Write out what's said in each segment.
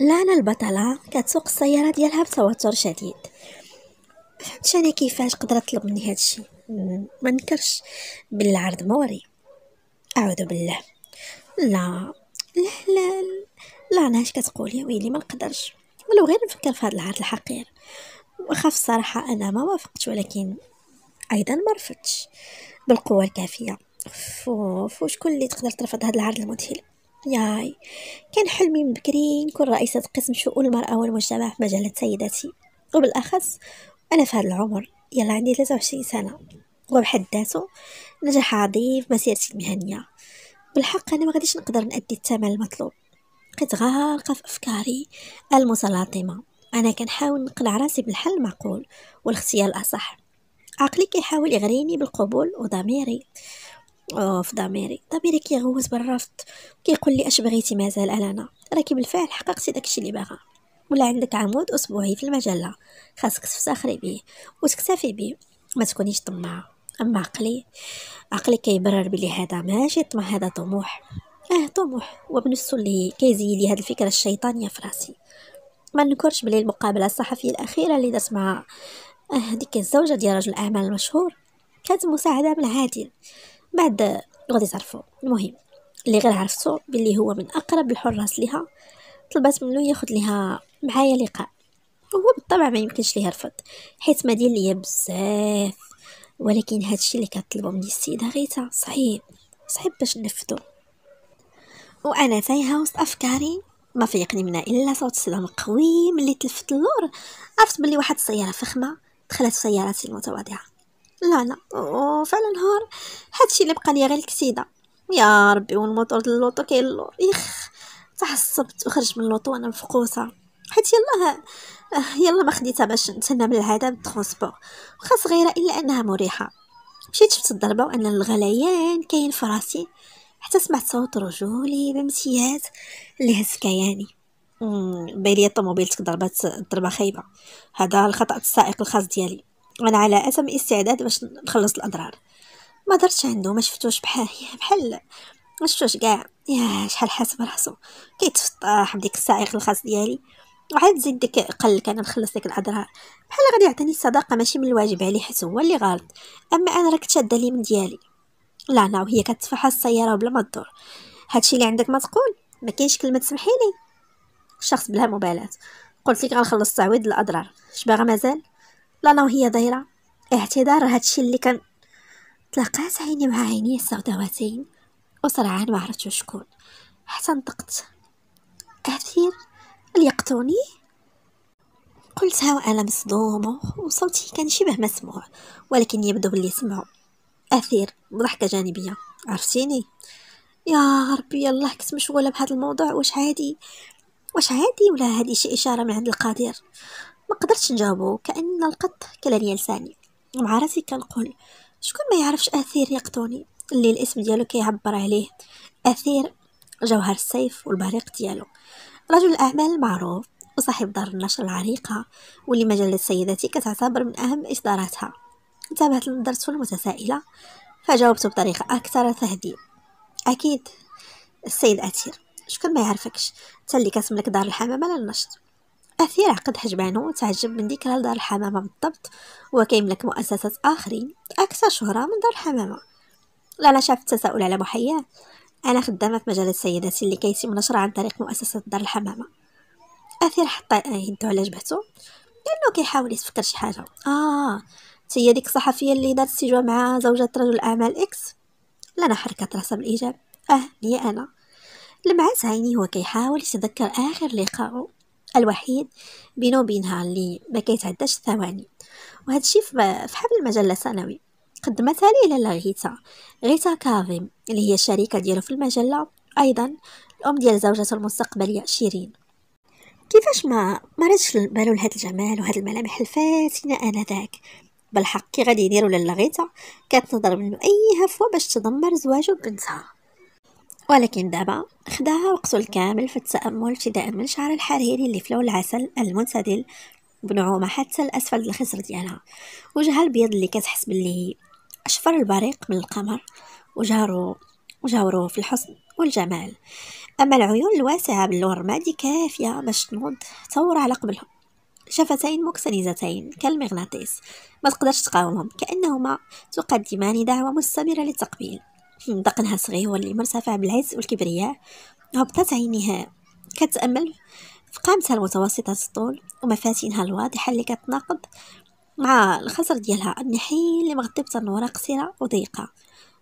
لانا البطلة كتسوق السيارة ديالها بتوتر شديد فهمتش انا كيفاش قدرت تطلب مني هادشي ما نكرش بالعرض موري اعوذ بالله لا لا لا لا انا اش كتقولي ويلي ما نقدرش ولو غير نفكر في هذا العرض الحقير وخاف صراحة الصراحه انا ما وافقت ولكن ايضا ما رفضتش بالقوه الكافيه فوف كل اللي تقدر ترفض هذا العرض المذهل ياي كان حلمي من بكري نكون رئيسة قسم شؤون المرأة والمجتمع في مجلة سيداتي وبالأخص أنا في هذا العمر يلا عندي 23 سنة وبحد ذاته نجاح عظيم في مسيرتي المهنية بالحق أنا ما غاديش نقدر نأدي الثمن المطلوب بقيت غارقة في أفكاري المتلاطمة أنا كنحاول نقنع راسي بالحل المعقول والاختيار الأصح عقلي كيحاول يغريني بالقبول وضميري اوف في ضميري ضميري كيغوز بالرفض كيقول لي اش بغيتي مازال الانا راكي بالفعل حققتي داكشي اللي باغا ولا عندك عمود اسبوعي في المجله خاصك تفتخري بيه وتكتفي بيه ما تكونيش طماعه اما عقلي عقلي كيبرر بلي هذا ماشي طمع هذا طموح اه طموح وابن السلي كيزي لي هاد الفكره الشيطانيه في راسي ما نكرش بلي المقابله الصحفيه الاخيره اللي درت مع هذيك أه، الزوجه ديال رجل الاعمال المشهور كانت مساعده من عادل بعد غادي تعرفوا المهم اللي غير عرفتو باللي هو من اقرب الحراس ليها طلبات منه ياخد ليها معايا لقاء هو بالطبع ما يمكنش ليه رفض حيت مدين ليا بزاف ولكن هادشي اللي كطلبو مني السيده غيتا صعيب صعيب باش نفذو وانا تايها وسط افكاري ما فيقني منها الا صوت السلام قوي ملي تلفت اللور عرفت بلي واحد السياره فخمه دخلت سيارتي المتواضعه لا لا وفعلا نهار هادشي اللي بقى لي غير الكسيده يا ربي والموتور ديال اللوطو كاين يخ تعصبت وخرج من اللوطو وانا مفقوسه حيت ها يلا ما خديتها باش نتسنى من العذاب الترونسبور واخا صغيره الا انها مريحه مشيت شفت الضربه وانا الغليان كاين فراسي حتى سمعت صوت رجولي بامتياز اللي هز كياني باين ليا طوموبيلتك ضربات ضربه خايبه هذا الخطا السائق الخاص ديالي انا على اتم استعداد باش نخلص الاضرار ما درتش عنده ما شفتوش بحال بحال ما شفتوش كاع يا شحال حاسب راسو كيتفطح بديك السائق الخاص ديالي وعاد زيد ديك قل كان انا نخلص ديك الاضرار بحال غادي يعطيني الصداقه ماشي من الواجب عليه حيت هو اللي غلط اما انا راك شاده لي من ديالي لا انا وهي كتفحص السياره وبلا ما تدور هادشي اللي عندك ما تقول ما كاينش كلمه تسمحي لي شخص بلا مبالاه قلت لك غنخلص تعويض الاضرار اش باغا مازال لانا وهي دايره اعتذار هادشي اللي كان تلاقات عيني مع عيني السوداوتين وسرعان ما عرفت شكون حتى نطقت أثير ليقتوني قلتها وانا مصدومه وصوتي كان شبه مسموع ولكن يبدو بلي سمعوا اثير بضحكه جانبيه عرفتيني يا ربي الله كنت مشغوله بهذا الموضوع واش عادي واش عادي ولا هذه شي اشاره من عند القدير ما قدرتش نجاوبو كأن القط كلا ليا لساني مع راسي كنقول شكون ما يعرفش اثير يقطوني اللي الاسم ديالو كيعبر عليه اثير جوهر السيف والبريق ديالو رجل الاعمال المعروف وصاحب دار النشر العريقه واللي مجله سيدتي كتعتبر من اهم اصداراتها انتبهت لنظرته المتسائله فجاوبته بطريقه اكثر تهذيب اكيد السيد اثير شكون ما يعرفكش حتى اللي كتملك دار الحمامه للنشر أثير عقد حجبانو تعجب من ذكرى لدار الحمامة بالضبط وكيملك مؤسسات آخرين أكثر شهرة من دار الحمامة لالا شاف التساؤل على محياه أنا خدامة في مجال السيدات اللي كيتم نشرها عن طريق مؤسسة دار الحمامة أثير حتى يدو على جبهته لأنه كيحاول يتفكر شي حاجة آه هي ديك الصحفية اللي دارت السجوة مع زوجة رجل أعمال إكس لنا حركة رأسها بالإيجاب أه هي أنا لمعت عيني هو كيحاول يتذكر آخر لقاءه الوحيد بينه وبينها اللي ما كيتعداش ثواني وهذا الشيء في حبل المجله السنوي قدمتها لي لالا غيتا غيتا كاظم اللي هي الشريكه ديالو في المجله ايضا الام ديال زوجته المستقبليه شيرين كيفاش ما ما بالو لهاد الجمال وهاد الملامح الفاتنه انذاك بالحق كي غادي يديروا لالا غيتا كانت تضرب منه اي هفوه باش تدمر زواجه بنتها ولكن دابا خداها وقته الكامل في التأمل ابتداء من شعر الحريري اللي لون العسل المنسدل بنعومة حتى الأسفل الخصر ديالها وجهها البيض اللي كتحس باللي أشفر البريق من القمر وجهره وجاورو في الحسن والجمال أما العيون الواسعة باللون الرمادي كافية باش تنوض تصور على قبلهم شفتين مكتنزتين كالمغناطيس ما تقدرش تقاومهم كأنهما تقدمان دعوة مستمرة للتقبيل دقنها صغير واللي مرتفع بالعز والكبرياء هبطت عينها كتأمل في قامتها المتوسطة الطول ومفاتنها الواضحة اللي كتناقض مع الخصر ديالها النحيل اللي مغطي بتنورة قصيرة وضيقة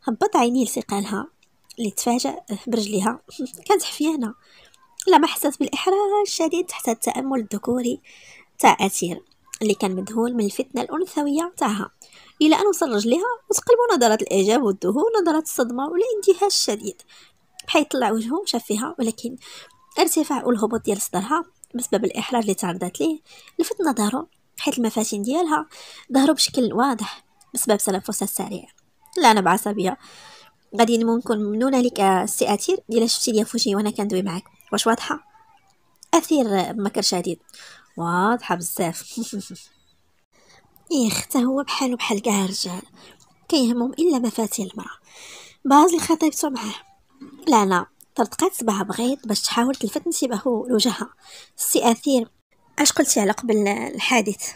هبط عينيه لثقالها اللي تفاجأ برجليها كانت حفيانة لما حست بالإحراج الشديد تحت التأمل الذكوري تاع أثير اللي كان مذهول من الفتنة الأنثوية تاعها الى ان وصل رجليها وتقلبوا نظرات الاعجاب والذهول نظرات الصدمه والانتهاش الشديد بحيث طلع وجهه وشاف فيها ولكن ارتفاع والهبوط ديال صدرها بسبب الاحراج اللي تعرضت ليه لفت نظره حيث المفاتن ديالها ظهروا بشكل واضح بسبب تنفسها السريع لا انا بعصبيه غادي نكون ممنونه لك السي اثير الا شفتي ليا فوجي وانا كندوي معاك واش واضحه اثير بمكر شديد واضحه بزاف إيه حتى هو بحالو بحال كاع الرجال كيهمهم إلا مفاتيح المرأة باز خطيبته معاه لانا طرطقات سبعه بغيض باش تحاول تلفت انتباهه لوجهها السي أثير اش قلتي على قبل الحادث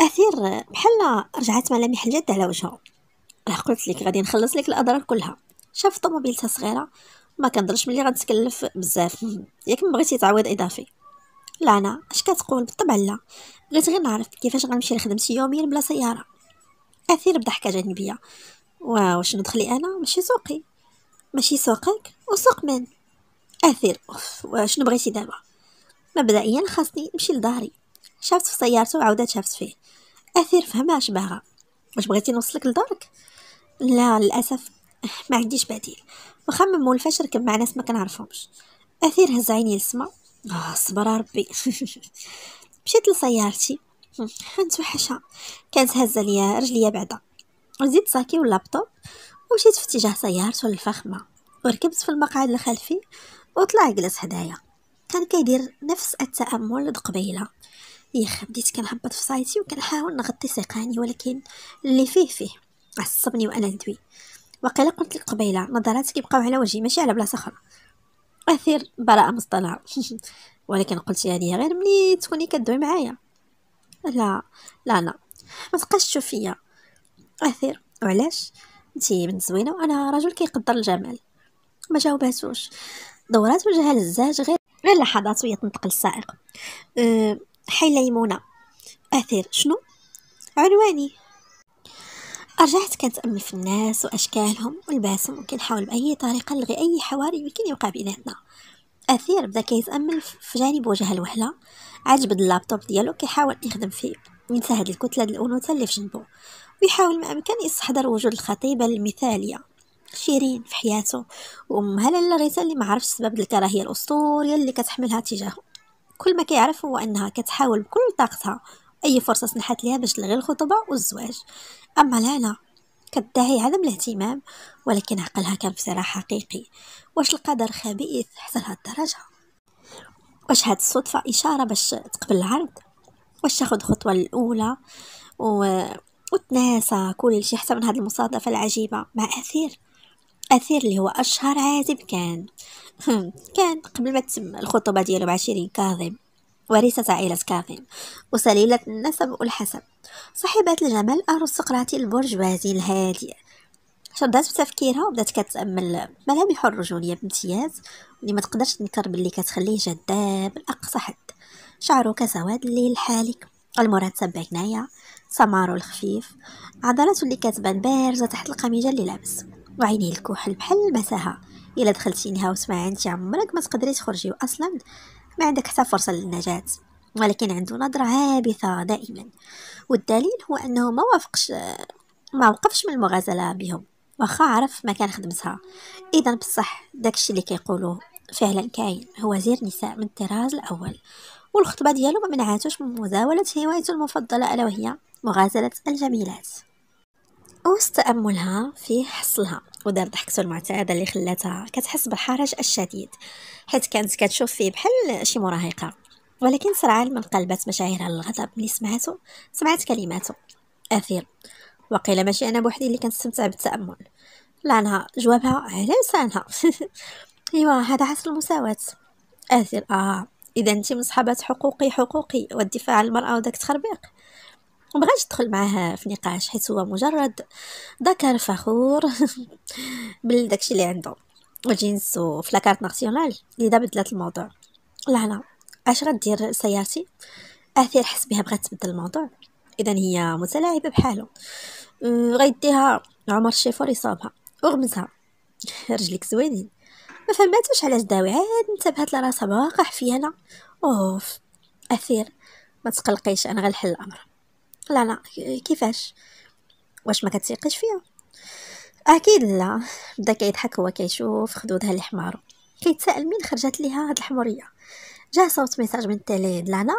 أثير بحال رجعت ملامح الجد على وجهه راه قلت لك غادي نخلص لك الأضرار كلها شاف طوموبيلتها صغيرة ما كنضرش ملي غنتكلف بزاف ياك ما بغيتي تعويض اضافي لا انا اش كتقول بالطبع لا بغيت غير نعرف كيفاش غنمشي لخدمتي يوميا بلا سياره اثير بضحكه جانبيه واو شنو دخلي انا ماشي سوقي ماشي سوقك وسوق من اثير اوف وشنو بغيتي دابا مبدئيا خاصني نمشي لداري شافت في سيارته وعاودت شافت فيه اثير فهمها اش باغا واش بغيتي نوصلك لدارك لا للاسف ما عنديش بديل وخمم فاش ركب مع ناس ما كنعرفهمش اثير هز عيني للسما آه صبر ربي مشيت لسيارتي وحشة كانت هزة ليا رجليا بعدا وزيد صاكي واللابتوب ومشيت في اتجاه سيارته الفخمه وركبت في المقعد الخلفي وطلع جلس حدايا كان كيدير نفس التامل دقبيله يخ بديت كنهبط في صايتي وكنحاول نغطي سيقاني ولكن اللي فيه فيه عصبني وانا ندوي وقيلا قلت لك قبيله نظرات كيبقاو على وجهي ماشي على بلاصه اخرى اثير براءه مصطنعه ولكن قلتيها ليا غير ملي تكوني كدوي معايا لا لا لا ما تبقاش تشوف فيا اثير وعلاش انتي بنت زوينه وانا رجل كيقدر الجمال ما جاوباتوش دورات وجهها للزاج غير غير لحظات وهي تنطق للسائق أه حي ليمونه اثير شنو عنواني رجعت كنتأمل في الناس وأشكالهم ولباسهم وكنحاول بأي طريقة نلغي أي حوار يمكن يوقع بيناتنا أثير بدا كيتأمل في جانب وجه الوهلة عجبد اللابتوب ديالو كيحاول يخدم فيه ينسى هاد الكتلة الأنوثة اللي في جنبه ويحاول ما أمكن يستحضر وجود الخطيبة المثالية شيرين في حياته وأمها لالا ريتا اللي ما عرفش سبب الكراهية الأسطورية اللي كتحملها تجاهه كل ما كيعرف هو أنها كتحاول بكل طاقتها أي فرصة سنحت ليها باش تلغي الخطبه والزواج أما لالا كتدعي عدم الاهتمام ولكن عقلها كان في صراع حقيقي واش القدر خبيث حتى لهالدرجة واش هاد الصدفة إشارة باش تقبل العرض واش تاخد الخطوه الأولى و... وتناسى كل شيء حتى من هاد المصادفة العجيبة مع أثير أثير اللي هو أشهر عازب كان كان قبل ما تتم الخطوبة ديالو بعشرين كاظم ورثة عائلة كافين وسليلة النسب الحسب صاحبات الجمال الارستقراطي البرجوازي الهادئ شدات بتفكيرها وبدات كتامل ملامح الرجوليه بامتياز اللي ما تقدرش تنكر باللي كتخليه جذاب لاقصى حد شعره كسواد الليل الحالك المرتب بعنايه سمارو الخفيف عضلات اللي كتبان بارزه تحت القميجه اللي لابس وعينيه الكحل بحال المساها الا دخلتي نهاوس ما عمرك ما تقدري تخرجي واصلا ما عندك حتى فرصة للنجاة ولكن عنده نظرة عابثة دائما والدليل هو أنه ما وافقش ما وقفش من المغازلة بهم واخا عرف مكان خدمتها إذا بصح داكشي اللي كيقولوه فعلا كاين هو وزير نساء من الطراز الأول والخطبة ديالو ما منعاتوش من مزاولة هوايته المفضلة ألا وهي مغازلة الجميلات أوس تأملها في حصلها ودار ضحكته المعتادة اللي خلاتها كتحس بالحرج الشديد حيت كانت كتشوف فيه بحال شي مراهقة ولكن سرعان ما انقلبت مشاعرها للغضب ملي سمعته سمعت كلماته أثير وقيل ماشي أنا بوحدي اللي كنستمتع بالتأمل لعنها جوابها على لسانها ايوا هذا عصر المساواة أثير اه إذا أنت من صحابات حقوقي حقوقي والدفاع عن المرأة وداك تخربيق مبغاش تدخل معاه في نقاش حيت هو مجرد ذكر فخور بالداكشي اللي عنده والجنس وفلاكارت لاكارت ناسيونال لذا بدلت الموضوع لا لا اش غدير سيارتي اثير حس بها بغات تبدل الموضوع اذا هي متلاعبه بحاله أه، غيديها عمر الشيفور يصابها وغمزها رجليك زوينين ما فهمتوش علاش داوي عاد انتبهت لراسها باقا حفيانه اوف اثير ما تقلقيش انا غنحل الامر لا لا كيفاش واش ما كتثيقيش فيها اكيد لا بدا كيضحك هو كيشوف خدودها الحمار كيتسائل مين خرجت ليها هاد الحموريه جا صوت ميساج من التالي لانا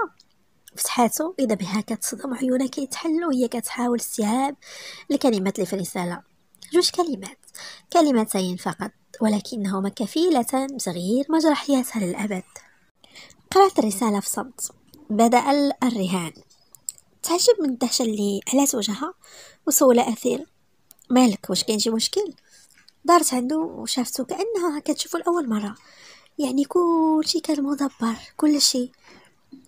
فتحاتو اذا بها كتصدم عيونها كيتحلوا هي كتحاول استيعاب الكلمات اللي في الرساله جوج كلمات كلمتين فقط ولكنهما كفيلتان بتغيير مجرى حياتها للابد قرات الرساله في صمت بدا الرهان تعجب من الدهشة اللي علات وجهها وسول أثير مالك واش كاين شي مشكل دارت عنده وشافته كأنها كتشوفه لأول مرة يعني كل شي كان مدبر كل شي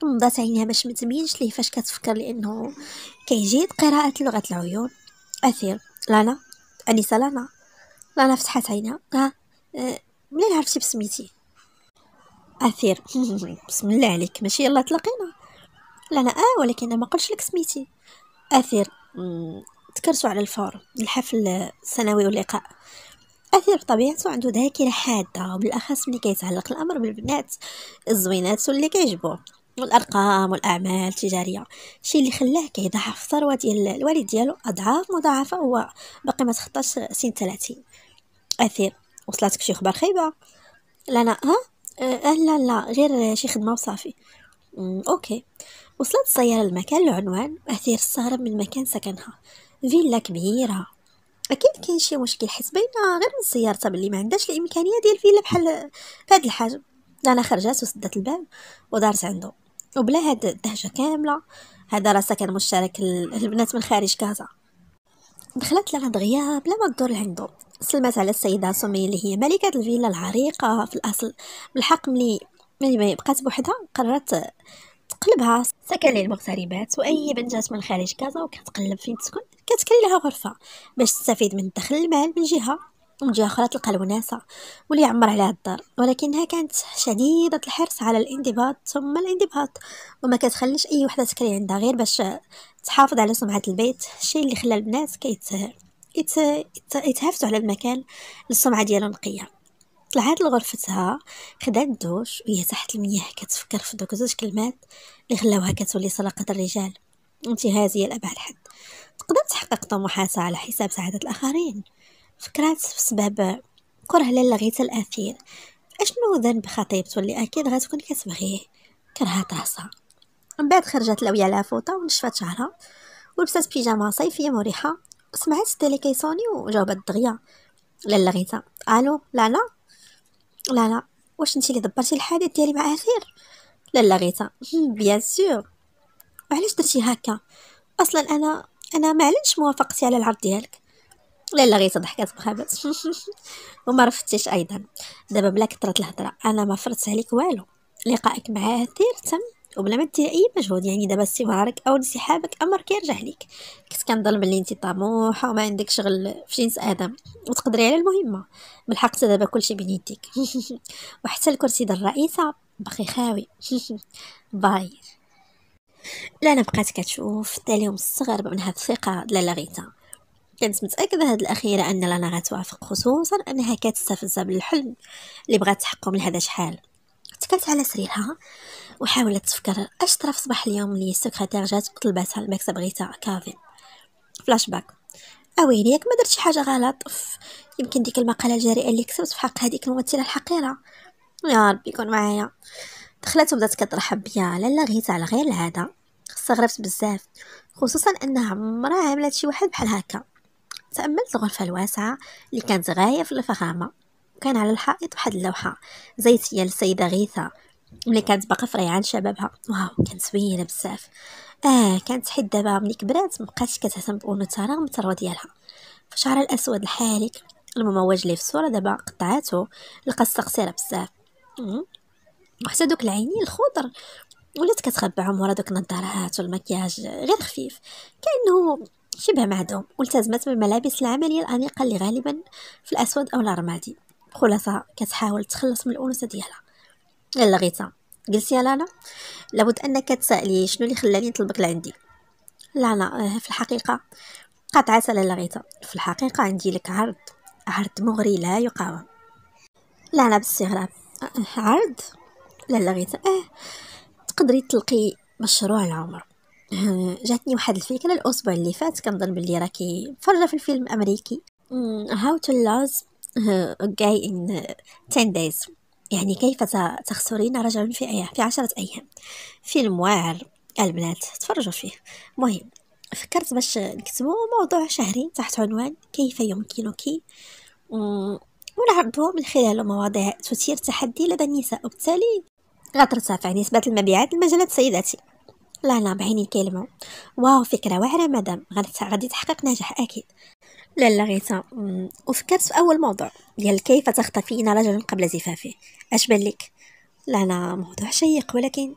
مضات عينيها باش متبينش ليه فاش كتفكر لأنه كيجيد قراءة لغة العيون أثير لانا أنيسة لانا لانا فتحت عينها ها أه. منين عرفتي بسميتي أثير بسم الله عليك ماشي يلا تلاقينا لا لا اه ولكن انا ما قلتش لك سميتي اثير تكرسوا على الفور الحفل السنوي واللقاء أثير بطبيعته عنده ذاكرة حادة وبالأخص ملي كيتعلق الأمر بالبنات الزوينات واللي كيعجبوه والأرقام والأعمال التجارية الشيء اللي خلاه كيضاعف الثروة ديال الوالد ديالو أضعاف مضاعفة هو باقي ما تخطاش سن 30 أثير وصلاتك شي خبر خايبة لا لا ها أه, آه، لا لا غير شي خدمة وصافي أوكي وصلت السيارة لمكان العنوان وأثير السهرة من مكان سكنها فيلا كبيرة أكيد كاين شي مشكل حيت باينة غير من سيارتها بلي ما عندهاش الإمكانية ديال فيلا بحال بهاد الحجم أنا خرجت وسدت الباب ودارت عنده وبلا هاد الدهشة كاملة هذا راه سكن مشترك البنات من خارج كازا دخلت لها دغيا بلا ما تدور لعندو سلمت على السيدة سمية اللي هي ملكة الفيلا العريقة في الأصل بالحق ملي ملي بقات بوحدها قررت تقلبها سكن للمغتربات واي جات من خارج كازا وكتقلب فين تسكن كتكري لها غرفه باش تستفيد من دخل المال من جهه ومن جهه اخرى تلقى الوناسه واللي يعمر عليها الدار ولكنها كانت شديده الحرص على الانضباط ثم الانضباط وما كتخليش اي وحده تكري عندها غير باش تحافظ على سمعه البيت الشيء اللي خلى البنات كيتهافتوا على المكان السمعه ديالو نقيه طلعت لغرفتها خدات دوش وهي تحت المياه كتفكر في دوك زوج كلمات اللي خلاوها كتولي صلاقة الرجال انتهازية لأبعد حد تقدر تحقق طموحاتها على حساب سعادة الآخرين فكرات في سبب كره غيت الأثير أشنو ذنب خطيبته اللي أكيد غتكون كتبغيه كرهات راسها من بعد خرجت لويا فوطة ونشفت شعرها ولبست بيجامة صيفية مريحة سمعت التلي كيصوني وجاوبت دغيا لالا غيتا الو لالا لا لا واش انت اللي دبرتي الحديث ديالي مع اخير لا لا غيتا بيان سور وعلاش درتي هكا اصلا انا انا ما علنش موافقتي على العرض ديالك لا لا غيتا ضحكات بخابات وما رفضتيش ايضا دابا بلا كثرة الهضره انا ما فرضت عليك والو لقائك مع اثير تم وبلا ما ديري اي مجهود يعني دابا استمرارك او انسحابك امر كيرجع ليك كنت كنظن بلي انت طموحه وما عندك شغل في جنس ادم وتقدري على المهمه بالحق دابا كلشي بين يديك وحتى الكرسي ديال الرئيسه باقي خاوي باي لا بقات كتشوف تالي اليوم الصغر من هاد الثقه ديال غيتا كانت متاكده هاد الاخيره ان لانا غتوافق خصوصا انها كتستفزها بالحلم اللي بغات تحققه من هذا شحال تكات على سريرها وحاولت تفكر اش طرا في صباح اليوم اللي السكرتير جات وطلباتها المكتب غيتا كافي فلاش باك اويلي ياك ما درت شي حاجه غلط يمكن ديك المقاله الجريئه اللي كتبت في حق هذيك الممثله الحقيره يا ربي يكون معايا دخلت وبدات كترحب بيا لالا غيتا على غير العاده استغربت بزاف خصوصا انها عمرها عملت شي واحد بحال هكا تاملت الغرفه الواسعه اللي كانت غايه في الفخامه كان على الحائط واحد اللوحه زيتيه للسيده غيثه ملي كانت باقا فريعه شبابها واو كانت زوينه بزاف اه كانت حيت دابا ملي كبرات مبقاتش كتهتم بانوثها رغم الثروه ديالها فشعرها الاسود الحالك المموج ليه في الصوره دابا قطعاتو لقى قصيره بزاف وحتى دوك العينين الخضر ولات كتخبعهم ورا دوك النظارات والمكياج غير خفيف كانه شبه معدوم والتزمت بالملابس العمليه الانيقه اللي غالبا في الاسود او الرمادي خلاصه كتحاول تخلص من الانوثه ديالها لالا غيتا جلسي يا لالا لابد انك تسالي شنو اللي خلاني نطلبك لعندي لا لا آه، في الحقيقه قطعة لالا لغيتا في الحقيقه عندي لك عرض عرض مغري لا يقاوم لا لا بالاستغراب آه، عرض لالا لغيتا اه تقدري تلقي مشروع العمر آه، جاتني واحد الفكره الاسبوع اللي فات كنظن بلي راكي فرجه في الفيلم امريكي هاو تو لوز جاي ان 10 دايز يعني كيف تخسرين رجلا في أيام في عشرة أيام فيلم واعر البنات تفرجوا فيه مهم فكرت باش نكتبو موضوع شهري تحت عنوان كيف يمكنك ونعرضه من خلال مواضيع تثير تحدي لدى النساء وبالتالي غترتفع نسبة المبيعات لمجلة سيداتي لا لا بعيني الكلمة واو فكرة واعرة مدام غادي تحقق نجاح أكيد لا لا غيتا وفكرت في اول موضوع ديال كيف تختفين رجل قبل زفافه اش بان لك لا انا موضوع شيق ولكن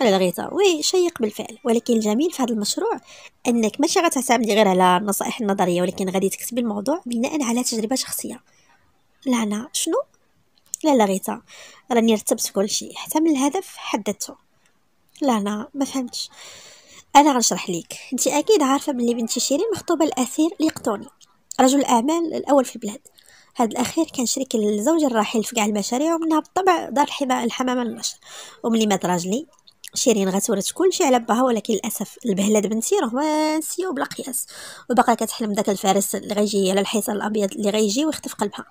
لا لا غيتا وي شيق بالفعل ولكن الجميل في هذا المشروع انك ماشي غتعتمدي غير على النصائح النظريه ولكن غادي تكتبي الموضوع بناء على تجربه شخصيه لا انا شنو لا لا غيتا راني رتبت كل شيء حتى من الهدف حددته لا انا ما فهمتش انا غنشرح ليك انت اكيد عارفه بلي بنتي شيرين مخطوبه لاسير ليقطوني رجل الأعمال الأول في البلاد هذا الأخير كان شريك الزوج الراحل في كاع المشاريع ومنها بالطبع دار الحمامة للنشر وملي مات راجلي شيرين غتورث كلشي على باها ولكن للاسف البهلاد بنتي راه نسيو بلا قياس وباقا كتحلم داك الفارس اللي غيجي على الحيطه الابيض اللي غيجي ويخطف قلبها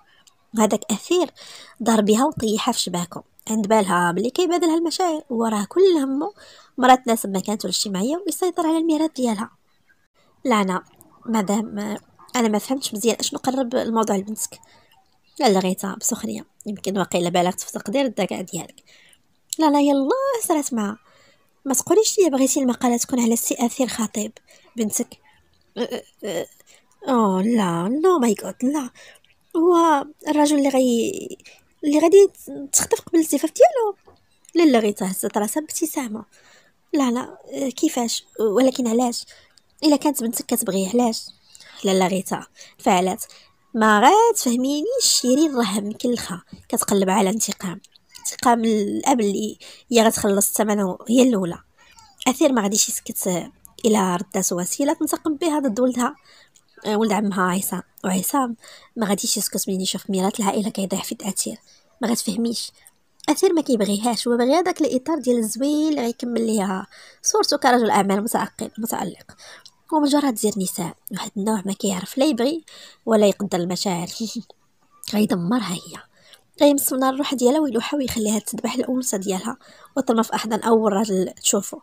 هذاك اثير دار بها وطيحها في شباكو عند بالها ملي كيبادلها المشاعر وراه كل همه مرا تناسب مكانته الاجتماعيه ويسيطر على الميراث ديالها لعنه مادام انا ما فهمتش مزيان اشنو قرب الموضوع لبنتك لا لا غيتا بسخريه يمكن واقيلا بالغت في تقدير الذكاء ديالك لا لا يلا صرات معها ما تقوليش لي بغيتي المقاله تكون على السي اثير خطيب بنتك او لا نو ماي جود لا هو الرجل اللي غي اللي غادي تخطف قبل الزفاف ديالو لا لا غيتا هزت راسها بابتسامه لا لا كيفاش ولكن علاش الا كانت بنتك كتبغيه علاش لالا غيتا فعلت ما غات فهميني شيري راه مكلخه كتقلب على انتقام انتقام الاب اللي هي غتخلص الثمن هي الاولى اثير ما غاديش يسكت الى ردات وسيله تنتقم بها ضد ولدها آه، ولد عمها عصام وعصام ما غاديش يسكت ملي يشوف ميراث العائله كيضيع في تاثير ما غتفهميش اثير ما كيبغيهاش هو باغي هذاك الاطار ديال الزويل غيكمل ليها صورته كرجل اعمال متعقل متالق هو مجرد زير نساء واحد النوع ما كيعرف لا يبغي ولا يقدر المشاعر غيدمرها هي غيمس من الروح ديالها ويلوحها ويخليها تذبح الأنثى ديالها وترمى في احضان اول راجل تشوفه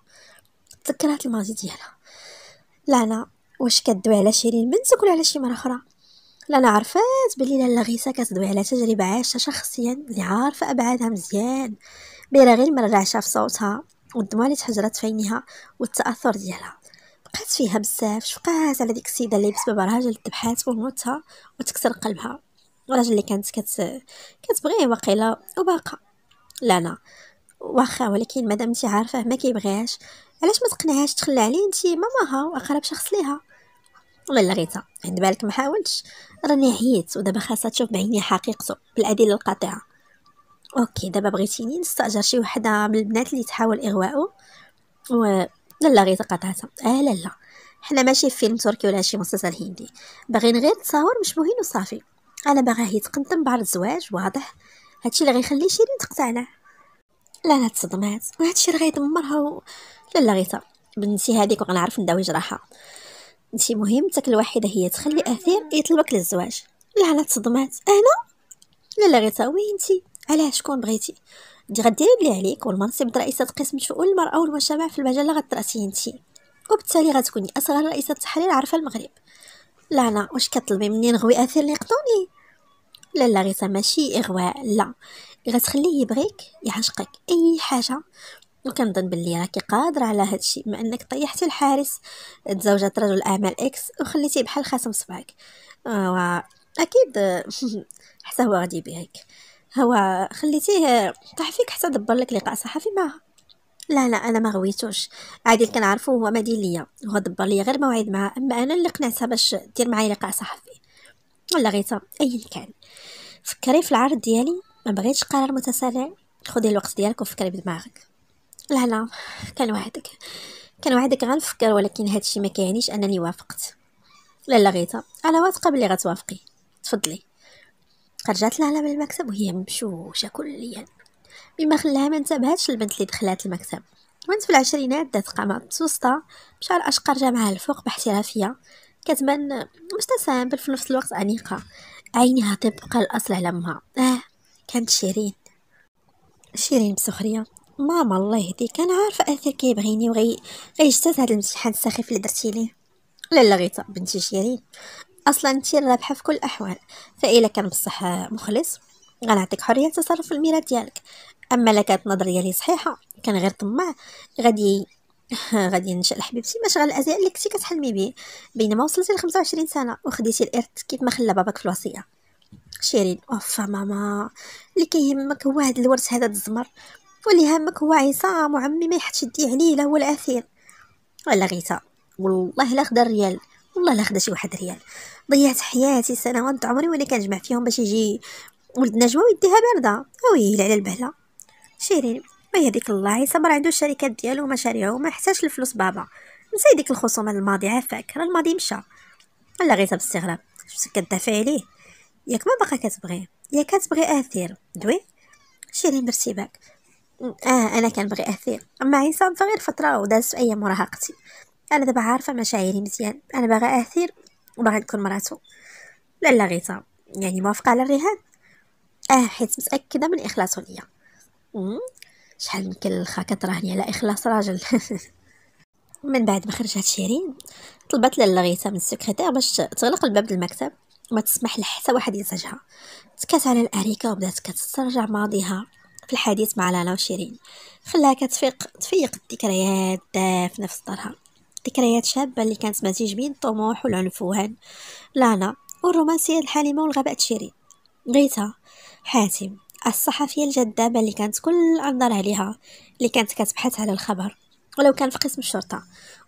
تذكرات الماضي ديالها لانا واش كدوي على شيرين بنت ولا على شي مرة اخرى لانا عرفات بلي لالا غيسا كتدوي على تجربه عاشها شخصيا اللي عارفه ابعادها مزيان بلا غير مرجعشه في صوتها والدموع اللي تحجرت في عينيها والتاثر ديالها بقات فيها بزاف شفقات على ديك السيده اللي بسبب راجل ذبحات وموتها وتكسر قلبها الراجل اللي كانت كت... كتبغيه واقيلا وباقا لا لا واخا ولكن مادام انت عارفه ما كيبغيهاش علاش ما تقنعهاش تخلى عليه انت ماماها واقرب شخص ليها والله غيتا عند بالك ما حاولتش راني عييت ودابا خاصها تشوف بعيني حقيقته بالادله القاطعه اوكي دابا بغيتيني نستاجر شي وحده من البنات اللي تحاول اغواؤه و لا لا غير تقاطعتها اه لا لا حنا ماشي في فيلم تركي ولا شي مسلسل هندي باغيين غير تصاور مش مهين وصافي انا باغاه يتقدم بعرض الزواج واضح هادشي اللي غيخلي شيرين تقتنع لا لا تصدمات وهادشي اللي غيدمرها و... لا لا غيتا بنتي هذيك وغنعرف نداوي جراحها انتي مهمتك الوحيده هي تخلي اثير يطلبك للزواج لا لا تصدمات انا لا لا غيتا وين انتي علاه شكون بغيتي دي غديري بلي عليك والمنصب رئيسة قسم شؤون المرأة والمجتمع في المجلة غتراسي انت وبالتالي غتكوني اصغر رئيسة تحرير عارفة المغرب لا انا واش كطلبي مني نغوي اثير لي يقطوني لا لا غير ماشي اغواء لا غتخليه يبغيك يعشقك اي حاجه وكنظن باللي راكي قادره على هذا الشيء انك طيحتي الحارس تزوجت رجل اعمال اكس وخليتيه بحال خاتم صبعك آه، اكيد حتى هو غادي يبغيك هو خليتيه طاح فيك حتى دبر لك لقاء صحفي معها لا لا انا ما غويتوش عادي كنعرفو هو ما دير ليا هو دبر ليا غير موعد معها اما انا اللي قنعتها باش دير معايا لقاء صحفي ولا غيتها ايا كان فكري في العرض ديالي ما بغيتش قرار متسارع خدي الوقت ديالك وفكري بدماغك لا لا كان وعدك كان وعدك غنفكر ولكن هادشي ما كيعنيش انني وافقت لا لا غيتها انا واثقه بلي غتوافقي تفضلي رجعت لها من المكتب وهي مبشوشة كليا مما خلاها ما انتبهتش البنت اللي دخلات المكتب وانت في العشرينات دات قامة متوسطة مشى الأشقر جامعها الفوق باحترافية كتبان بل في نفس الوقت أنيقة عينها تبقى الأصل على أمها آه كانت شيرين شيرين بسخرية ماما الله يهديك كان عارفه اثر كيبغيني وغي غيجتاز هاد الامتحان السخيف اللي درتي ليه لا لا غيتا بنتي شيرين اصلا انت رابحه في كل الاحوال فإلا كان بصح مخلص غنعطيك حريه تصرف في الميراث ديالك اما لا كانت النظريه لي صحيحه كان غير طماع غادي غادي ينشأ لحبيبتي مشغل الازياء اللي كنتي كتحلمي به بينما وصلتي ل 25 سنه وخديتي الارث كيف ما خلى باباك في الوصيه شيرين اوف ماما اللي كيهمك هو هذا الورث هذا الزمر واللي همك هو عصام وعمي ما يحطش يديه عليه لا هو العثير ولا غيتا والله لا خدا ريال والله لا خدا شي واحد ريال ضيعت حياتي سنوات عمري وانا كنجمع فيهم باش يجي ولد نجوى ويديها بارده وي على البهله شيرين وهي هذيك الله صبر عنده الشركات ديالو ومشاريعو وما يحتاج الفلوس بابا نسي ديك الخصومه الماضي عافاك راه الماضي مشى الا غير استغرب شفتك كدافع عليه ياك ما باقا كتبغي يا كتبغي اثير دوي شيرين برتيباك اه انا كنبغي اثير اما عيسى غير فتره ودازت ايام مراهقتي انا دابا عارفه مشاعري مزيان انا باغا اثير وباغي تكون مراتو لالا غيتا يعني موافقه على الرهان اه حيت متاكده من اخلاصه ليا شحال من كلخه كتراهني على اخلاص راجل من بعد ما خرجت شيرين طلبت لالا غيتا من السكرتير باش تغلق الباب المكتب ما تسمح لحتى واحد يزعجها تكات على الاريكه وبدات كتسترجع ماضيها في الحديث مع لالا وشيرين خلاها كتفيق تفيق الذكريات دافنه في صدرها ذكريات شابة اللي كانت مزيج بين الطموح والعنف وهن لانا والرومانسية الحالمة والغباء تشيري غيتا حاتم الصحفية الجذابة اللي كانت كل الأنظار عليها اللي كانت كتبحث على الخبر ولو كان في قسم الشرطة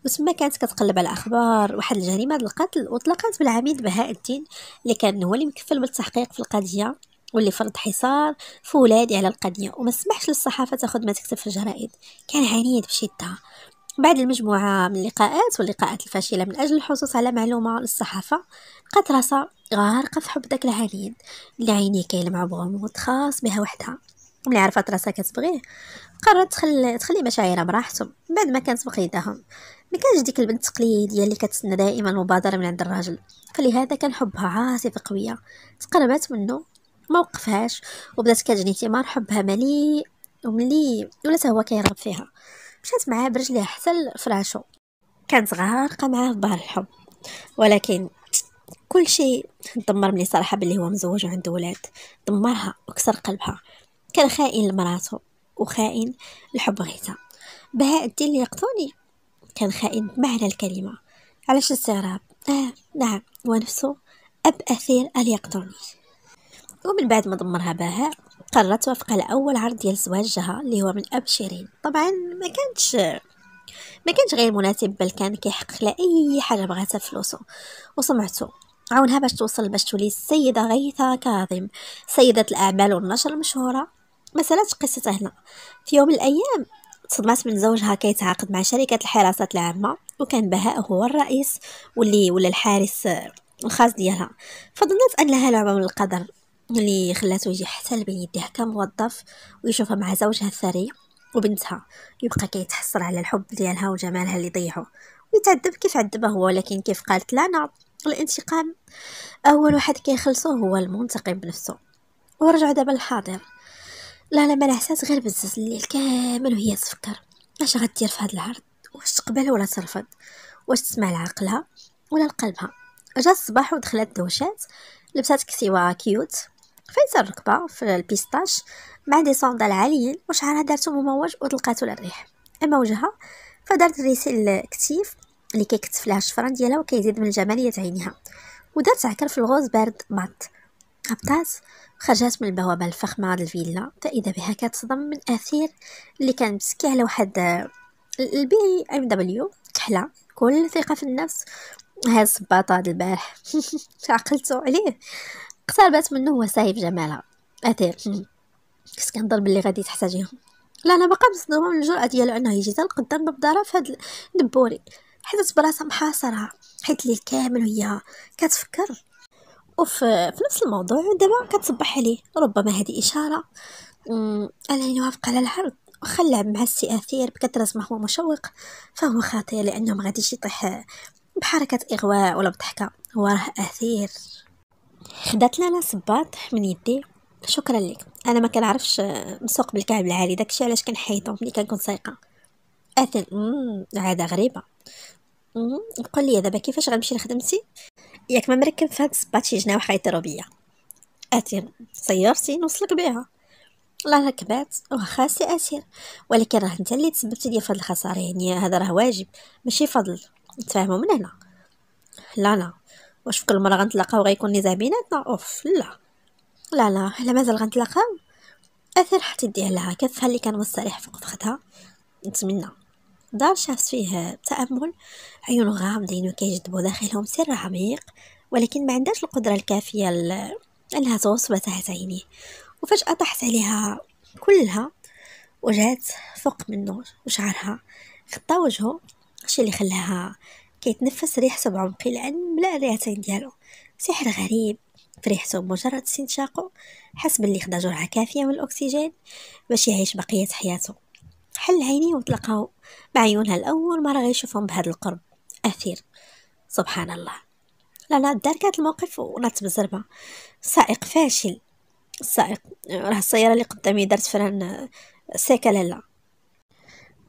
وتما كانت كتقلب على الأخبار واحد الجريمة القتل وطلقات بالعميد بهاء الدين اللي كان هو اللي مكفل بالتحقيق في القضية واللي فرض حصار في ولادي على القضية وما سمحش للصحافة تاخد ما تكتب في الجرائد كان عنيد بشدة بعد المجموعة من اللقاءات واللقاءات الفاشلة من أجل الحصول على معلومة للصحافة لقات راسها غارقة في حب داك العنيد اللي عينيه كيلمع بغموض خاص بها وحدها ملي عرفت راسها كتبغيه قررت تخلي تخلي مشاعرها براحتهم بعد ما كانت بقيداهم ما كانش ديك البنت التقليديه اللي كتسنى دائما المبادره من عند الراجل فلهذا كان حبها عاصفه قويه تقربت منه ما وقفهاش وبدات كتجني ثمار حبها مليء وملي ولات هو كيرغب فيها مشات معاه برجليها حتى لفراشو كانت غارقه معاه في بحر الحب ولكن كل شيء دمر ملي صراحه بلي هو مزوج وعنده ولاد دمرها وكسر قلبها كان خائن لمراته وخائن لحب غيتها بهاء الدين اللي يقتوني كان خائن بمعنى الكلمه علاش الاستغراب آه نعم هو اب اثير اليقتوني ومن بعد ما دمرها بهاء قررت توافق على اول عرض ديال زواجها اللي هو من اب شيرين طبعا ما كانتش ما كانش غير مناسب بل كان كيحقق لها اي حاجه بغاتها فلوسه وسمعته عاونها باش توصل باش تولي السيده غيثه كاظم سيده الاعمال والنشر المشهوره ما سالاتش قصتها هنا في يوم من الايام تصدمات من زوجها كيتعاقد مع شركه الحراسات العامه وكان بهاء هو الرئيس واللي ولا الحارس الخاص ديالها فظنت انها لعبه من القدر اللي خلاتو يجي حتى لبين يديها كموظف ويشوفها مع زوجها الثري وبنتها يبقى كيتحسر على الحب ديالها وجمالها اللي ضيعو ويتعذب كيف عذبه هو لكن كيف قالت لانا نعم، الانتقام اول واحد كيخلصو هو المنتقم بنفسه ورجع دابا للحاضر لا لا ما غير بزز الليل كامل وهي تفكر اش غدير في هذا العرض واش تقبل ولا ترفض واش تسمع لعقلها ولا لقلبها جا الصباح ودخلت دوشات لبسات كسيوه كيوت صار الركبه في البيستاش مع دي صوندال عاليين وشعرها دارتو مموج وطلقاتو للريح اما وجهها فدارت ريسيل كتيف اللي كيكتف لها الشفران ديالها وكيزيد من جماليه عينها ودارت عكر في الغوز بارد مات هبطات خرجت من البوابه الفخمه ديال الفيلا فاذا بها كتصدم من اثير اللي كان مسكي على واحد البي ام دبليو كحله كل ثقه في النفس هاد الصباطه البارح عقلتو عليه اقتربت منه سايب جمالها اثير كنت كنظن بلي غادي تحتاجيهم لا انا باقا مصدومه من الجرأه ديالو انه يجي حتى لقدام باب في هذا الدبوري حيت براسها محاصره حيت الليل كامل وهي كتفكر وفي في نفس الموضوع دابا كتصبح عليه ربما هذه اشاره على انه وافق على العرض وخلع مع السي اثير بكثره ما هو مشوق فهو خاطئ لانه ما غاديش يطيح بحركه اغواء ولا بضحكه هو راه اثير خدات لنا صباط من يدي شكرا لك انا ما كنعرفش نسوق آه، بالكعب العالي داكشي علاش كنحيدو ملي كنكون سايقه اثن عاده غريبه قول لي دابا كيفاش غنمشي لخدمتي ياك ما مركب فهاد الصباط شي جناو غيطيرو بيا اثير سيارتي نوصلك بها لا ركبات واخا سي اثير ولكن راه انت اللي تسببت ليا في هاد الخساره يعني هذا راه واجب ماشي فضل نتفاهموا من هنا لا لا واش في كل مره غنتلاقاو غيكون نزاع بيناتنا اوف لا لا لا لا مازال غنتلاقاو اثر حتى يديه لها كتفها اللي كان مصالح فوق فخدها نتمنى دار شافت فيه تامل عيون غامضين وكيجذبوا داخلهم سر عميق ولكن ما عندهاش القدره الكافيه انها توصل تحت عينيه وفجاه طاحت عليها كلها وجات فوق منه وشعرها غطى وجهه الشيء اللي خلاها كيتنفس ريح بعمق العين بلا ملا ديالو سحر غريب فريحته بمجرد استنشاقه حس باللي خدا جرعة كافية من الأكسجين باش يعيش بقية حياته حل عينيه وتلقاو بعيونها الأول مرة غيشوفهم بهذا القرب أثير سبحان الله دار كانت الموقف ونات بالزربة سائق فاشل السائق راه السيارة اللي قدامي دارت فران آه، سيكا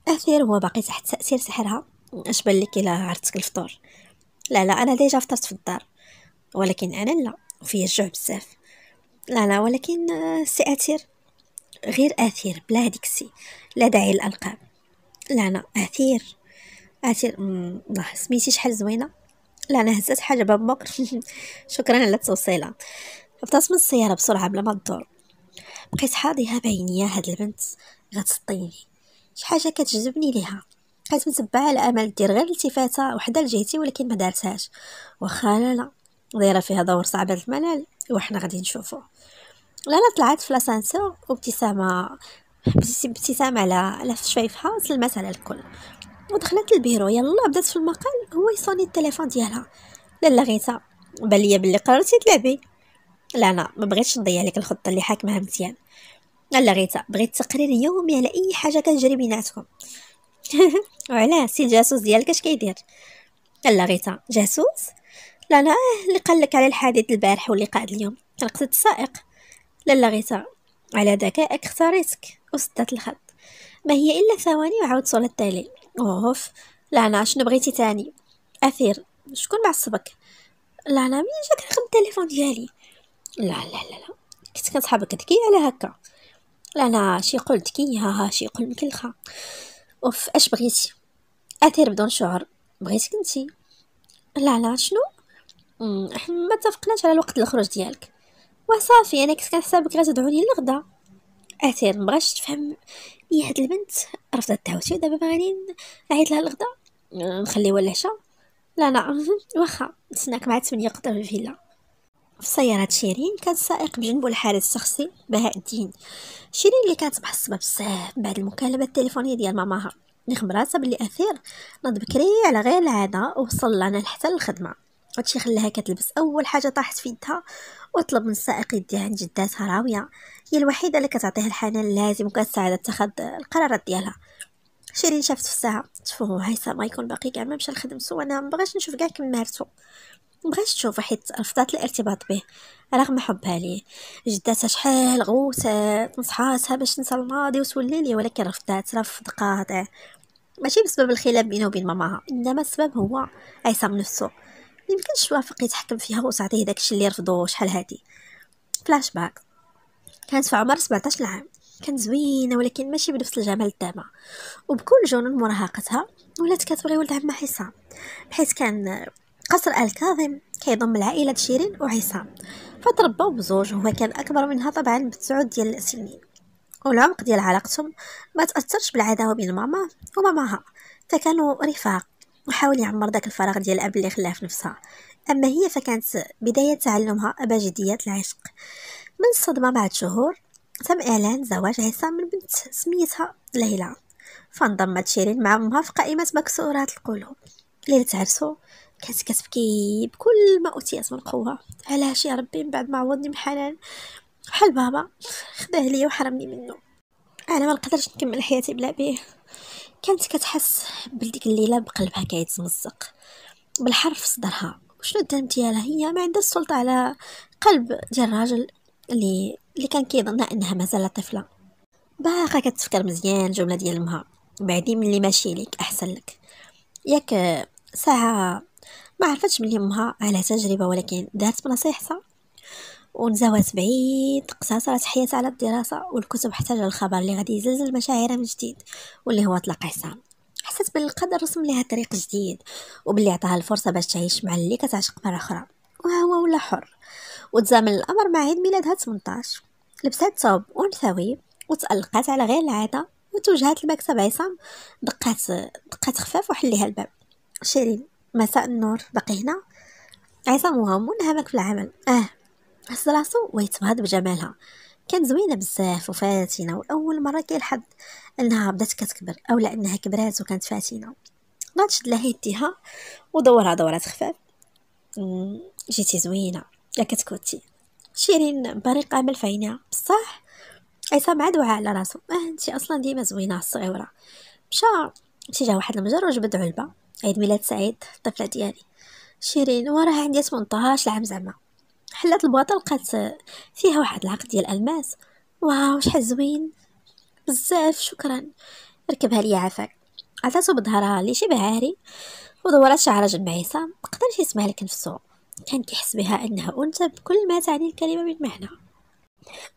أثير هو باقي تحت تأثير سحرها اش بان لك الا عرفتك الفطور لا لا انا ديجا فطرت في الدار ولكن انا لا وفيا الجوع بزاف لا لا ولكن آه، سي اثير غير اثير بلا هذيك السي لا داعي للالقاب لا لا اثير اثير الله سميتي شحال زوينه لا انا هزت حاجه بامك شكرا على التوصيله فطرت من السياره بسرعه بلا ما تدور بقيت حاضيها بعينيا هاد البنت غتسطيني شي حاجه كتجذبني ليها بقيت متبعه على امل دير غير التفاته وحده لجهتي ولكن ما دارتهاش واخا لا لا دايره فيها دور صعبه الملل وحنا غادي نشوفو لالا طلعت في لاسانسور وابتسامه ابتسامه على على شفايفها وسلمات على الكل ودخلت البيرو يلا بدات في المقال هو يصوني التليفون ديالها لالا غيتا بان ليا بلي قررتي تلعبي لا لا ما بغيتش نضيع لك الخطه اللي حاكمها مزيان لالا غيتا بغيت تقرير يومي على اي حاجه كتجري بيناتكم وعلاه سي الجاسوس ديالك اش كيدير لا غيتا جاسوس لا لا اللي قال لك على الحادث البارح قاد اليوم كنقصد السائق لا لا غيتا على ذكائك اختاريتك وسدت الخط ما هي الا ثواني وعاود صورة التالي اوف لا انا شنو بغيتي تاني اثير شكون معصبك لا لا مين جاك رقم التليفون ديالي لا لا لا لا كنت كنصحابك ذكيه على هكا لا لا شي قول ذكيه ها شي قول مكلخه اوف اش بغيتي اثير بدون شعور بغيتك انت لا لا شنو احنا ما اتفقناش على الوقت الخروج ديالك وصافي انا كنت كنحسبك غتدعوني للغدا اثير مبغاش تفهم هي إيه، هاد البنت رفضت دعوتي دابا غادي نعيط لها الغدا نخليوها العشاء لا لا واخا نتسناك مع 8 قدام الفيلا في سيارة شيرين كان السائق بجنبه الحارس الشخصي بهاء الدين شيرين اللي كانت محسبة بزاف بعد المكالمة التليفونية ديال ماماها اللي خبراتها باللي أثير نض بكري على غير العادة وصل لنا حتى للخدمة هادشي خلاها كتلبس أول حاجة طاحت في يدها وطلب من السائق يديها عند جداتها راوية هي الوحيدة اللي كتعطيها الحنان اللازم وكتساعدها تاخد القرارات ديالها شيرين شافت في الساعة تفو هيثم ما يكون باقي كاع ما مشى لخدمتو وانا مبغاش نشوف كاع كم مارتو مبغاش تشوفه حيت رفضت الارتباط به رغم حبها ليه جداتها شحال غوتات آه، نصحاتها باش تنسى الماضي وتولي ليه ولكن رفضات رفض قاطع آه. ماشي بسبب الخلاف بينه وبين ماماها انما السبب هو عصام نفسه ميمكنش توافق يتحكم فيها وتعطيه داكشي اللي رفضو شحال هادي فلاش باك كانت في عمر 17 عام كانت زوينه ولكن ماشي بنفس الجمال دابا وبكل جنون مراهقتها ولات كتبغي ولد عمها حسام بحيث كان قصر الكاظم كيضم العائلة شيرين وعصام فتربوا بزوج وهو كان أكبر منها طبعا بتسعود ديال السنين والعمق ديال علاقتهم ما تأثرش بالعداوة بين ماما وماماها فكانوا رفاق وحاول يعمر داك الفراغ ديال الأب اللي خلاه في نفسها أما هي فكانت بداية تعلمها أباجديات العشق من الصدمة بعد شهور تم إعلان زواج عصام من بنت سميتها ليلى فانضمت شيرين مع أمها في قائمة مكسورات القلوب ليلة عرسو كانت كتبكي بكل ما أوتيت من قوة علاش يا ربي من بعد ما عوضني من حنان بحال بابا خداه ليا وحرمني منه انا ما نقدرش نكمل حياتي بلا بيه كانت كتحس بلديك الليله بقلبها كيتمزق بالحرف في صدرها وشنو الدم ديالها هي ما عندها السلطه على قلب ديال الراجل اللي اللي كان كيظنها انها مازال طفله باقا كتفكر مزيان الجمله ديال امها بعدي من اللي ماشي ليك احسن لك ياك ساعه ما عرفتش بلي امها على تجربه ولكن دارت بنصيحتها ونزوات بعيد قصاصرات حياتها على الدراسه والكتب احتاج الخبر اللي غادي يزلزل مشاعرها من جديد واللي هو طلاق عصام حست بالقدر رسم لها طريق جديد وباللي عطاها الفرصه باش تعيش مع اللي كتعشق مره اخرى وها هو ولا حر وتزامن الامر مع عيد ميلادها 18 لبسات ثوب انثوي وتألقات على غير العاده وتوجهات المكتب عصام دقات دقات خفاف وحليها الباب شيرين مساء النور باقي هنا عصام وهام منهمك في العمل اه حس راسو ويتبهض بجمالها كانت زوينه بزاف وفاتنه واول مره كيلحظ انها بدات كتكبر اولا انها كبرات وكانت فاتنه ناض شد لها يديها ودورها دورات خفاف جيتي زوينه يا كتكوتي شيرين بريقه في عينيها بصح عصام عاد وعى على راسو اه انت اصلا ديما زوينه الصغيره مشى مشى جا واحد المجر وجبد علبه عيد ميلاد سعيد الطفلة ديالي شيرين وراها عندي 18 عام زعما حلات البواطة لقات فيها واحد العقد ديال الماس واو شحال زوين بزاف شكرا ركبها ليا عافاك عطاتو بظهرها لي شبه عاري ودورات شعرها رجل عصام مقدرش يسمع لك نفسه كان كيحس بها انها انثى بكل ما تعني الكلمه من معنى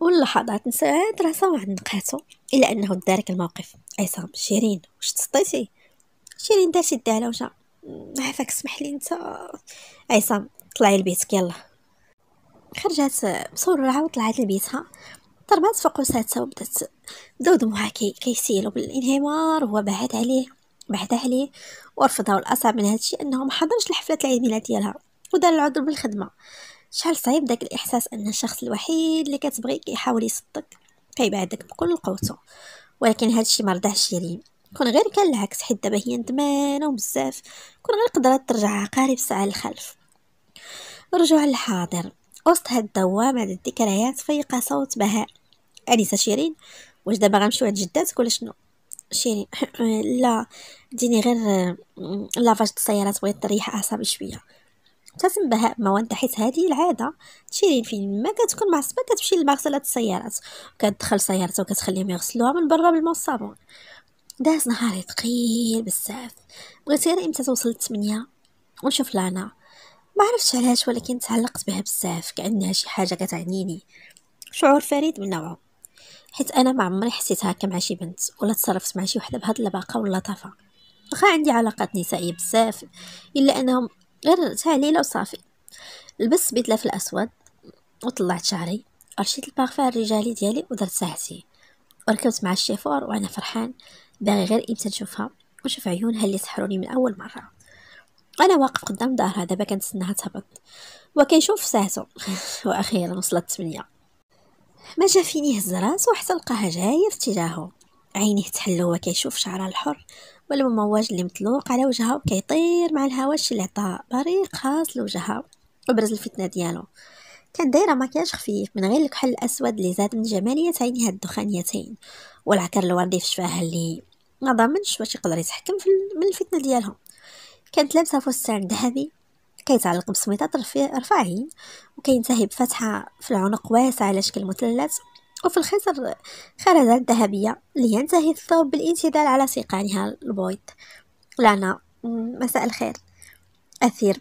واللحظات نساعد راسها وعند نقاتو الا انه دارك الموقف عصام شيرين واش تسطيتي شيرين دار شي على وجهها عافاك سمح لي انت عصام طلعي لبيتك يلا خرجات بصورها وطلعت لبيتها ضربات فوق وسادتها وبدات بداو دموعها كي كيسيلو بالانهمار هو بعد عليه بعد عليه ورفضها والاصعب من هادشي انه ما حضرش لحفله العيد ميلاد ديالها ودار العذر بالخدمه شحال صعيب داك الاحساس ان الشخص الوحيد اللي كتبغي كيحاول يصدك كيبعدك بكل قوته ولكن هادشي ما رضعش شيرين كون غير كان العكس حيت دابا هي ندمانه وبزاف كون غير قدرات ترجع عقارب ساعه للخلف رجوع للحاضر وسط هاد الدوام هاد الذكريات فيق صوت بهاء انيسه شيرين واش دابا غنمشيو عند جداتك ولا شنو شيرين لا ديني غير لافاج السيارات بغيت تريح اعصابي شويه تسم بهاء وانت حيت هذه العاده شيرين فين ما كتكون معصبه كتمشي لمغسله السيارات كتدخل سيارتها وكتخليهم يغسلوها من برا بالماء والصابون داز نهاري ثقيل بزاف بغيت غير امتى توصل للثمانية ونشوف لانا ما عرفتش علاش ولكن تعلقت بها بزاف كانها شي حاجه كتعنيني شعور فريد من نوعه حيت انا ما عمري حسيت هكا مع شي بنت ولا تصرفت مع شي وحده بهاد اللباقه واللطافه واخا عندي علاقات نسائيه بزاف الا انهم غير تعليله وصافي لبست بدله الاسود وطلعت شعري رشيت البارفان الرجالي ديالي ودرت ساعتي وركبت مع الشيفور وانا فرحان باغي غير امتى نشوفها ونشوف عيونها اللي سحروني من اول مره انا واقف قدام دارها دابا كنتسناها تهبط وكيشوف ساعتو واخيرا وصلت 8 ما جا فيني راسو وحتى لقاها جايه في اتجاهه عينيه تحلو وكيشوف شعرها الحر والمموج اللي مطلوق على وجهها وكيطير مع الهواء الشي اللي عطاه بريق خاص لوجهها وبرز الفتنه ديالو كان دايره مكياج خفيف من غير الكحل الاسود اللي زاد من جماليه عينيها الدخانيتين والعكر الوردي في شفاها اللي ما ضامنش واش يقدر يتحكم في من الفتنه ديالهم كانت لابسه فستان ذهبي كيتعلق بسميطات رفاعين وكينتهي بفتحه في العنق واسعه على شكل مثلث وفي الخصر خرزات ذهبية لينتهي الثوب بالانسدال على سيقانها البويض لانا مساء الخير أثير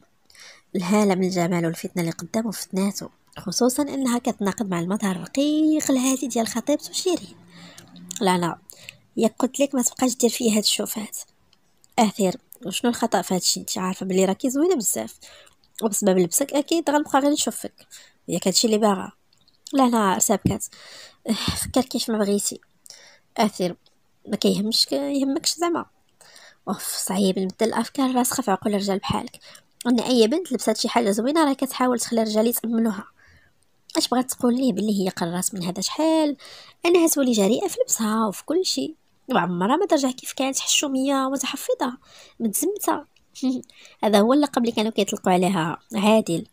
الهالة من الجمال والفتنة اللي قدامه فتناته خصوصا انها كتناقض مع المظهر الرقيق الهادي ديال خطيبته شيرين لانا يا قلت لك ما تبقاش دير فيه هاد الشوفات اثير وشنو الخطا في هادشي انت عارفه بلي راكي زوينه بزاف وبسبب لبسك اكيد غنبقى غير نشوفك ياك هادشي اللي باغا لا لا سابكات فكر كيف ما بغيتي اثير ما كيهمش يهمكش زعما اوف صعيب نبدل الافكار راسخه في عقول الرجال بحالك ان اي بنت لبسات شي حاجه زوينه راه كتحاول تخلي الرجال يتاملوها اش بغات تقول ليه بلي هي قررات من هذا شحال انها تولي جريئه في لبسها وفي كل شيء وعمرها ما ترجع كيف كانت حشوميه متحفظه متزمته هذا هو اللقب اللي كانوا كيطلقوا عليها عادل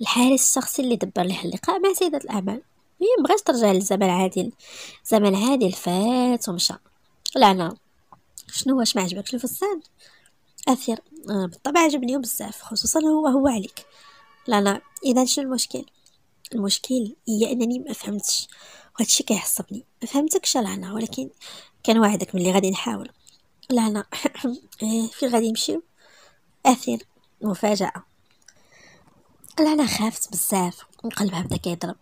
الحارس الشخصي اللي دبر لها اللقاء مع سيدة الأعمال هي مبغاش ترجع للزمن عادل زمن عادل فات ومشى لعنة شنو واش ما عجبكش الفستان أثير آه بالطبع عجبني بزاف خصوصا هو هو عليك لعنة إذا شنو المشكل المشكل هي أنني ما فهمتش هادشي كيعصبني ما فهمتكش لهنا ولكن كنوعدك ملي غادي نحاول لهنا إيه، فين غادي نمشيو اثير مفاجاه لهنا خافت بزاف وقلبها بدا كيضرب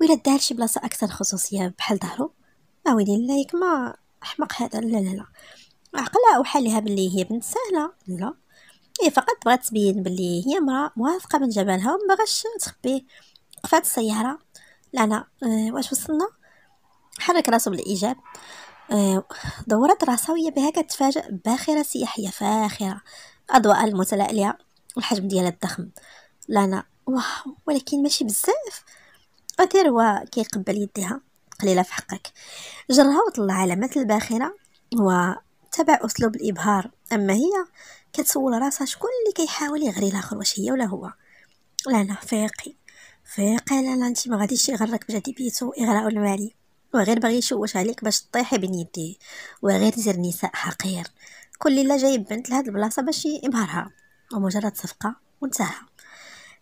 ولا دار شي بلاصه اكثر خصوصيه بحال ظهرو ما ويلي لايك ما احمق هذا لا لا لا عقلها وحالها باللي هي بنت سهله لا هي إيه، فقط بغات تبين باللي هي مرا واثقة من جمالها وما بغاش تخبيه قفات السيارة لا لا آه، واش وصلنا حرك راسو بالايجاب آه، دورت راسها وهي بهكا تفاجأ باخرة سياحية فاخرة اضواء المتلألئة والحجم ديالها الضخم لانا واو ولكن ماشي بزاف أثير هو كيقبل يديها قليلة في حقك جرها وطلع علامات الباخرة وتبع أسلوب الإبهار أما هي كتسول راسها شكون اللي كيحاول يغري الآخر واش هي ولا هو لانا فيقي فقال لها انت ما غاديش يغرك بجاذبيته اغراء المالي وغير باغي يشوش عليك باش تطيحي بين يديه وغير زر نساء حقير كل لا جايب بنت لهاد البلاصه باش يبهرها ومجرد صفقه وانتهى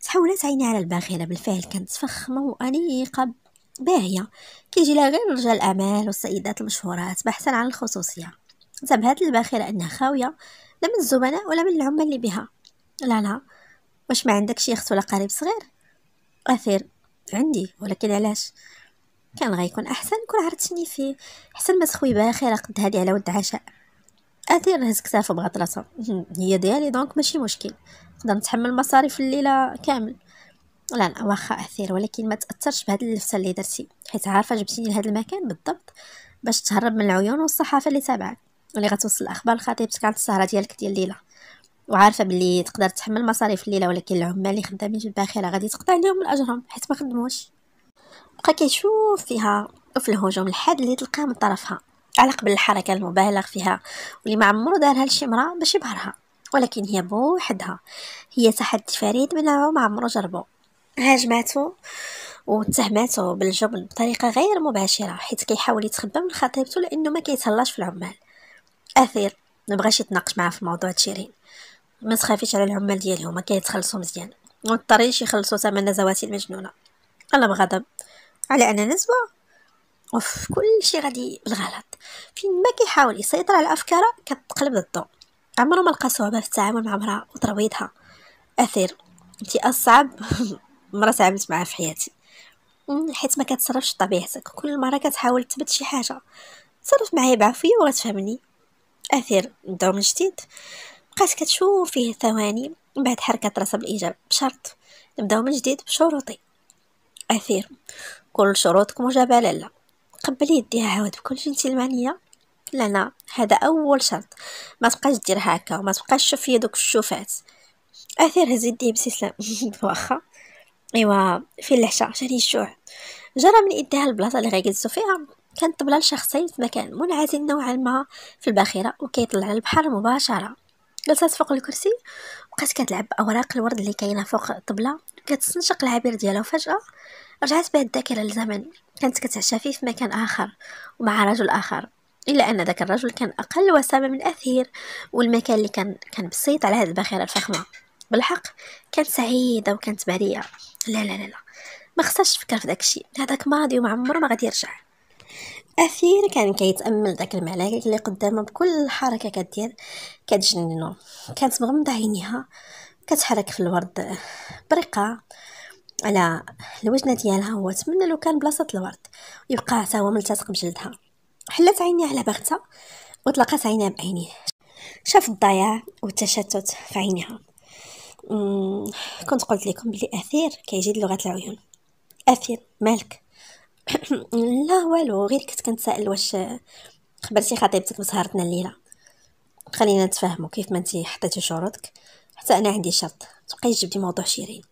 تحولت عيني على الباخره بالفعل كانت فخمه وانيقه باهيه كيجي لها غير رجال الاعمال والسيدات المشهورات بحثا عن الخصوصيه انتبهت الباخره انها خاويه لا من الزبناء ولا من العمال اللي بها لا لا واش ما عندك شي اخت ولا قريب صغير اثير عندي ولكن علاش كان غيكون احسن كون عرفتني فيه احسن ما تخوي باخره قد هادي على ود عشاء اثير هز كتافه بغا هي ديالي دونك ماشي مشكل نقدر نتحمل مصاريف الليله كامل لا لا واخا اثير ولكن ما تاثرش بهاد اللفسه اللي درتي حيت عارفه جبتيني لهاد المكان بالضبط باش تهرب من العيون والصحافه اللي تابعك واللي غتوصل الاخبار لخطيبتك على السهره ديالك ديال الليله وعارفه باللي تقدر تحمل مصاريف الليله ولكن العمال اللي خدامين في الباخره غادي تقطع عليهم من اجرهم حيت ما خدموش بقى كيشوف فيها وفي الهجوم الحاد اللي تلقاه من طرفها على قبل الحركه المبالغ فيها واللي ما عمرو دارها لشي مراه باش يبهرها ولكن هي بوحدها هي تحدي فريد من نوعه ما عمرو جربو هاجماتو واتهماتو بالجبن بطريقه غير مباشره حيت كيحاول يتخبى من خطيبته لانه ما كيتهلاش في العمال اثير ما بغاش يتناقش معها في موضوع تشيرين ما تخافيش على العمال ديالهم كيتخلصوا مزيان مضطرينش يخلصوا ثمن النزوات المجنونه الله بغضب على انا نزوه اوف كلشي غادي بالغلط فين ما كيحاول يسيطر على افكاره كتقلب ضده عمرو ما لقى صعوبه في التعامل مع امراه وترويضها اثير انت اصعب مره تعاملت معها في حياتي حيت ما كتصرفش طبيعتك كل مره كتحاول تثبت شي حاجه تصرف معايا بعفويه وغتفهمني اثير نبداو من جديد بقات كتشوف فيه ثواني بعد حركة راسها بالإيجاب بشرط نبداو من جديد بشروطي أثير كل شروطك مجابة لالا قبل يديها عاود بكل جنتلمانية لا لا هذا أول شرط ما تبقاش دير هكا وما تبقاش تشوف فيا دوك الشوفات أثير هز يديه بسلسلة واخا إيوا في العشاء شري الجوع جرى من إديها البلاصة اللي غيجلسو فيها كانت طبلة لشخصين في مكان منعزل نوعا ما في الباخرة وكيطلع على البحر مباشرة جلست فوق الكرسي بقات كتلعب باوراق الورد اللي كاينه فوق الطبله كتستنشق العبير ديالها وفجاه رجعت بها الذاكره للزمن كانت كتعشى فيه في مكان اخر ومع رجل اخر الا ان ذاك الرجل كان اقل وسامه من اثير والمكان اللي كان كان بسيط على هذه الباخره الفخمه بالحق كانت سعيده وكانت بريئه لا لا لا لا ما خصهاش تفكر في داك الشيء هذاك ماضي ومعمر ما غادي يرجع اخيرا كان كيتامل داك الملاك اللي قدامه بكل حركه كدير كتجننو كانت مغمضه عينيها كتحرك في الورد بريقة على الوجنه ديالها هو تمنى لو كان بلاصه الورد يبقى حتى هو ملتصق بجلدها حلت عينيها على بغتها وطلقت عينيها بعينيه شاف الضياع والتشتت في عينيها أمم، كنت قلت لكم بلي اثير كيجي لغه العيون اثير مالك لا والو غير كنت كنتسائل واش خبرتي خطيبتك بسهرتنا الليله خلينا نتفاهموا كيف ما انت حطيتي شروطك حتى انا عندي شرط تبقاي تجبدي موضوع شيرين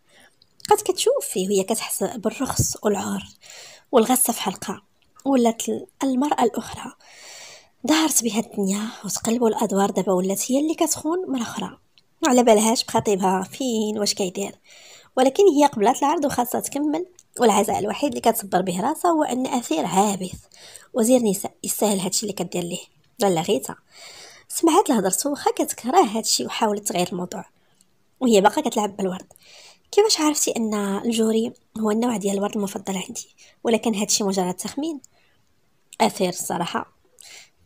بقات كتشوف فيه وهي كتحس بالرخص والعار والغسه في حلقه ولات المراه الاخرى ظهرت بها الدنيا وتقلبوا الادوار دابا ولات هي اللي كتخون مره اخرى على بالهاش بخطيبها فين واش كيدير ولكن هي قبلات العرض وخاصها تكمل والعزاء الوحيد اللي كتصبر به راسها هو ان اثير عابث وزير نساء يستاهل هادشي اللي كدير ليه لالا غيتا سمعت لهضرته واخا كتكره هادشي وحاولت تغير الموضوع وهي باقا كتلعب بالورد كيفاش عرفتي ان الجوري هو النوع ديال الورد المفضل عندي ولكن هادشي مجرد تخمين اثير الصراحه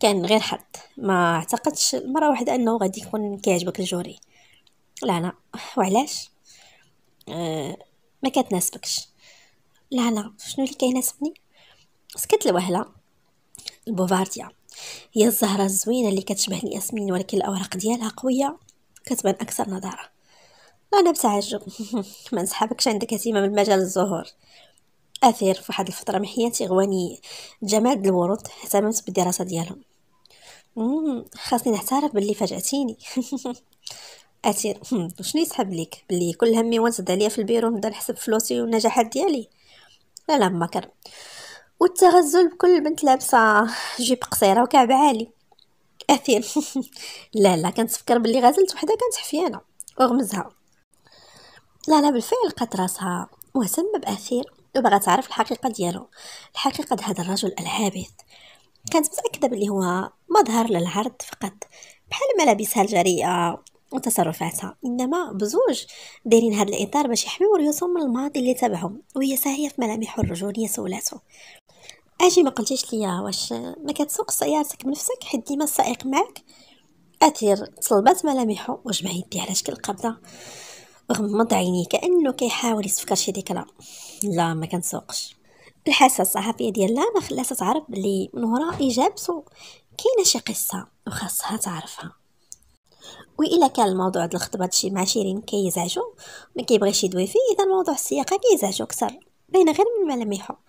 كان غير حظ ما اعتقدش مره واحده انه غادي يكون كيعجبك الجوري لا لا وعلاش أه ما كتناسبكش لا لا شنو اللي كيناسبني سكت الوهله البوفارديا هي الزهره الزوينه اللي كتشبه الياسمين ولكن الاوراق ديالها قويه كتبان اكثر نضاره انا بتعجب ما نسحبكش عندك هزيمه من مجال الزهور اثير في واحد الفتره من حياتي غواني جماد الورود اهتممت بالدراسه ديالهم خاصني نعترف باللي فاجاتيني اثير شنو يسحب ليك بلي كل همي وانت عليا في البيرو نبدا نحسب فلوسي والنجاحات ديالي لا لا مكر والتغزل بكل بنت لابسه جيب قصيره وكعب عالي اثير لا لا كنتفكر باللي غزلت وحده كانت حفيانه وغمزها لا لا بالفعل قد راسها مهتمه باثير وبغى تعرف الحقيقه ديالو الحقيقه هذا الرجل العابث كانت متاكده باللي هو مظهر للعرض فقط بحال ملابسها الجريئه وتصرفاتها إنما بزوج دايرين هذا الإطار باش يحميو ريوسهم من الماضي اللي تبعهم وهي ساهية في ملامح الرجولية سولاته اجي ما قلتيش ليا واش ما كتسوق سيارتك بنفسك حيت ديما السائق معك اثير صلبات ملامحه وجمع يديه على شكل قبضه غمض عينيه كانه كيحاول يسفكر شي ذكرى لا ما كنسوقش الحاسه الصحفيه ديال لانا خلاتها تعرف بلي من وراء اجابته كاينه شي قصه وخاصها تعرفها والا كان الموضوع د الخطبه هادشي مع شيرين كيزعجو ما كيبغيش يدوي فيه اذا موضوع السياقه كيزعجو اكثر بين غير من ملامحه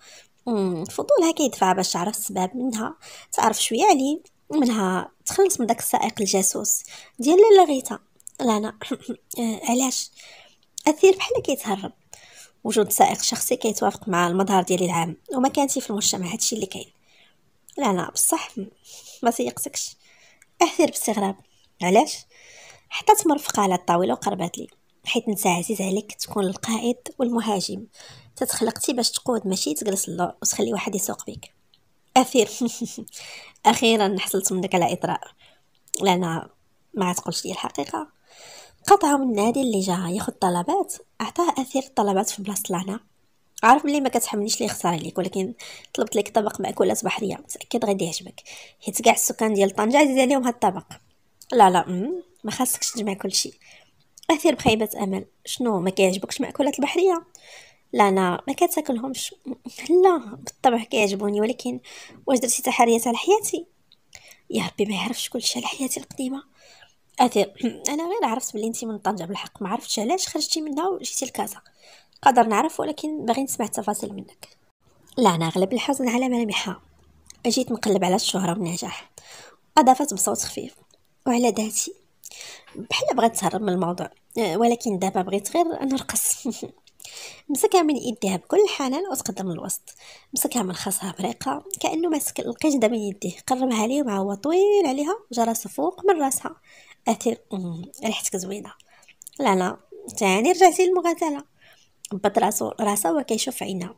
فضولها كيدفع باش تعرف السباب منها تعرف شويه عليه منها تخلص من داك السائق الجاسوس ديال لالا غيتا لانا آه، علاش اثير بحال كيتهرب وجود سائق شخصي كيتوافق مع المظهر ديالي العام ومكانتي في المجتمع هادشي اللي كاين لا لا بصح ما سيقسكش اثير باستغراب علاش حتى مرفقة على الطاولة وقربات لي حيت نتا عزيز عليك تكون القائد والمهاجم تتخلقتي باش تقود ماشي تجلس اللور وتخلي واحد يسوق بك اخير اخيرا حصلت منك على اطراء لان ما تقولش لي الحقيقه قطعه من النادي اللي جا ياخد طلبات اعطاه اثير الطلبات في بلاصه لنا عارف ملي ما كتحملنيش لي اختار ليك ولكن طلبت لك طبق مأكولات بحريه متاكد غادي يعجبك حيت كاع السكان ديال طنجه عزيز عليهم هاد الطبق لا لا مم. ما خاصكش تجمع كل شيء اثير بخيبه امل شنو ما كيعجبكش المأكولات البحريه لا لا ما كتاكلهمش لا بالطبع كيعجبوني ولكن واش درتي تحريات على حياتي يا ربي ما يعرفش كل شيء على حياتي القديمه اثير انا غير عرفت بلي انت من طنجه بالحق ما عرفتش علاش خرجتي منها وجيتي لكازا قدر نعرف ولكن باغي نسمع التفاصيل منك لا انا اغلب الحزن على ملامحها اجيت نقلب على الشهره والنجاح اضافت بصوت خفيف وعلى ذاتي بحال بغات تهرب من الموضوع آه، ولكن دابا بغيت غير نرقص مسكها من يديها بكل حنان وتقدم للوسط مسكها من خاصها بريقة كأنه ماسك القجده من يديه قربها ليه مع هو طويل عليها جرس فوق من راسها أثير ريحتك زوينة لا لا تاني رجعتي للمغازلة بط راسو راسها وكيشوف عينها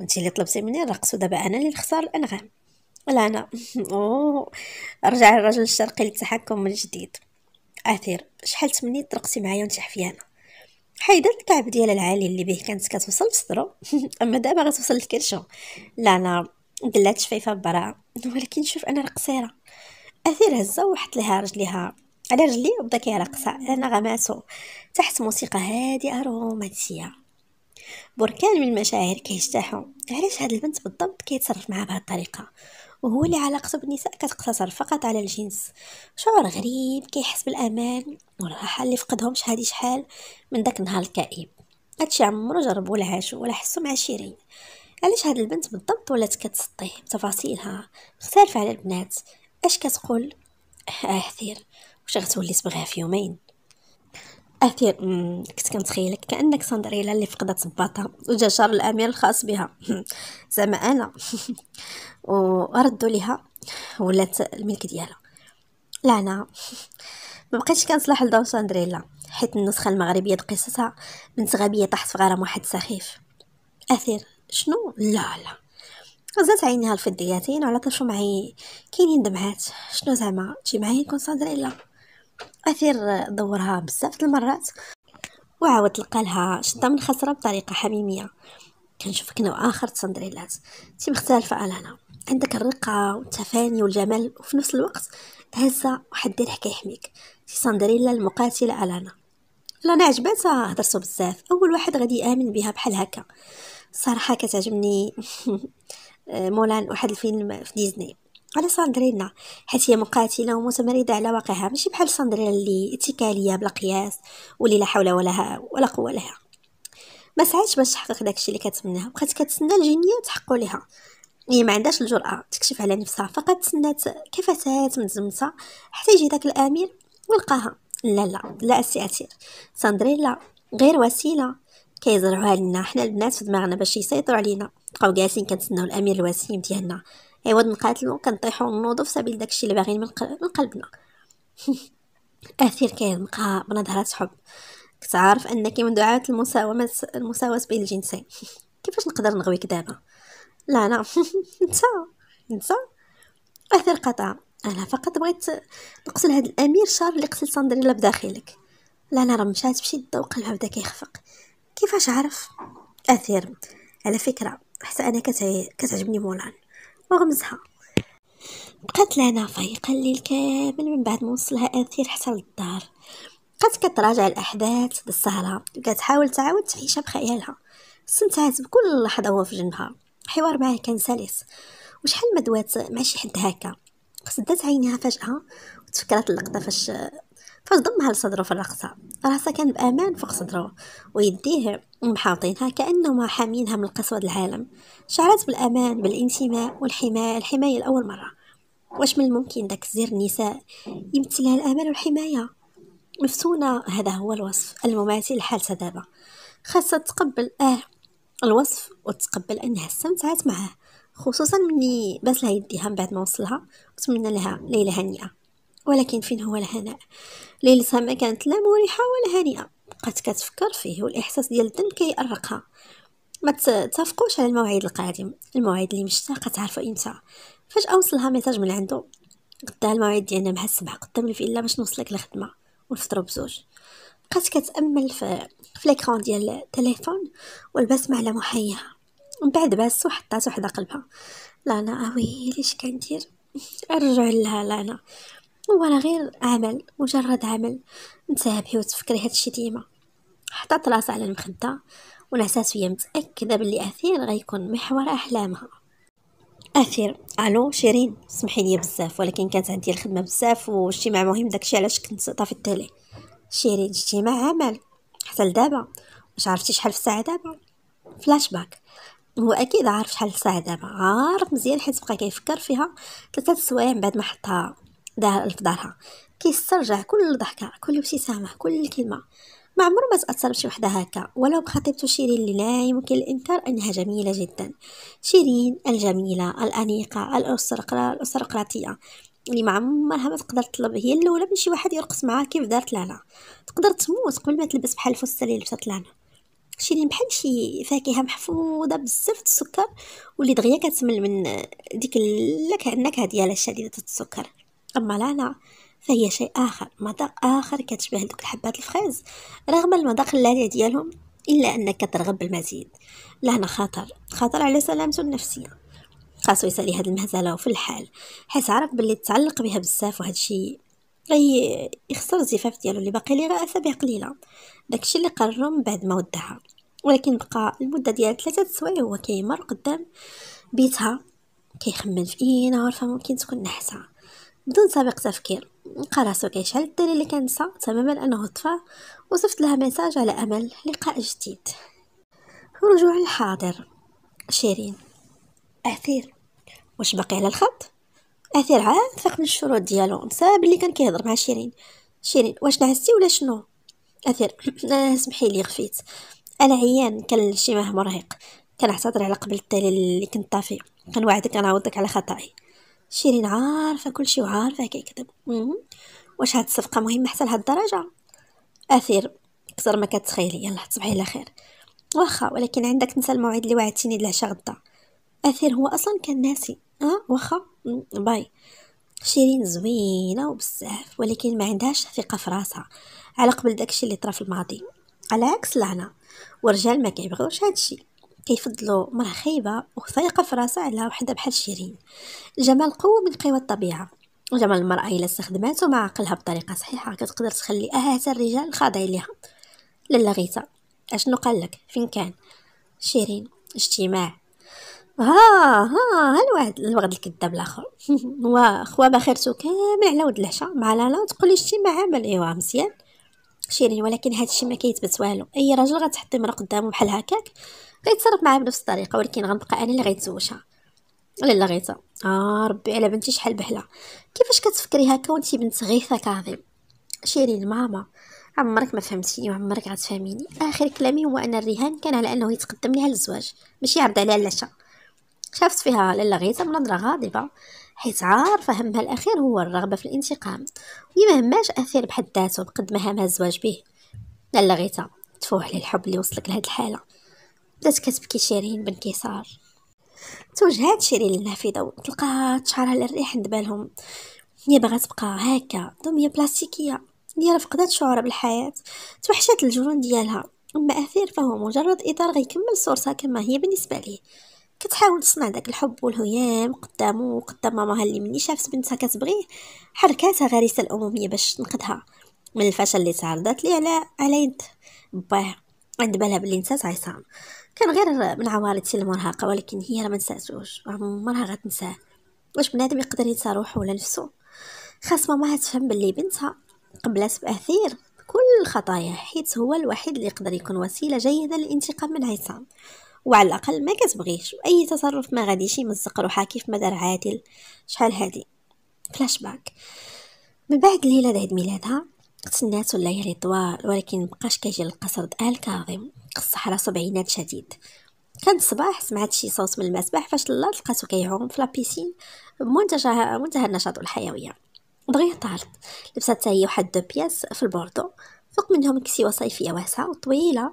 وانت اللي طلبتي مني الرقص ودابا انا اللي نخسر الانغام لا لا اوه رجع الرجل الشرقي للتحكم من جديد اثير شحال تمني طرقتي معايا وانت حفيانه حيدات الكعب ديال العالي اللي به كانت كتوصل لصدرو اما دابا غتوصل لكرشو لا انا دلات شفيفه برا ولكن شوف انا قصيره اثير هزه وحط لها رجليها على رجلي وبدا كيرقص على نغماتو تحت موسيقى هادئه رومانسيه بركان من المشاعر كيجتاحو علاش هاد البنت بالضبط كيتصرف معها بهاد الطريقه وهو اللي علاقته بالنساء كتقتصر فقط على الجنس شعور غريب كيحس بالامان والراحه اللي فقدهم شهادي شحال من داك النهار الكئيب هادشي عمرو جربو ولا عاشو ولا حسو مع شيرين علاش هاد البنت بالضبط ولات كتسطيه بتفاصيلها مختلفه على البنات اش كتقول اه كثير واش غتولي تبغيها في يومين اثير كنت كنتخيلك كانك سندريلا اللي فقدت صباطها وجا شر الامير الخاص بها زعما انا وردوا لها ولات الملك ديالها لعنها ما بقيتش كنصلح لدور سندريلا حيت النسخه المغربيه لقصصها بنت غبيه طاحت في غرام واحد سخيف اثير شنو لا لا وزات عينيها الفضياتين وعلى طرفو معي كاينين دمعات شنو زعما تجي معايا نكون سندريلا أثير دورها بزاف المرات وعاود تلقى لها شدة من خسرة بطريقة حميمية كنشوفك نوع آخر تسندريلات تي مختلفة ألانا عندك الرقة والتفاني والجمال وفي نفس الوقت هزة وحد الضحك يحميك تي سندريلا المقاتلة ألانا لانا عجباتها هضرتو بزاف اول واحد غادي يامن بها بحال هكا صراحه كتعجبني آه، مولان واحد الفيلم في ديزني على ساندرينا حيت هي مقاتله ومتمرده على واقعها ماشي بحال ساندرينا اللي اتكاليه بلا قياس واللي لا حول ولا ولا قوه لها ما سعاتش باش تحقق داكشي اللي كتمناه بقات كتسنى الجنيه تحقق لها هي ما عندهاش الجرأة تكشف على نفسها فقط تسنات كفتاة متزمتة حتى يجي داك الأمير ولقاها لا لا لا السي أثير ساندريلا غير وسيلة كيزرعوها لنا حنا البنات في دماغنا باش يسيطروا علينا بقاو جالسين كنتسناو الأمير الوسيم ديالنا ايوا نقاتلو كنطيحو نوضو في سبيل داكشي اللي باغيين من, من قلبنا اثير كينقى بنظرات حب كتعرف انك من دعاة المساومه المساواه بين الجنسين كيفاش نقدر نغويك دابا لا انا انت انت اثير قطع انا فقط بغيت نقتل هذا الامير شار اللي قتل سندريلا بداخلك لا انا راه مشات بشده وقلبها بدا كيخفق كيفاش عرف اثير على فكره حتى انا كتعجبني مولان وغمزها بقات لنا فايقة الليل كامل من بعد ما وصلها أثير حتى للدار بقات كتراجع الأحداث بالسهرة وكتحاول تعاود تعيشها بخيالها استمتعت بكل لحظة وهو في جنها الحوار معاه كان سلس وشحال ما دوات مع شي حد هكا خسدات عينيها فجأة وتفكرت اللقطة فاش فاش ضمها لصدره في الرقصة راسها كان بأمان فوق صدره ويديه محاطينها كأنهما حامينها من قسوة العالم شعرت بالأمان بالانتماء والحماية الحماية لأول مرة واش من الممكن داك زير النساء يمثلها الأمان والحماية مفتونة هذا هو الوصف المماثل لحالتها دابا خاصها تقبل آه الوصف وتقبل أنها استمتعت معه خصوصا مني بس لها يديها من بعد ما وصلها وتمنى لها ليلة هنيئة ولكن فين هو الهناء ليلتها ما كانت لا مريحة ولا هنيئة بقات كتفكر فيه والإحساس ديال الذنب كيأرقها ما تتفقوش على الموعد القادم الموعد اللي مشتاقة تعرفه إمتى فجأة وصلها ميساج من عنده غدا الموعد ديالنا مع السبعة قدام الفيلا باش نوصلك للخدمة ونفطرو بزوج بقات كتأمل في في ديال التليفون والبسمة على محيها من بعد بس وحطات وحدة قلبها لانا اويلي اش كندير ارجع لها لانا راه غير عمل مجرد عمل نتهبهي وتفكري هادشي ديما حطات راسها على المخدة ونعسات وهي متأكدة بلي أثير غيكون محور أحلامها أثير ألو شيرين سمحي لي بزاف ولكن كانت عندي الخدمة بزاف واجتماع مهم داكشي علاش كنت طافي التالي شيرين اجتماع عمل حتى لدابا مش عرفتي شحال في الساعة دابا فلاش باك هو اكيد عارف شحال الساعه دابا عارف مزيان حيت بقى كيفكر فيها ثلاثه السوايع من بعد ما حطها دارها كيسترجع كل ضحكه كل ابتسامه كل كلمه ما عمر ما تأثر بشي وحدة هكا ولو بخطيبته شيرين اللي لا يمكن الإنكار أنها جميلة جدا شيرين الجميلة الأنيقة الأسرقراطية اللي ما عمرها ما تقدر تطلب هي الأولى من شي واحد يرقص معاها كيف دارت لالا تقدر تموت قبل ما تلبس بحال الفستان اللي لبست لالا شيرين بحال شي فاكهه محفوظه بزاف السكر واللي دغيا كتمل من ديك النكهه ديالها شديده السكر أما لانا فهي شيء آخر مذاق آخر كتشبه دوك الحبات الفخيز رغم المذاق اللاذع ديالهم إلا أنك كترغب بالمزيد لانا خطر خطر على سلامته النفسية خاصو يسالي هاد المهزلة وفي الحال حيت عرف باللي تعلق بها بزاف وهاد الشيء غي يخسر الزفاف ديالو اللي باقي ليه غير اسابيع قليلة داكشي اللي قررو من بعد ما ودها ولكن بقى المدة ديال ثلاثة سوايع هو كيمر قدام بيتها كيخمن في اي غرفة ممكن تكون نحسها بدون سابق تفكير لقى راسو كيشعل الدري اللي كان تماما انه طفى وصفت لها ميساج على امل لقاء جديد رجوع الحاضر شيرين اثير واش باقي على الخط اثير عاد فاق من الشروط ديالو بسبب اللي كان كيهضر مع شيرين شيرين واش نعستي ولا شنو اثير سمحي لي غفيت انا عيان كان شي مرهق كنعتذر على قبل التالي اللي كنت طافي كنوعدك انا عوضك على خطائي شيرين عارفه كلشي وعارفه كيكذب واش هاد الصفقه مهمه حتى لهاد الدرجه اثير كثر ما كتخيلي يلا تصبحي على خير واخا ولكن عندك تنسى الموعد اللي وعدتيني للعشاء غدا اثير هو اصلا كان ناسي اه واخا باي شيرين زوينه وبزاف ولكن ما عندهاش ثقه في راسها على قبل داكشي اللي طرا في الماضي على عكس لهنا والرجال ما كيبغيوش هادشي كيفضلوا مرا خايبه وثايقه في راسها على وحده بحال شيرين الجمال قوه من قوى الطبيعه جمال المرأة إلا استخدمته مع عقلها بطريقة صحيحة كتقدر تخلي أهات الرجال خاضعين لها لالا غيتا أشنو قالك فين كان شيرين اجتماع ها ها ها الوعد الوغد الكذاب الاخر واخوا بخيرتو كامل على ود العشاء مع لالا تقول اجتماع عمل ايوا مزيان شيرين ولكن هادشي ما كيتبت والو اي رجل غتحطي مرا قدامه بحال هكاك غيتصرف معاها بنفس الطريقه ولكن غنبقى انا اللي غيتزوجها لالا غيتا اه ربي على بنتي شحال بهله كيفاش كتفكري هكا وانتي بنت غيثه كاظم شيرين ماما عمرك ما فهمتيني وعمرك غتفهميني اخر كلامي هو ان الرهان كان على انه يتقدم لها للزواج ماشي يعرض عليها العشاء شافت فيها لالا غيتا بنظره غاضبه حيت عارفه همها الاخير هو الرغبه في الانتقام وما اثير بحد ذاته بقد ما همها الزواج به لالا غيتا تفوح للحب اللي وصلك لهاد الحاله بدات كتبكي شيرين بن كيسار توجهات شيرين للنافذه وتلقاها تشعرها للريح عند بالهم هي باغا تبقى هكا دميه بلاستيكيه هي فقدات شعورها بالحياه توحشات الجنون ديالها اما اثير فهو مجرد اطار غيكمل صورتها كما هي بالنسبه ليه كتحاول تصنع داك الحب والهيام قدامه وقدام ماماها اللي مني شافت بنتها كتبغيه حركاتها غريسة الاموميه باش تنقدها من الفشل اللي تعرضت ليه على على يد باه عند بالها بلي نسات عصام كان غير من عوالد المرهقه ولكن هي راه ما نساتوش عمرها غتنساه واش بنادم يقدر ينسى روحو ولا نفسو خاص ماما تفهم باللي بنتها قبلات باثير كل الخطايا حيت هو الوحيد اللي يقدر يكون وسيله جيده للانتقام من عصام وعلى الاقل ما كتبغيش اي تصرف ما غاديش يمزق روحها كيف ما دار عادل شحال هادي فلاش باك من بعد ليله عيد ميلادها تسناتو الليالي طوال ولكن مبقاش كيجي للقصر دال كاظم قصح راسو بعينات شديد كان الصباح سمعت شي صوت من المسبح فاش الله لقاتو كيعوم في لابيسين بمنتهى منتهى النشاط والحيويه دغيا طارت لبسات هي واحد دو بياس في البوردو فوق منهم كسيوه صيفيه واسعه وطويله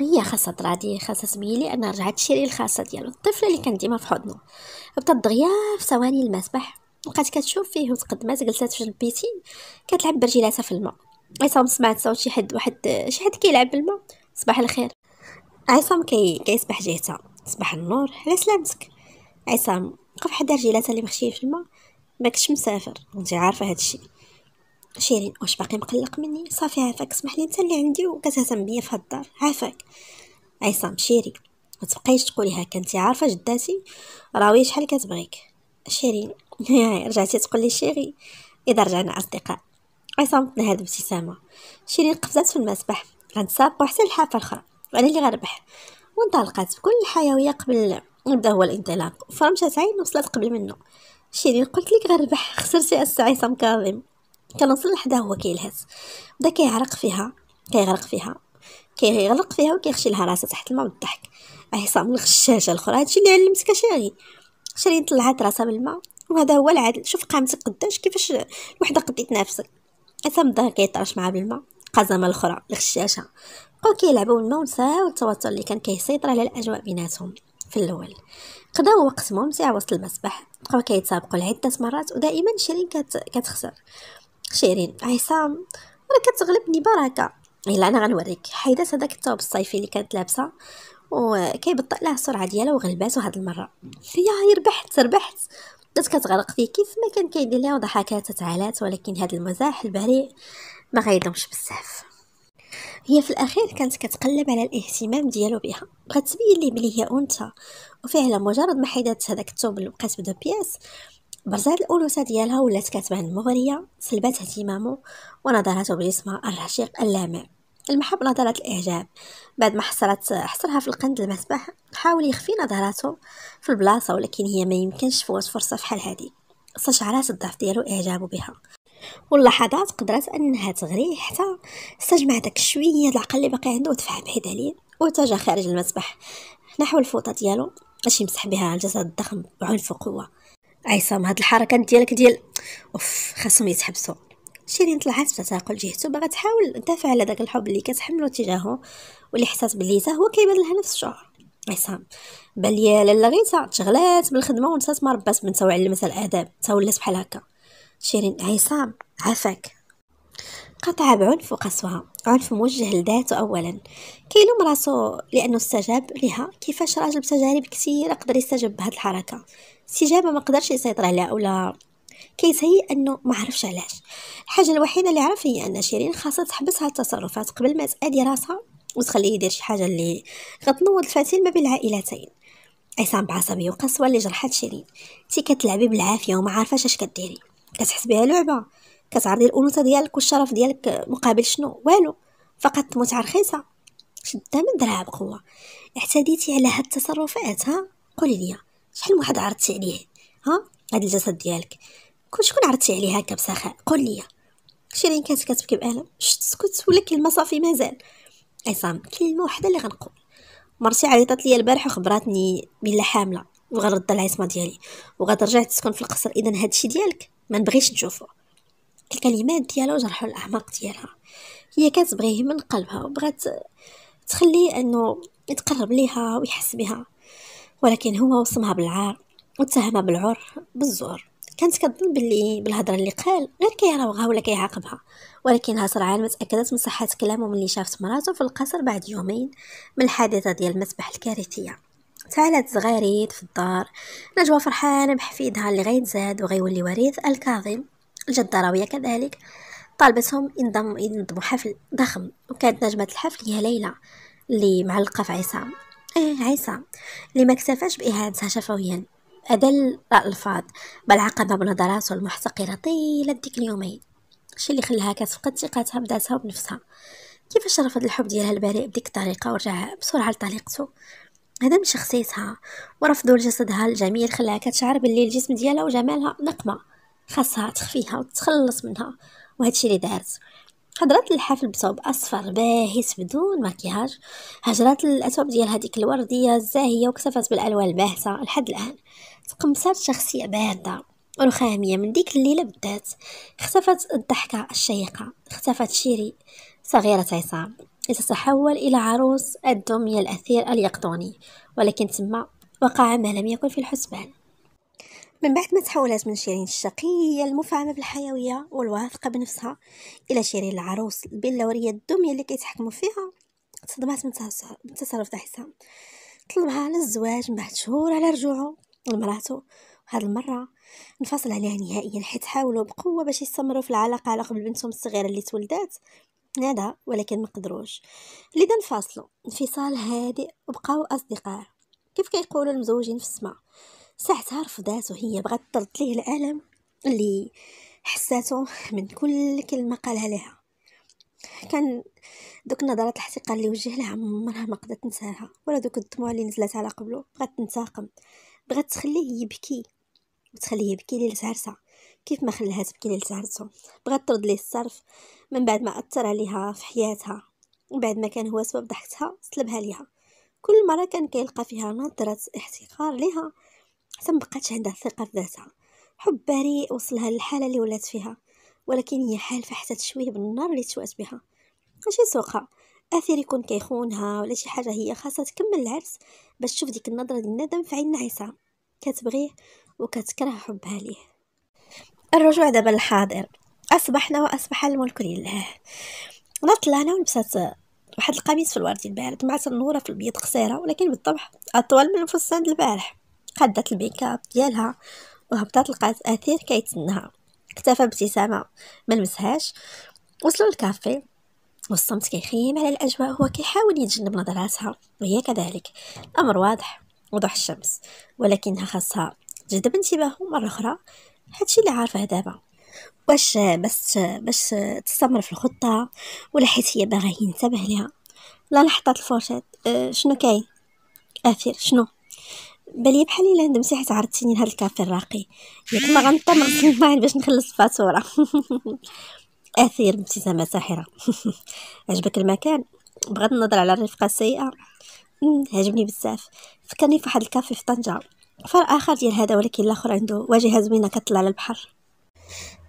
هي خاصة ترادي خاصة سميلي أنا رجعت تشري الخاصة ديالو الطفلة اللي كانت ديما في حضنو بدات دغيا في ثواني المسبح بقات كتشوف فيه وتقدمات جلسات في البيتين كتلعب برجلاتها في الماء عصام سمعت صوت شي حد واحد شي حد كيلعب بالماء صباح الخير عصام كي كيسبح جهتها صباح النور على سلامتك عصام وقف حدا رجيلاتها اللي مخشيين في الماء ما مسافر انت عارفه هذا الشيء شيرين واش باقي مقلق مني صافي عافاك اسمح لي انت اللي عندي وكتهتم بيا في هاد الدار عافاك عصام شيري ما تبقايش تقولي هكا انت عارفه جداتي راوي شحال كتبغيك شيرين رجعتي تقول لي شيري اذا رجعنا اصدقاء عصام تنهد بابتسامه شيرين قفزات في المسبح غنتسابقوا حتى الحافه الاخرى وانا اللي غنربح وانطلقت بكل الحيويه قبل نبدا هو الانطلاق فرمشات عين وصلت قبل منه شيرين قلت لك غنربح خسرتي السعيصه كاظم كنوصل لحدا هو كيلهز بدا كيعرق فيها كيغرق فيها كيغلق فيها وكيخشي لها راسها تحت الماء بالضحك عصام الغشاشه الاخرى هادشي اللي علمتك شيري شيرين طلعت راسها بالماء وهذا هو العدل شوف قامتك قداش كيفاش الوحده قضيت نفسك عصام الظهر كيطرش معها بالماء قزم الأخرى الخشاشه بقاو كيلعبوا الماء ونساو التوتر اللي كان كيسيطر على الأجواء بيناتهم في الأول قضاو وقت ممتع وسط المسبح بقاو كيتسابقوا لعدة مرات ودائما شيرين كت... كتخسر شيرين عصام راه كتغلبني بركه يلا انا غنوريك حيدات هذاك الثوب الصيفي اللي كانت لابسه وكيبطئ له السرعه ديالها وغلباتو هاد المره يا ربحت ربحت بدات كتغرق فيه كيف ما كان كيدير لها وضحكات تعالات ولكن هذا المزاح البريء ما غيضمش بزاف هي في الاخير كانت كتقلب على الاهتمام ديالو بها بغات تبين ليه بلي هي انثى وفعلا مجرد ما حيدات هذاك الثوب اللي بقات بدو بياس برزات الانوثه ديالها ولات كتبان مغريه سلبات اهتمامه ونظراته بجسمها الرشيق اللامع المحب نظرات الإعجاب بعد ما حصلت حصرها في القند المسبح حاول يخفي نظراته في البلاصة ولكن هي ما يمكنش فوت فرصة فحال هذه استشعرات الضعف ديالو إعجابه بها واللحظات قدرات انها تغريه حتى استجمع داك شويه العقل اللي باقي عنده وتفاح بعيد عليه واتجه خارج المسبح نحو الفوطه ديالو باش يمسح بها الجسد الضخم بعنف وقوه عصام هاد الحركات ديالك ديال اوف خاصهم يتحبسوا شيرين طلعت بتثاقل جهته باغا تحاول تدافع على داك الحب اللي كتحملو تجاهه واللي حسات بلي حتى هو كيبان لها نفس الشعور عصام بان ليا لالا غيتا تشغلات بالخدمه ونسات ما ربات بنتها وعلمتها الاداب تا ولات بحال هكا شيرين عصام عفاك قطع بعنف وقسوه عنف موجه لذاته اولا كيلوم راسو لانه استجاب لها كيفاش راجل بتجارب كثيره قدر يستجب بهاد الحركه استجابه ما قدرش يسيطر عليها ولا كيتهيأ انه ما عرفش علاش الحاجه الوحيده اللي عرف هي ان شيرين خاصها تحبس هاد التصرفات قبل ما تأدي راسها وتخليه يدير شي حاجه اللي غتنوض الفتيل ما بين العائلتين عصام بعصبيه وقسوه اللي جرحت شيرين تي كتلعبي بالعافيه وما عارفاش اش كديري كتحس بها لعبه كتعرضي الانوثه ديالك والشرف ديالك مقابل شنو والو فقط متعه رخيصه شدها من دراعها بقوه اعتديتي على هاد التصرفات ها قولي لي شحال من واحد عرضتي عليه ها هاد الجسد ديالك كون شكون عرضتي عليه هكا بسخاء قولي لي شيرين كانت كتبكي بألم شت سكت ولا كلمه صافي مازال عصام كلمه وحده اللي غنقول مرتي عيطت لي البارح وخبراتني بلي حامله وغنرد العصمه ديالي وغترجع تسكن في القصر اذا هادشي ديالك ما نبغيش نشوفه الكلمات ديالو جرحوا الاعماق ديالها هي كتبغيه من قلبها وبغات تخليه انه يتقرب ليها ويحس بها ولكن هو وصمها بالعار واتهمها بالعر بالزور كانت كتظن باللي بالهضره اللي قال غير كيراوغها ولا كيعاقبها ولكنها سرعان ما تاكدت من صحه كلامه ملي شافت مراته في القصر بعد يومين من الحادثه ديال المسبح الكارثيه تعالت صغيريت في الدار نجوى فرحانة بحفيدها اللي غيتزاد وغيولي وريث الكاظم الجدة راوية كذلك طالبتهم ينضم ينظموا حفل ضخم وكانت نجمة الحفل هي ليلى اللي معلقة في عصام ايه عيسى اللي ما اكتفاش بإهانتها شفويا أدل الألفاظ بل عقب بنظراته المحتقرة طيلة ديك اليومين الشي اللي خلاها كتفقد ثقتها بذاتها وبنفسها كيفاش رفض الحب ديالها البريء بديك الطريقة ورجع بسرعة لطريقته هذا من شخصيتها ورفضوا لجسدها الجميل خلاها كتشعر باللي الجسم ديالها وجمالها نقمه خاصها تخفيها وتتخلص منها وهذا الشيء اللي دارت هضرات للحفل بصوب اصفر باهت بدون مكياج هجرات الاثواب ديال هذيك الورديه الزاهيه وكتفت بالالوان الباهته لحد الان تقمصات شخصيه بارده رخامية من ديك الليله بدات اختفت الضحكه الشيقه اختفت شيري صغيره عصام لتتحول إلى عروس الدمية الأثير اليقطوني ولكن تما وقع ما لم يكن في الحسبان من بعد ما تحولت من شيرين الشقية المفعمة بالحيوية والواثقة بنفسها إلى شيرين العروس البلورية الدمية اللي كيتحكموا فيها تصدمات من تصرف تاع حسام طلبها للزواج من بعد شهور على رجوعه لمراته وهاد المرة انفصل عليها نهائيا حيت حاولوا بقوة باش يستمروا في العلاقة على قبل بنتهم الصغيرة اللي تولدات نادى ولكن مقدروش لذا انفصلوا انفصال هادئ وبقاو اصدقاء كيف كيقولوا المزوجين في السماء ساعتها رفضات وهي بغات تطلط ليه الالم اللي حساتو من كل كلمه قالها لها كان دوك نظرات الاحتقار اللي وجه لها عمرها ما قدرت تنساها ولا دوك الدموع اللي نزلت على قبله بغات تنتقم بغات تخليه يبكي وتخليه يبكي ليل سهرسه كيف ما خلاها تبكي ليل عرسو بغات ترد ليه الصرف من بعد ما أثر عليها في حياتها من بعد ما كان هو سبب ضحكتها سلبها ليها كل مرة كان كيلقى فيها نظرة احتقار ليها حتى مبقاتش عندها الثقة في ذاتها حب بريء وصلها للحالة اللي ولات فيها ولكن هي حالفة حتى تشويه بالنار اللي تشوات بها ماشي سوقها اثير يكون كيخونها ولا شي حاجه هي خاصها تكمل العرس باش تشوف ديك النظره ديال الندم في عين عيسى كتبغيه وكتكره حبها ليه الرجوع دابا للحاضر أصبحنا وأصبح الملك لله نطلع أنا ولبسات واحد القميص في الوردي البارد مع تنورة في البيض قصيرة ولكن بالطبع أطول من الفستان البارح قدت الميك اب ديالها وهبطات لقات أثير كيتسناها اكتفى بابتسامة ما لمسهاش وصلوا للكافي والصمت كيخيم على الأجواء هو كيحاول يتجنب نظراتها وهي كذلك الأمر واضح وضوح الشمس ولكنها خاصها تجذب انتباهه مرة أخرى هادشي اللي عارفه دابا واش بس باش تستمر في الخطه ولا حيت هي باغا ينتبه ليها لا لحظات الفرشات أه شنو كاين افير شنو بالي بحال الا ندمتي حيت عرضتيني لهاد الكافي الراقي ياك ما غنطم غسل باش نخلص الفاتوره اثير ابتسامه ساحره عجبك المكان بغات النظر على الرفقه السيئه عجبني بزاف فكرني في واحد الكافي في طنجه فار آخر ديال هذا ولكن الآخر عنده واجهة زوينة كطلع على البحر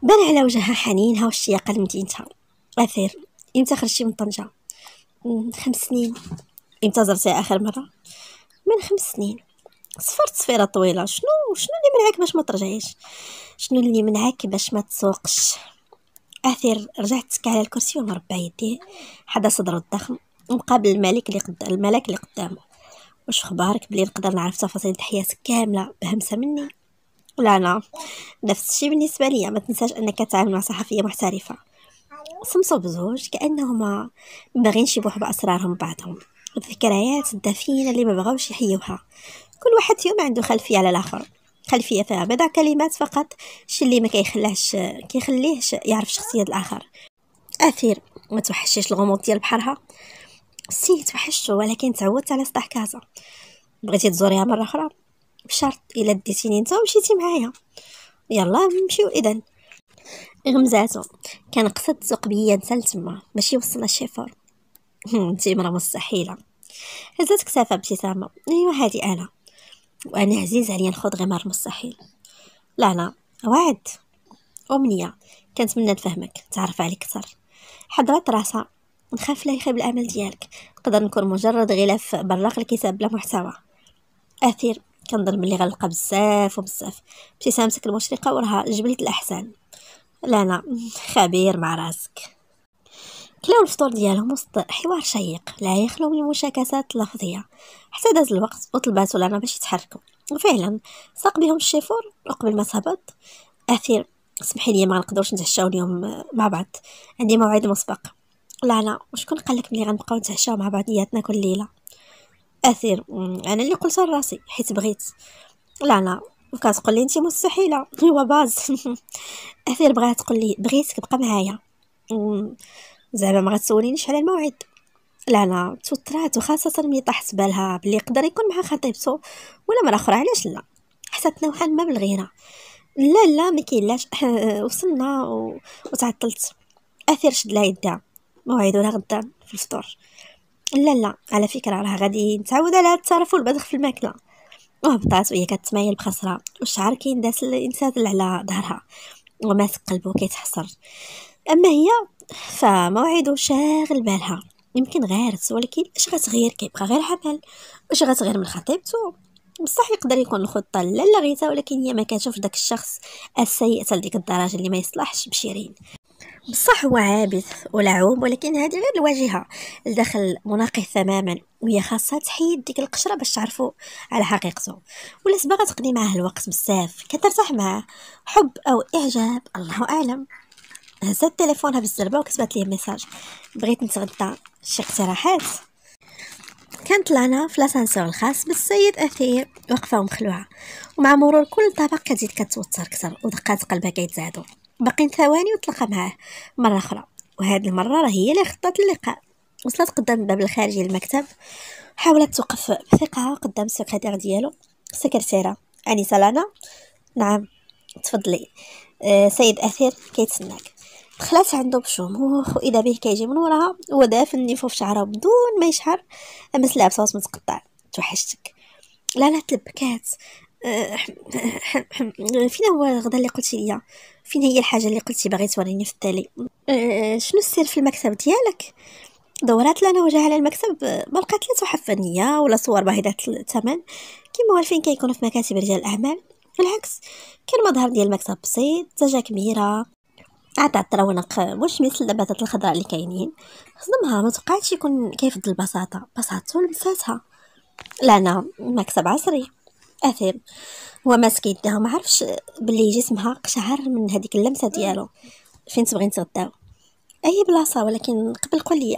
بان على وجهها حنينها واشتياق لمدينتها أثير إمتى خرجتي من طنجة خمس سنين إمتى زرتي آخر مرة من خمس سنين صفرت صفيرة طويلة شنو شنو اللي منعك باش ما ترجعيش شنو اللي منعك باش ما تسوقش أثير رجعت تكى على الكرسي ومربع يديه حدا صدره الضخم مقابل الملك اللي قد... الملك اللي قدامه واش اخبارك بلي نقدر نعرف تفاصيل حياتك كامله بهمسه مني لا لا نفس الشيء بالنسبه ليا ما تنساش انك تتعامل مع صحفيه محترفه سمسو بزوج كانهما باغينش يبوحوا باسرارهم بعضهم الذكريات الدفينه اللي ما بغاوش يحيوها كل واحد فيهم عنده خلفيه على الاخر خلفيه فيها بضع كلمات فقط شي اللي ما كيخليهش كيخليهش يعرف شخصيه الاخر اثير ما توحشيش الغموض ديال بحرها سي توحشتو ولكن تعودت على سطح كازا بغيتي تزوريها مره اخرى بشرط الا ديتيني نتا ومشيتي معايا يلا نمشيو اذا غمزاتو كان قصد تسوق بيا نتا لتما باش يوصل الشيفور انتي مرا مستحيله هزات كتافها ابتسامه ايوا هادي انا وانا عزيز عليا نخوض غمار مستحيل لا لا وعد امنيه كنتمنى نفهمك تعرف عليك اكثر حضرات راسها نخاف لا يخيب الامل ديالك نقدر نكون مجرد غلاف براق لكتاب بلا محتوى اثير كنظن بلي غنلقى بزاف وبزاف ابتسامتك المشرقه وراها جبلة الاحسان لا لا خبير مع راسك كلاو الفطور ديالهم وسط حوار شيق لا يخلو من المشاكسات اللفظيه حتى داز الوقت وطلباتو لنا باش يتحركوا وفعلا ساق بهم الشيفور وقبل ما تهبط اثير سمحي لي ما نقدرش نتعشاو اليوم مع بعض عندي موعد مسبق لا لا وشكون قال لك ملي غنبقاو نتعشاو مع بعضياتنا كل ليله اثير انا اللي قلت لراسي حيت بغيت لا لا وكتقول لي انت مستحيله هو باز اثير بغات تقول لي بغيتك تبقى معايا زعما ما غتسولينيش على الموعد لا لا توترات وخاصة ملي طاحت بالها بلي يقدر يكون مع خطيبته ولا مرة أخرى علاش لا حسيت نوعا ما بالغيرة لا لا ما كاين وصلنا و... وتعطلت اثير شد لها يدها موعدنا غدا في الفطور لا لا على فكرة راه غادي نتعود على الترف والبذخ في الماكلة وهبطات وهي كتمايل بخسره والشعر كينداس الانسان على ظهرها وماسك قلبه كيتحسر اما هي فموعده شاغل بالها يمكن غارت ولكن اش غتغير كيبقى غير حبل اش غتغير من خطيبته بصح يقدر يكون الخطه لا لغيتها ولكن هي ما كتشوف داك الشخص السيء حتى لديك الدرجه اللي ما يصلحش بشيرين بصح هو عابث ولعوب ولكن هذه غير الواجهه لدخل مناقه تماما وهي خاصها تحيد ديك القشره باش تعرفوا على حقيقته ولا باغا تقضي معاه الوقت بزاف كترتاح معاه حب او اعجاب الله اعلم هزات تليفونها بالزربه وكتبت ليه ميساج بغيت نتغدى شي اقتراحات كانت لانا في لاسانسور الخاص بالسيد أثير واقفة ومخلوعة ومع مرور كل طبق كتزيد كتوتر أكثر ودقات قلبها كيتزادو باقين ثواني وتلقى معاه مرة أخرى وهذه المرة راه هي اللي خطات اللقاء وصلت قدام الباب الخارجي للمكتب حاولت توقف بثقة قدام السكرتير ديالو السكرتيرة أنيسة سلانا نعم تفضلي أه سيد أثير كيتسناك دخلت عنده بشموخ واذا به كيجي من وراها هو دافن في شعره بدون ما يشعر امس لابسه وصمت قطع توحشتك لا لا تلبكات فين هو الغدا اللي قلتي ليا فين هي الحاجه اللي قلتي باغي توريني في التالي أه، شنو السر في المكتب ديالك دورات لنا وجهها على المكتب ما لقات لا تحف فنيه ولا صور باهظه الثمن كيما عارفين كيكونوا في مكاتب رجال الاعمال بالعكس كان مظهر ديال المكتب بسيط زجاج كبيره عطات رونق مش مثل النباتات الخضراء اللي كاينين خدمها ما توقعتش يكون كيف البساطه بساطته لمساتها لا انا مكتب عصري اثيم هو ماسك يدها ما عرفش بلي جسمها قشعر من هذيك اللمسه ديالو فين تبغي نتغداو اي بلاصه ولكن قبل قول لي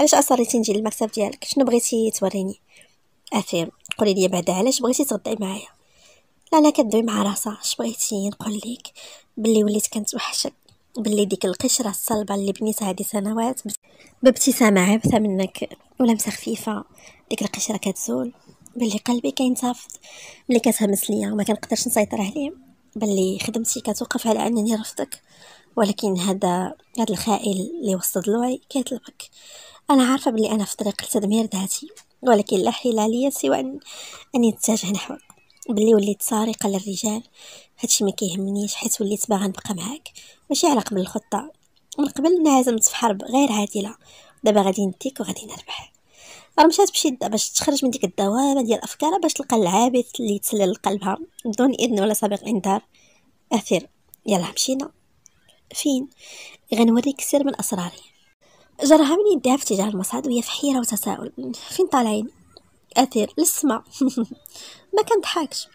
علاش اصريتي نجي للمكتب ديالك شنو بغيتي توريني اثيم قولي لي بعدا علاش بغيتي تغداي معايا لا لا كدوي مع راسها اش بغيتي نقول لك بلي وليت كنتوحشك بلي ديك القشره الصلبه اللي بنيتها هذه سنوات بابتسامه عابثه منك ولمسه خفيفه ديك القشره كتزول بلي قلبي كينتافض ملي كتهمس ليا وما كنقدرش نسيطر عليه بلي خدمتي كتوقف على انني رفضك ولكن هذا هذا الخائل اللي وسط ضلوعي كيطلبك انا عارفه بلي انا في طريق لتدمير ذاتي ولكن لا حيله عليا سوى ان اني نتجه نحوك بلي وليت سارقه للرجال هادشي ما كيهمنيش حيت وليت باغا نبقى معاك ماشي على قبل الخطه من قبل انعزمت في حرب غير عادله دابا غادي نديك وغادي نربح راه مشات بشده باش تخرج من ديك الدوامه ديال افكارها باش تلقى العابث اللي تسلل لقلبها بدون اذن ولا سابق انذار اثير يلا مشينا فين غنوريك سر من اسراري جرها من يديها في اتجاه المصعد وهي في حيره وتساؤل فين طالعين اثير للسما ما كنضحكش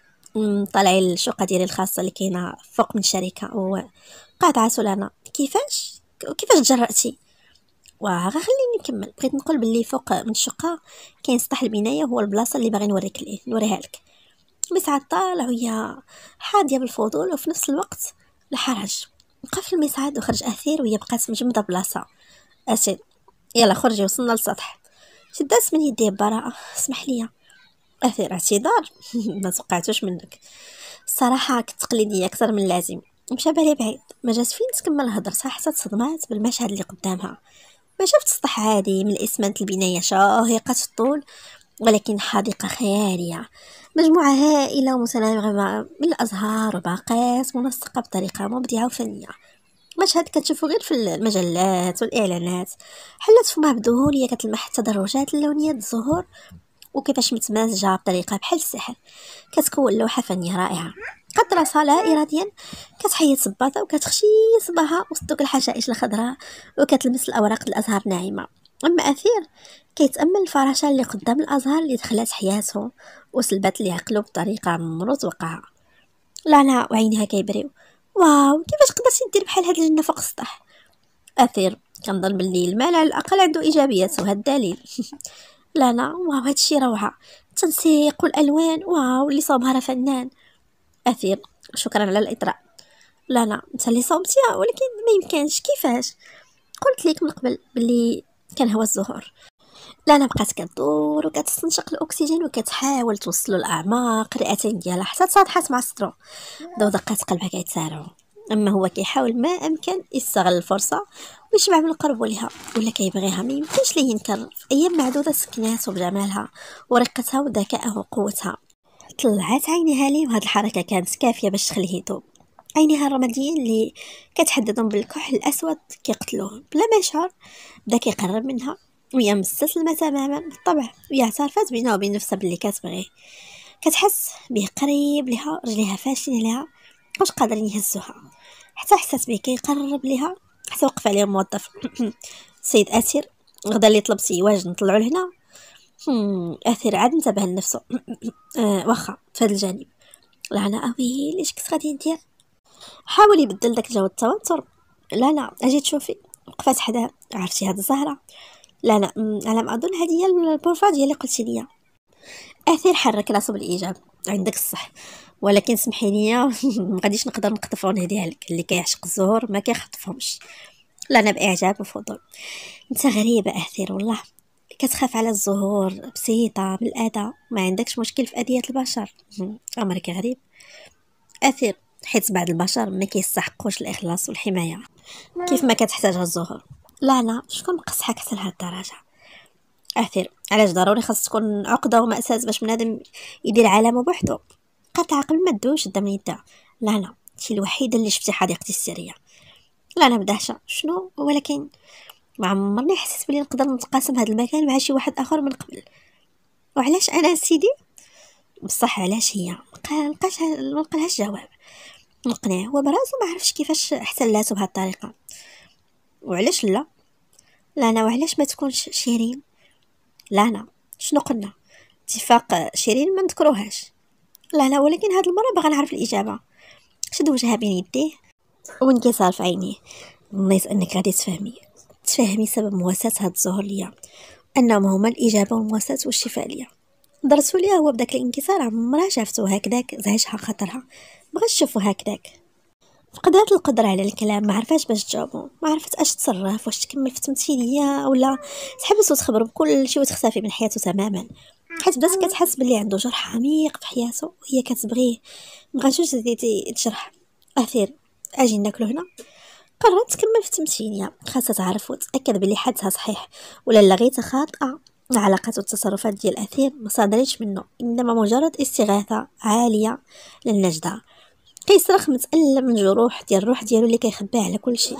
طالعين للشقه ديالي الخاصه اللي كاينه فوق من الشركه وقاعده عسولانه كيفاش كيفاش تجرأتي واه خليني نكمل بغيت نقول باللي فوق من الشقه كاين سطح البنايه هو البلاصه اللي باغي نوريك ليه نوريها لك بس طالع وهي حاديه بالفضول وفي نفس الوقت الحرج بقى في المصعد وخرج اثير وهي بقات مجمده بلاصه اسد يلا خرجي وصلنا للسطح شدات من يديه ببراءه اسمح لي اثير اعتذار ما توقعتوش منك الصراحه كنت تقليديه اكثر من اللازم مشى بالي بعيد ما جات فين تكمل الهضره صح حتى تصدمات بالمشهد اللي قدامها شفت سطح عادي من اسمنت البناية شاهقة الطول ولكن حديقة خيالية مجموعة هائلة ومتناغمة من الأزهار وباقات منسقة بطريقة مبدعة وفنية مشهد كتشوفو غير في المجلات والإعلانات حلت فمها بدهولية كتلمح التدرجات اللونية الزهور وكيفاش متمازجة بطريقة بحال السحر كتكون لوحة فنية رائعة قد راسها لا اراديا كتحيد صباطه وكتخشي صباها وسط دوك الحشائش الخضراء وكتلمس الاوراق الازهار ناعمه اما اثير كيتامل الفراشه اللي قدام الازهار اللي دخلات حياته وسلبت ليه عقلو بطريقه عمرو توقعها لا وعينها كيبريو واو كيفاش قدرتي دير بحال هاد الجنه فوق السطح اثير كنظن باللي المال على الاقل عنده ايجابيات وهذا الدليل لانا واو هادشي روعه التنسيق والالوان واو اللي صوبها فنان أثير شكرا على الإطراء لا لا انت اللي صومتي ولكن ما يمكنش كيفاش قلت لك من قبل بلي كنهوى الزهور لا انا بقات كدور وكتستنشق الاكسجين وكتحاول توصلو لاعماق رئتين ديالها حتى تصادحات مع سترو ضو دقات قلبها كيتسارعو اما هو كيحاول ما امكن يستغل الفرصه ويشبع من القرب ليها ولا كيبغيها ما يمكنش ليه ينكر ايام معدوده سكناتو بجمالها ورقتها وذكائها وقوتها طلعت عينيها ليه وهاد الحركه كانت كافيه باش تخليه يتوب عينيها الرماديين اللي كتحددهم بالكحل الاسود كيقتلوه بلا ما يشعر بدا كيقرب منها وهي مستسلمه تماما بالطبع وهي اعترفات بينها وبين نفسها باللي كتبغيه كتحس به قريب لها رجليها فاشين لها واش قادرين يهزوها حتى حسات به كيقرب ليها حتى وقف عليهم موظف سيد اسير غدا اللي طلبتي واجد نطلعو لهنا أثير عاد انتبه لنفسه آه واخا في هذا الجانب لعنة أويلي اش كنت غادي ندير حاول يبدل داك جو التوتر لا لا اجي تشوفي وقفات حدا عرفتي هاد الزهرة لا لا على ما أظن هذه هي البروفا ديال اللي قلتي ليا أثير حرك راسو بالإيجاب عندك الصح ولكن سمحي لي ما غاديش نقدر نقطف ونهديها لك اللي كيعشق الزهور ما كيخطفهمش لا انا باعجاب وفضول انت غريبه اثير والله كتخاف على الزهور بسيطة بالأذى ما عندكش مشكل في أذية البشر أمرك غريب أثير حيت بعض البشر ما كيستحقوش الإخلاص والحماية كيف ما كتحتاجها الزهور لا لا شكون مقصحك حتى لهاد الدرجة أثير علاش ضروري خاص تكون عقدة ومأساة باش بنادم يدير عالمه بوحدو قطع عقل ما تدوش الدم يدع لا لا شي الوحيدة اللي شفتي حديقتي السرية لا لا بدهشه شنو ولكن ما عمرني حسيت بلي نقدر نتقاسم هذا المكان مع شي واحد اخر من قبل وعلاش انا سيدي بصح علاش هي ما لقاش ما جواب مقنع هو براسو ما عرفش كيفاش احتلاته بهاد الطريقه وعلاش لا لانا وعلاش ما تكونش شيرين لانا شنو قلنا اتفاق شيرين ما نذكروهاش لانا ولكن هاد المره باغا نعرف الاجابه شد وجهها بين يديه وانكسر في عينيه نيس انك غادي تفهمي تفهمي سبب مواساة هاد الظهور ليا انهم هما الاجابه والمواساة والشفاء ليا درسوا ليا هو بداك الانكسار عمرها شافتو هكذاك زعجها خاطرها بغات تشوفو هكذاك فقدات القدرة على الكلام ما عرفاش باش تجاوبو ما عرفت اش تصرف واش تكمل في التمثيلية ولا تحبس وتخبر بكل شيء وتختفي من حياته تماما حيت بدات كتحس بلي عنده جرح عميق في حياته وهي كتبغيه مبغاتوش تزيدي تجرح اثير اجي ناكلو هنا قررت تكمل في التمثيليه خاصها تعرف وتتاكد بلي حدها صحيح ولا لغيتها خاطئه العلاقات والتصرفات ديال اثير ما صادرتش منه انما مجرد استغاثه عاليه للنجده كيصرخ متالم من جروح ديال الروح ديالو اللي كيخبيها على كل شيء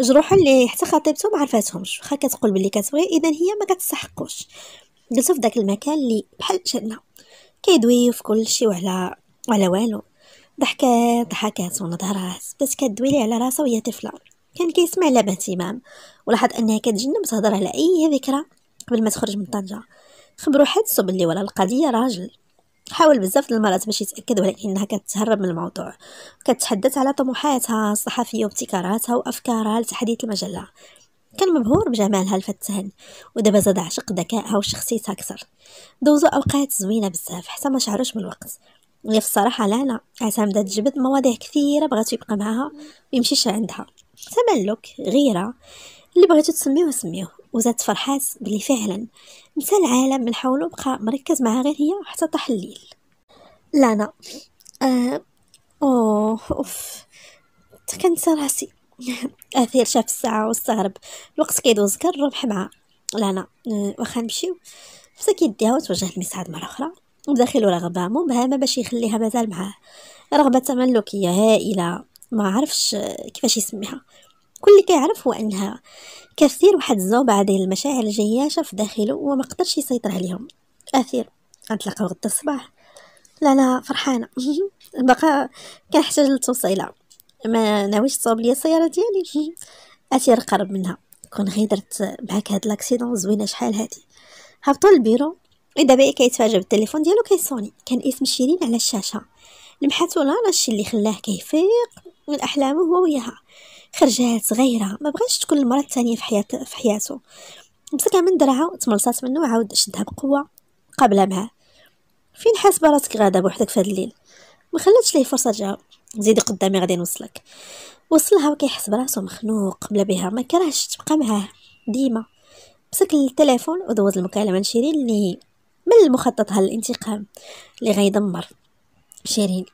جروح اللي حتى خطيبته ما عرفاتهمش واخا كتقول بلي كتبغي اذا هي ما كتستحقوش جلسوا في داك المكان اللي بحال جنه كيدويو في كل شيء وعلى على والو ضحكات ضحكات ونظرات بدات لي على راسها وهي طفله كان كيسمع لها باهتمام ولاحظ انها كتجنب تهضر على اي ذكرى قبل ما تخرج من طنجه خبرو حادثو بلي ولا القضيه راجل حاول بزاف د المرات باش يتاكد ولكنها كتهرب من الموضوع كتحدث على طموحاتها الصحفيه وابتكاراتها وافكارها لتحديث المجله كان مبهور بجمالها الفتان ودابا زاد عشق ذكائها وشخصيتها اكثر دوزو اوقات زوينه بزاف حتى ما شعروش بالوقت اللي في الصراحه لانا لا جبد مواضيع كثيره بغاتو يبقى معاها ويمشيش عندها تملك غيره اللي بغيتو تسميوه سميوه وزاد فرحات بلي فعلا نسى العالم من حولو بقى مركز معها غير هي حتى طاح الليل لانا آه اوه اوف كنسى راسي اثير شاف الساعه واستغرب الوقت كيدوز كالربح معاه لانا آه واخا نمشيو حتى كيديها وتوجه لمسعد مره اخرى وداخلو رغبة مبهمة باش يخليها مازال معاه رغبة تملكية هائلة ما عرفش كيفاش يسميها كل اللي كيعرف هو انها كثير واحد الزوبعة هذه المشاعر الجياشة في داخله وما قدرش يسيطر عليهم اثير غنتلاقاو غدا الصباح لا لا فرحانة بقى كنحتاج للتوصيلة ما ناويش تصاوب ليا السيارة ديالي اثير قرب منها كون غير درت معاك هاد لاكسيدون زوينة شحال هادي هبطوا للبيرو إيه، دابا هي إيه كيتفاجئ بالتليفون ديالو كيصوني كان اسم شيرين على الشاشه لمحاتو لها الشيء اللي خلاه كيفيق من احلامه هو وياها خرجات صغيره ما بغاش تكون المره الثانيه في حياته في حياته مسكها من درعها وتملصات منه وعاود شدها بقوه قابلها معاه فين حاسبه راسك غادا بوحدك في هاد الليل ما خلاتش ليه فرصه تجاوب زيدي قدامي غادي نوصلك وصلها وكيحس براسو مخنوق بلا بها ما كرهش تبقى معاه ديما مسك التليفون ودوز المكالمه لشيرين اللي من مخططها للانتقام اللي غيدمر شيرين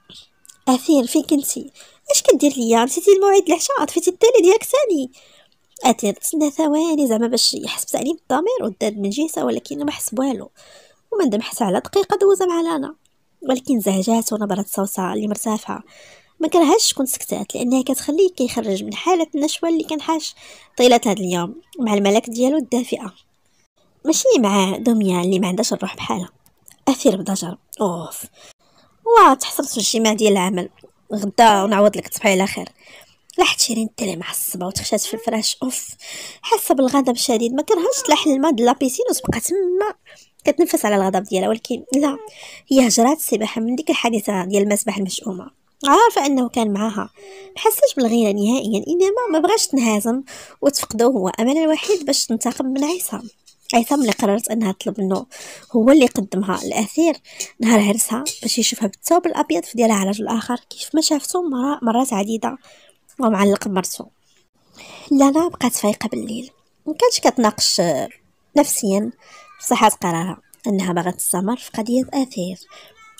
اثير فين كنتي اش كدير ليا نسيتي الموعد العشاء طفيتي التالي ديالك ثاني اثير تسنى ثواني زعما باش يحس عليه الضمير وداد من جهته ولكن ما حس والو وما ندم حس على دقيقه دوزه مع لانا ولكن زعجات ونبرة صوصا اللي مرتفعه ما كرهاش تكون سكتات لانها كتخليه كيخرج من حاله النشوه اللي كان حاش طيله هذا اليوم مع الملك ديالو الدافئه ماشي مع دوميا يعني، اللي ما عندهاش الروح بحالها اثير بضجر اوف تحصلت في الجماع ديال العمل غدا ونعوض لك تصبحي على خير لاحت شيرين تلي معصبه وتخشات في الفراش اوف حاسه بالغضب شديد ما كرهتش تلاح الماء ديال لابيسين وتبقى تما كتنفس على الغضب ديالها ولكن لا هي هجرات السباحه من ديك الحادثه ديال المسبح المشؤومه عارفه انه كان معاها ما حسش بالغيره نهائيا انما ما بغاش تنهزم وتفقدو هو امل الوحيد باش تنتقم من عصام ايثم اللي قررت انها تطلب منه هو اللي يقدمها لأثير نهار عرسها باش يشوفها بالثوب الابيض في ديالها على رجل اخر كيف ما شافته مرات عديده ومعلق بمرتو لانا بقات فايقه بالليل مكانتش كتناقش نفسيا في صحه قرارها انها باغا تستمر في قضيه اثير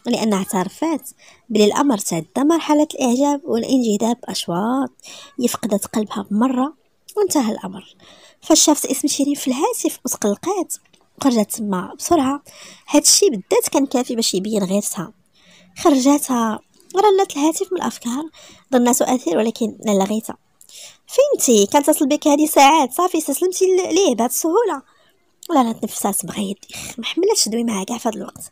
لأنها اعترفت بلي الأمر تعدى مرحلة الإعجاب والانجذاب أشواط يفقدت قلبها بمرة وانتهى الأمر فشافت اسم شيرين في الهاتف وتقلقات وخرجت تما بسرعة هادشي بالذات كان كافي باش يبين غيرتها خرجاتها رنت الهاتف من الأفكار ظنته أثير ولكن لغيتها فهمتي كان تصل بك هذه ساعات صافي استسلمتي ليه بهاد السهولة لعنت نفسها تبغي يديخ ما حملتش دوي معاها كاع في هاد الوقت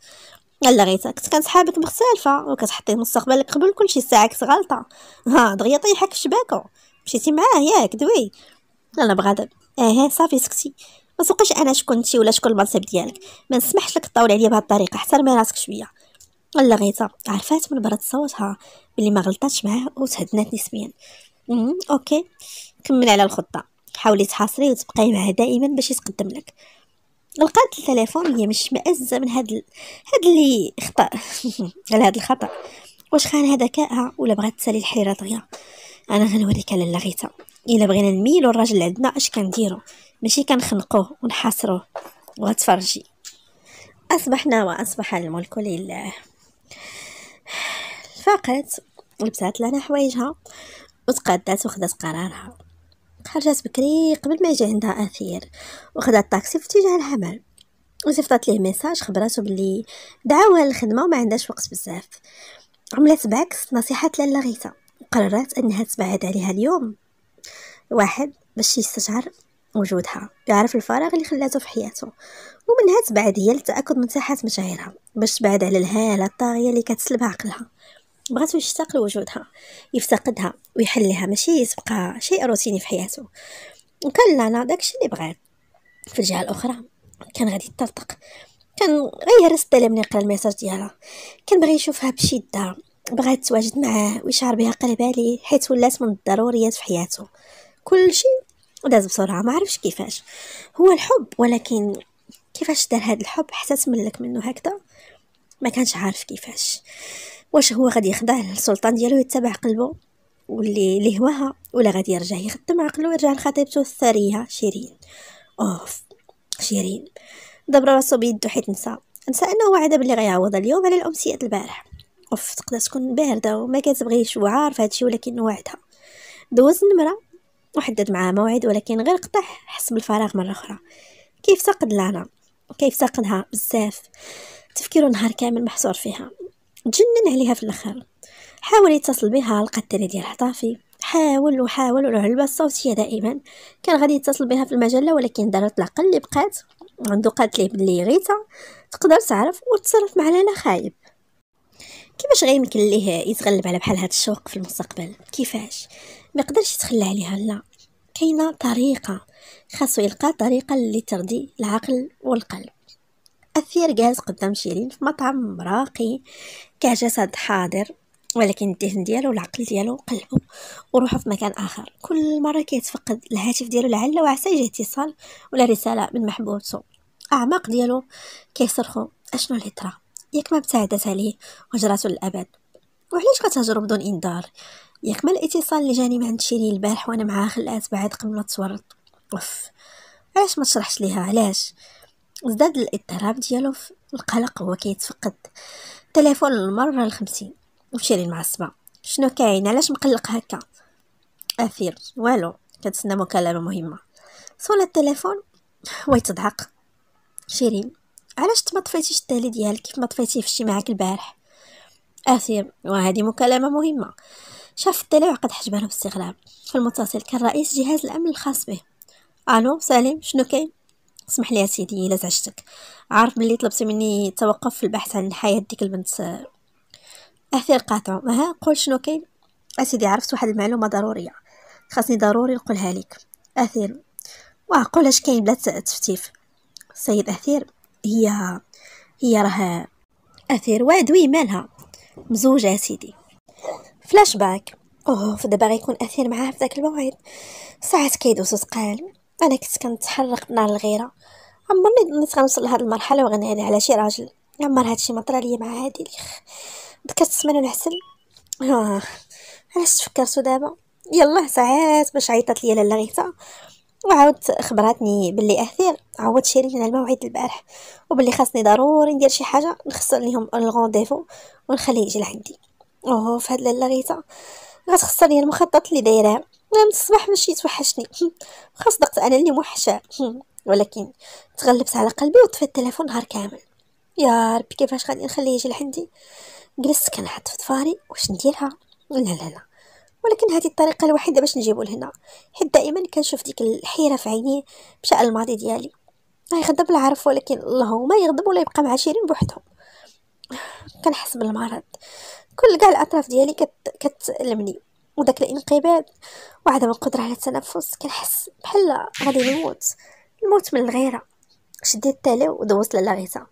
لغيتها كنت كنصحابك مختلفة وكتحطي مستقبلك قبل كلشي ساعة كنت غلطة ها دغيا طيحك في الشباكة مشيتي معاه ياك دوي لا لا بغضب اه صافي سكتي ما سوقيش انا شكون انت ولا شكون المنصب ديالك ما نسمحش لك تطول عليا بهذه الطريقه احترمي راسك شويه ولا غيتا عرفات من برد صوتها بلي ما غلطاتش معاه وتهدنات نسبيا اوكي كمل على الخطه حاولي تحاصري وتبقاي معاه دائما باش يتقدم لك لقات التليفون هي مش مأزة من هاد ال... هاد اللي خطأ على هاد الخطأ واش خان هذا كاها ولا بغات تسالي الحيره دغيا انا غنوريك على لغيتها الا بغينا نميلو الراجل عندنا اش كنديرو ماشي كنخنقوه ونحاصروه وغتفرجي اصبحنا واصبح الملك لله فقط لبسات لنا حوايجها وتقادات وخدات قرارها خرجت بكري قبل ما يجي عندها اثير وخدات طاكسي في اتجاه العمل وصيفطات ليه ميساج خبراتو بلي دعاوها للخدمه وما عندهاش وقت بزاف عملت باكس نصيحه لاله غيثه وقررت أنها تبعد عليها اليوم واحد باش يستشعر وجودها يعرف الفراغ اللي خلاته في حياته ومنها تبعد هي للتأكد من صحة مشاعرها باش تبعد على الهالة الطاغية اللي كتسلبها عقلها بغاتو يشتاق لوجودها يفتقدها ويحلها ماشي يبقى شيء روتيني في حياته وكان لانا داكشي اللي بغات في الجهة الأخرى كان غادي يطرطق كان غير السلام اللي يقرا الميساج ديالها كان بغي يشوفها بشده بغا يتواجد معاه ويشعر بها قلب عليه حيت ولات من الضروريات في حياته كلشي داز بسرعه ما عرفش كيفاش هو الحب ولكن كيفاش دار هذا الحب حتى تملك منه هكذا ما كانش عارف كيفاش واش هو غادي يخضع للسلطان ديالو يتبع قلبه واللي لهواها هواها ولا غادي يرجع يخدم عقله ويرجع لخطيبته الثريه شيرين اوف شيرين دبر راسو بيدو حيت نسى نسى انه وعد بلي غيعوض اليوم على الامسيه البارح الموقف تقدر تكون بارده وما كتبغيش وعارف هادشي ولكن وعدها دوز النمره وحدد معاه موعد ولكن غير قطع حس بالفراغ مره اخرى كيفتقد لانا كيفتقدها بزاف تفكيره نهار كامل محصور فيها تجنن عليها في الاخر حاول يتصل بها لقى التاني ديالها طافي حاول وحاول والعلبة الصوتية دائما كان غادي يتصل بها في المجلة ولكن دارت العقل اللي بقات عنده قالت ليه بلي غيتها تقدر تعرف وتصرف مع لالا خايب كيفاش غيمكن ليه يتغلب على بحال هاد الشوق في المستقبل كيفاش ما يقدرش يتخلى عليها لا كاينه طريقه خاصو يلقى طريقه اللي ترضي العقل والقلب أثير جاز قدام شيرين في مطعم راقي كجسد حاضر ولكن الذهن ديالو والعقل ديالو وقلبو وروحو في مكان اخر كل مره كيتفقد الهاتف ديالو لعل وعسى يجي اتصال ولا رساله من محبوبته اعماق ديالو كيصرخو اشنو اللي طرا ياك ما ابتعدت عليه وجرات للابد وعلاش كتهجر بدون انذار ياك ما الاتصال اللي جاني من عند شيرين البارح وانا معاها خلات بعد قبل ما تورط اوف علاش ما تشرحش ليها علاش ازداد الاضطراب ديالو في القلق هو كيتفقد تليفون المره الخمسين وشيرين معصبه شنو كاين علاش مقلق هكا اثير والو كتسنى مكالمه مهمه صونا التليفون ويتضحك شيرين علاش ما طفيتيش التالي ديالك كيف ما طفيتيه في اجتماعك البارح اثير وهذه مكالمه مهمه شاف التالي وعقد حجبانه باستغراب المتصل كان رئيس جهاز الامن الخاص به الو سالم شنو كاين اسمح لي يا سيدي الا زعجتك عارف بلي طلبتي مني التوقف في البحث عن حياه ديك البنت اثير قاطع ها قول شنو كاين اسيدي عرفت واحد المعلومه ضروريه خاصني ضروري نقولها لك اثير واه قول اش كاين بلا تفتيف السيد اثير هي هي راه اثير وي مالها مزوجه سيدي فلاش باك اوف دابا غيكون اثير معاه في ذاك الموعد ساعات كيدوز تقال انا كنت كنتحرق بنار الغيره عمرني ظنيت غنوصل لهاد المرحله وغنعاني على شي راجل عمر هادشي ما طرا ليا مع هادي ليخ دكات السمانه نحسن آه. علاش تفكرتو دابا يلا ساعات باش عيطات ليا لاله غيثه وعاود خبراتني باللي اثير عوض شاري لنا الموعد البارح وباللي خاصني ضروري ندير شي حاجه نخسر ليهم الغونديفو ونخليه يجي لعندي اوه فهاد لاله غيتا غتخسر لي المخطط اللي دايراه من الصباح ماشي توحشني واخا صدقت انا اللي موحشه ولكن تغلبت على قلبي وطفيت التليفون نهار كامل يا ربي كيفاش غادي نخليه يجي لعندي جلست كنحط في واش نديرها لا لا لا ولكن هذه الطريقه الوحيده باش نجيبو لهنا حيت دائما كنشوف ديك الحيره في عينيه مشى الماضي ديالي غيغضب العرف ولكن اللهم يغضب ولا يبقى مع شيرين بوحدهم كنحس بالمرض كل كاع الاطراف ديالي كت... كتألمني وداك الانقباض وعدم القدره على التنفس كنحس بحال غادي نموت الموت من الغيره شديت التالي ودوزت لالا غيتا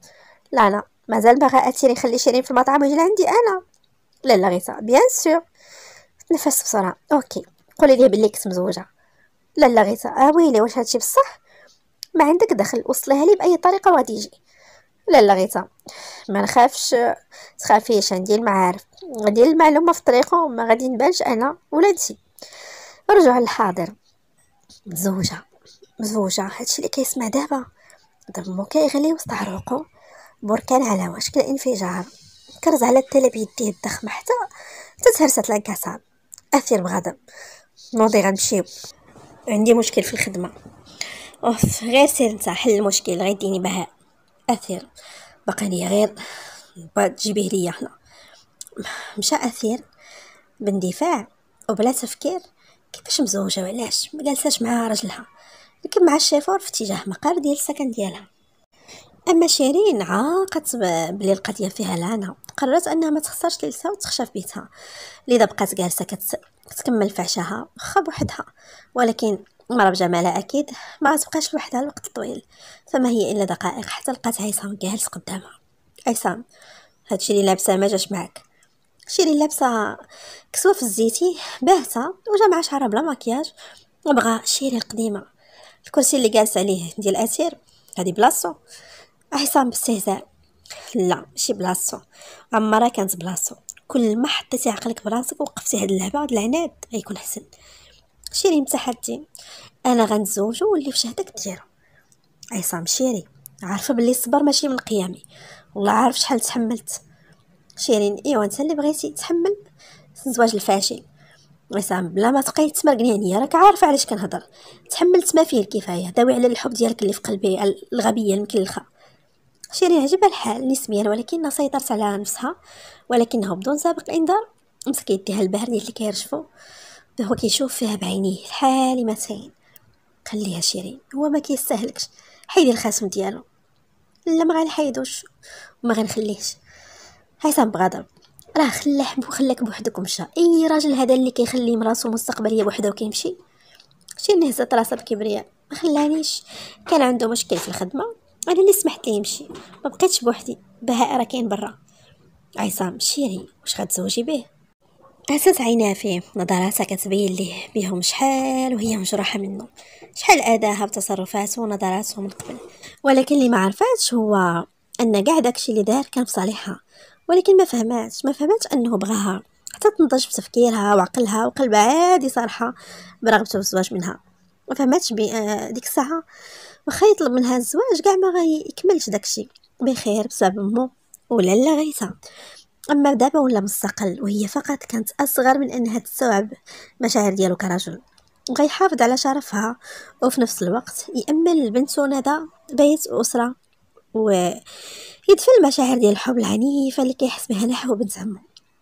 لا انا مازال باغا اتيري خلي شيرين في المطعم ويجي لعندي انا لالا غيتا بيان سور نفس بسرعه اوكي قولي ليا بلي كنت مزوجه لا لا غيتا اه ويلي واش هادشي بصح ما عندك دخل وصليها لي باي طريقه وغادي يجي لا لا غيتا ما نخافش تخافيش عندي المعارف غادي المعلومه في الطريق وما غادي نبانش انا ولا نتي رجع للحاضر مزوجه مزوجه هادشي اللي كيسمع دابا دمو كيغلي وسط عروقو بركان على وشك الانفجار كرز على التلا بيديه الضخمه حتى تتهرست الانكسار أثير بغدا نوضي غنمشيو عندي مشكل في الخدمة أوف غير سير نتا حل المشكل غيديني بهاء أثير بقى ليا غير تجيبيه ليا هنا مشى أثير باندفاع وبلا تفكير كيفاش مزوجة وعلاش ما جالساش مع راجلها ركب مع الشيفور في اتجاه مقر ديال السكن ديالها أما شيرين عاقت بلي القضية فيها لعنة قررت أنها ما تخسرش ليلتها وتخشى في بيتها لذا بقات جالسة كتكمل في عشاها واخا بوحدها ولكن مرة بجمالها أكيد ما تبقاش لوحدها الوقت طويل فما هي إلا دقائق حتى لقات عصام جالس قدامها عصام هادشي اللي لابسه ما جاش معاك شيرين لابسه كسوه في الزيتي باهته وجا مع شعرها بلا مكياج وبغى شيرين القديمه الكرسي اللي جالس عليه ديال اسير هادي بلاصتو عصام باستهزاء لا ماشي بلاصتو عمرها كانت بلاصتو كل ما حطيتي عقلك براسك وقفتي هاد اللعبه هاد العناد غيكون حسن شيرين متحدي انا غنتزوج واللي في شهادتك ديرو عصام شيري عارفه بلي الصبر ماشي من قيامي والله عارف شحال تحملت شيرين ايوا انت اللي بغيتي تحمل الزواج الفاشل عصام بلا ما تبقاي تمرقني عليا راك عارفه علاش كنهضر تحملت ما فيه الكفايه داوي على الحب ديالك اللي في قلبي الغبيه المكلخه شيرين عجبها الحال نسبيا ولكن سيطرت على نفسها ولكنها بدون سابق انذار مسك يديها البهر ديال اللي كيرجفو هو كيشوف فيها بعينيه الحالمتين خليها شيرين هو ما كيستاهلكش حيدي الخاتم ديالو لا ما غنحيدوش وما غنخليهش هيثم بغضب راه خلاه حبو خلاك بوحدك ومشى اي راجل هذا اللي كيخلي مراسو مستقبليه بوحده وكيمشي شي نهزت راسها بكبرياء ما خلانيش كان عنده مشكل في الخدمه انا اللي سمحت ليه يمشي ما بقيتش بوحدي بهاء راه كاين برا عصام شيري واش غتزوجي به أسات عيناه فيه نظراتها كتبين ليه بهم شحال وهي مجروحة منه شحال أداها بتصرفاته ونظراته من قبل ولكن اللي ما عرفاتش هو أن كاع داكشي اللي دار كان في صالحها ولكن ما فهماتش ما فهماتش أنه بغاها حتى تنضج بتفكيرها وعقلها وقلبها عادي صالحة برغبته بالزواج منها ما فهماتش آه، ديك الساعة واخا يطلب منها الزواج كاع ما غيكملش داكشي بخير بسبب مو ولا لا غيسا اما دابا ولا مستقل وهي فقط كانت اصغر من انها تستوعب مشاعر ديالو كرجل وغيحافظ على شرفها وفي نفس الوقت يامل البنت ندى بيت واسره ويدفع المشاعر ديال الحب العنيفه اللي كيحس بها نحو بنت عمو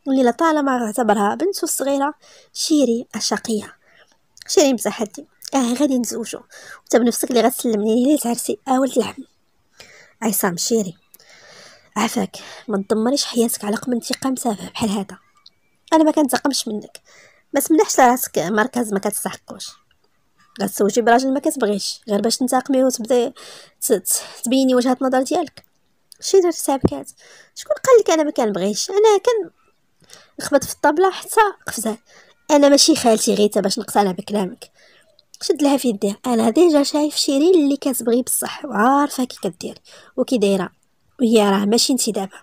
واللي لطالما اعتبرها بنته الصغيره شيري الشقيه شيرين بصحتي اه غادي نتزوجو وانت بنفسك اللي غتسلمني ليه تعرسي آه، ولد العم عصام شيري عفاك ما تدمريش حياتك على قمة انتقام سافه بحال هذا انا ما كنتقمش منك ما تمنحش لراسك مركز ما كتستحقوش غتزوجي براجل ما كتبغيش غير باش تنتقمي وتبدا تبيني وجهه النظر ديالك شي درت سابكات شكون قال لك انا ما كنبغيش انا كان نخبط في الطبله حتى قفزه انا ماشي خالتي غيتا باش نقتنع بكلامك شد لها في يديه انا ديجا شايف شيرين اللي كتبغي بصح وعارفه كي كدير وكي دايره وهي راه ماشي انت دابا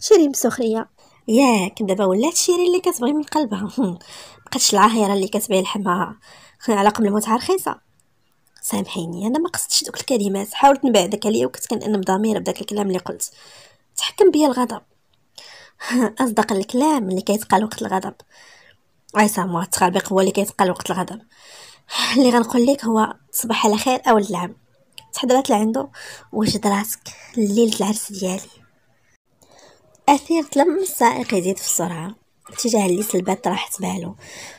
شيرين بسخريه ياك دابا ولات شيرين اللي كتبغي من قلبها بقاتش العاهره اللي كتبيع لحمها على قبل موتها رخيصه سامحيني انا ما قصدتش دوك الكلمات حاولت نبعدك عليا وكنت كنأنم ضميري بداك الكلام اللي قلت تحكم بيا الغضب اصدق الكلام اللي كيتقال وقت الغضب عيسى ما التخربيق هو اللي كيتقال وقت الغضب اللي غنقول لك هو صباح على خير اول العام تحضرات لعندو وجد راسك ليلة العرس ديالي أثير تلم السائق يزيد في السرعة اتجاه اللي سلبات راحت بالو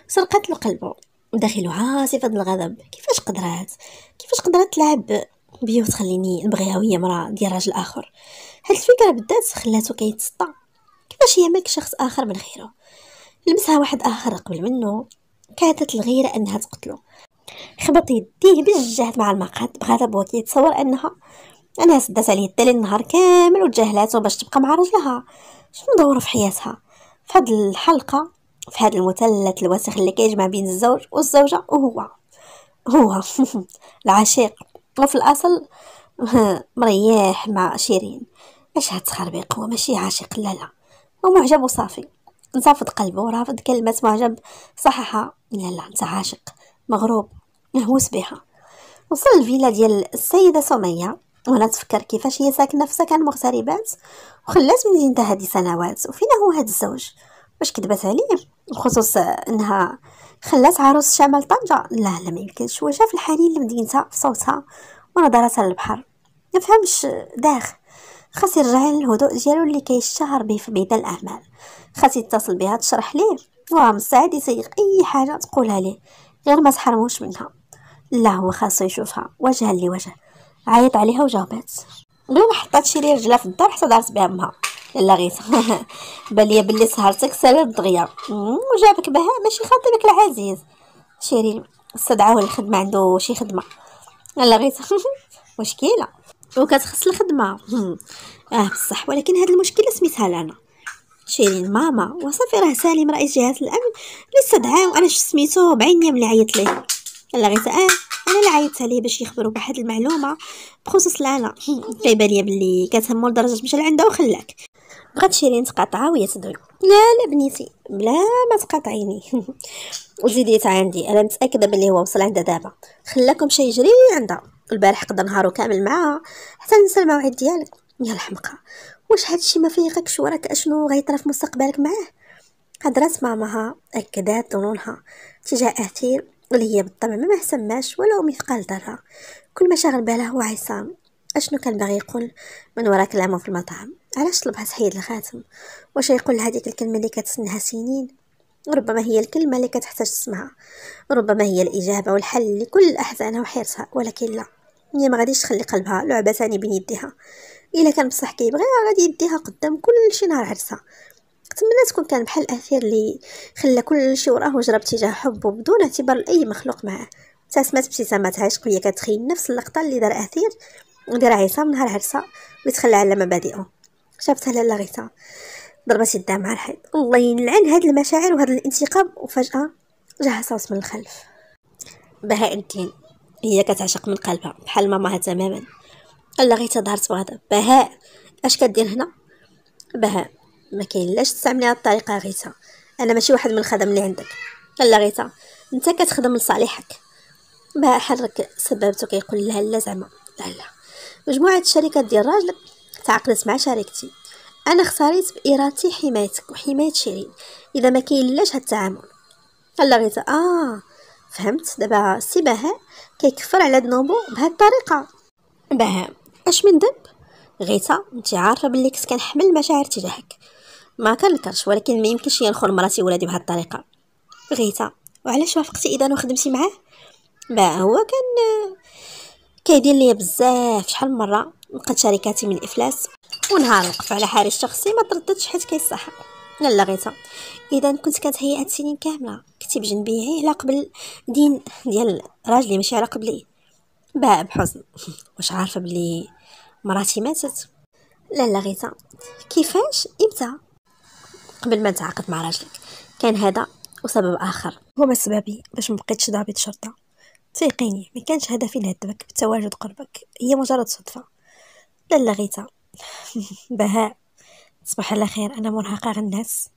سرقت له قلبه داخله عاصفة الغضب كيفاش قدرات كيفاش قدرات تلعب بيا وتخليني نبغيها وهي مرا ديال راجل آخر هاد الفكرة بدات خلاتو كيتسطى كيفاش هي ملك شخص آخر من غيره لمسها واحد آخر قبل منه كادت الغيرة أنها تقتله خبط يديه بالجهد مع المقعد بغضب وهو يتصور أنها أنها سدات عليه الدليل النهار كامل وتجاهلاته باش تبقى مع رجلها شنو دور في حياتها في هاد الحلقة في هاد المثلث الوسخ اللي كيجمع بين الزوج والزوجة وهو هو العشيق وفي الأصل مرياح مع شيرين اش هاد قوة هو ماشي عاشق لا لا هو معجب وصافي نصفد قلبه رافض كلمة معجب عجب صححها لا لا نتا عاشق مغروب مهووس بها وصل الفيلا ديال السيدة سمية وانا تفكر كيفاش هي ساكنه في سكن مغتربات وخلات مدينتها هذه سنوات وفينا هو هذا الزوج واش كذبات عليه بخصوص انها خلات عروس شمال طنجه لا لا ما يمكنش هو شاف الحنين لمدينتها في صوتها ونظرتها للبحر مفهمش داخ خاص يرجع للهدوء ديالو اللي كيشتهر به في ميدان الاعمال خاصي يتصل بها تشرح ليه وها مساعد يسيق اي حاجه تقولها ليه غير ما تحرموش منها لا هو خاصو يشوفها وجها لوجه عيط عليها وجاوبات بلا ما حطات شي رجلها في الدار حتى دارت بها امها لا غيث باليا بلي سهرتك سالت دغيا وجابك بها ماشي خاطبك العزيز شيري استدعاه للخدمه عنده شي خدمه لا غيث مشكله وكتخص الخدمه اه بصح ولكن هاد المشكله سميتها لنا شيرين ماما وصافي راه سالم رئيس جهاز الامن لسه دعاو انا شفت سميتو بعينيا ملي عيطت ليه يلا غير سأل انا اللي عيطت عليه باش يخبرو بواحد المعلومه بخصوص لالا جايبه ليا بلي كتهمو لدرجه مشى لعندها وخلاك بقات شيرين تقاطع وهي تدوي لا لا بنيتي بلا ما تقاطعيني وزيدي عندي انا متاكده بلي هو وصل عندها دابا خلاكم شي يجري عندها البارح قضى نهارو كامل معاها حتى نسى الموعد ديالك يا الحمقى واش هادشي ما فيقكش وراك اشنو غيطرا في مستقبلك معاه هضرات مامها اكدات ظنونها تجاه اثير اللي هي بالطبع ما سماش ولا مثقال ذره كل ما شاغل بالها هو عصام اشنو كان باغي يقول من وراء كلامه في المطعم علاش طلبها تحيد الخاتم واش يقول هذيك الكلمه اللي كتسناها سنين ربما هي الكلمه اللي كتحتاج تسمعها ربما هي الاجابه والحل لكل احزانها وحيرتها ولكن لا هي ما غاديش تخلي قلبها لعبه ثاني بين يديها الا كان بصح كيبغيها غادي يديها قدام كلشي نهار عرسها نتمنى تكون كان بحال اثير اللي خلى كلشي وراه وجرب تجاه حبه بدون اعتبار لاي مخلوق معاه تسمات ابتساماتهاش قويه كتخيل نفس اللقطه اللي دار اثير ودار عصام نهار عرسها ويتخلى على مبادئه شافتها لالا غيثا ضربت يدها مع الحيط الله ينلعن هاد المشاعر وهاد الانتقام وفجاه جاها صوت من الخلف بهاء الدين هي كتعشق من قلبها بحال ماماها تماما الا غير تظهرت وهضر بهاء اش كدير هنا بهاء ما كاين لاش تستعملي هاد الطريقه غيتا انا ماشي واحد من الخدم اللي عندك الا غيتا انت كتخدم لصالحك بهاء حرك سبابته كيقول لها لا زعما لا لا مجموعه الشركات ديال راجلك تعاقدت مع شركتي انا اختاريت بارادتي حمايتك وحمايه شيرين اذا ما كاين لاش هاد التعامل الا غيتا اه فهمت دابا سي بهاء كيكفر على ذنوبو بهاد الطريقه بهاء اش من ذنب غيتا انت عارفه بلي كنت كنحمل مشاعر تجاهك ما كنكرش ولكن ما يمكنش ليا مراتي ولادي بهاد الطريقه غيتا وعلاش وافقتي اذا وخدمتي معاه ما هو كان كيدير ليا بزاف شحال مره لقد شركاتي من الافلاس ونهار وقف على حارس شخصي ما ترددش حيت كيصحق لا غيتا اذا كنت كانت هي هاد السنين كامله كنتي بجنبي على قبل دين ديال راجلي ماشي على قبلي باع بحزن واش عارفه بلي مراتي ماتت لا لا غيتا كيفاش امتى قبل ما نتعاقد مع راجلك كان هذا وسبب اخر هو سببي باش مبقيتش ضابط شرطه تيقيني ما كانش هدفي نهدبك بالتواجد قربك هي مجرد صدفه لا لا غيتا بهاء تصبح على خير انا مرهقه على الناس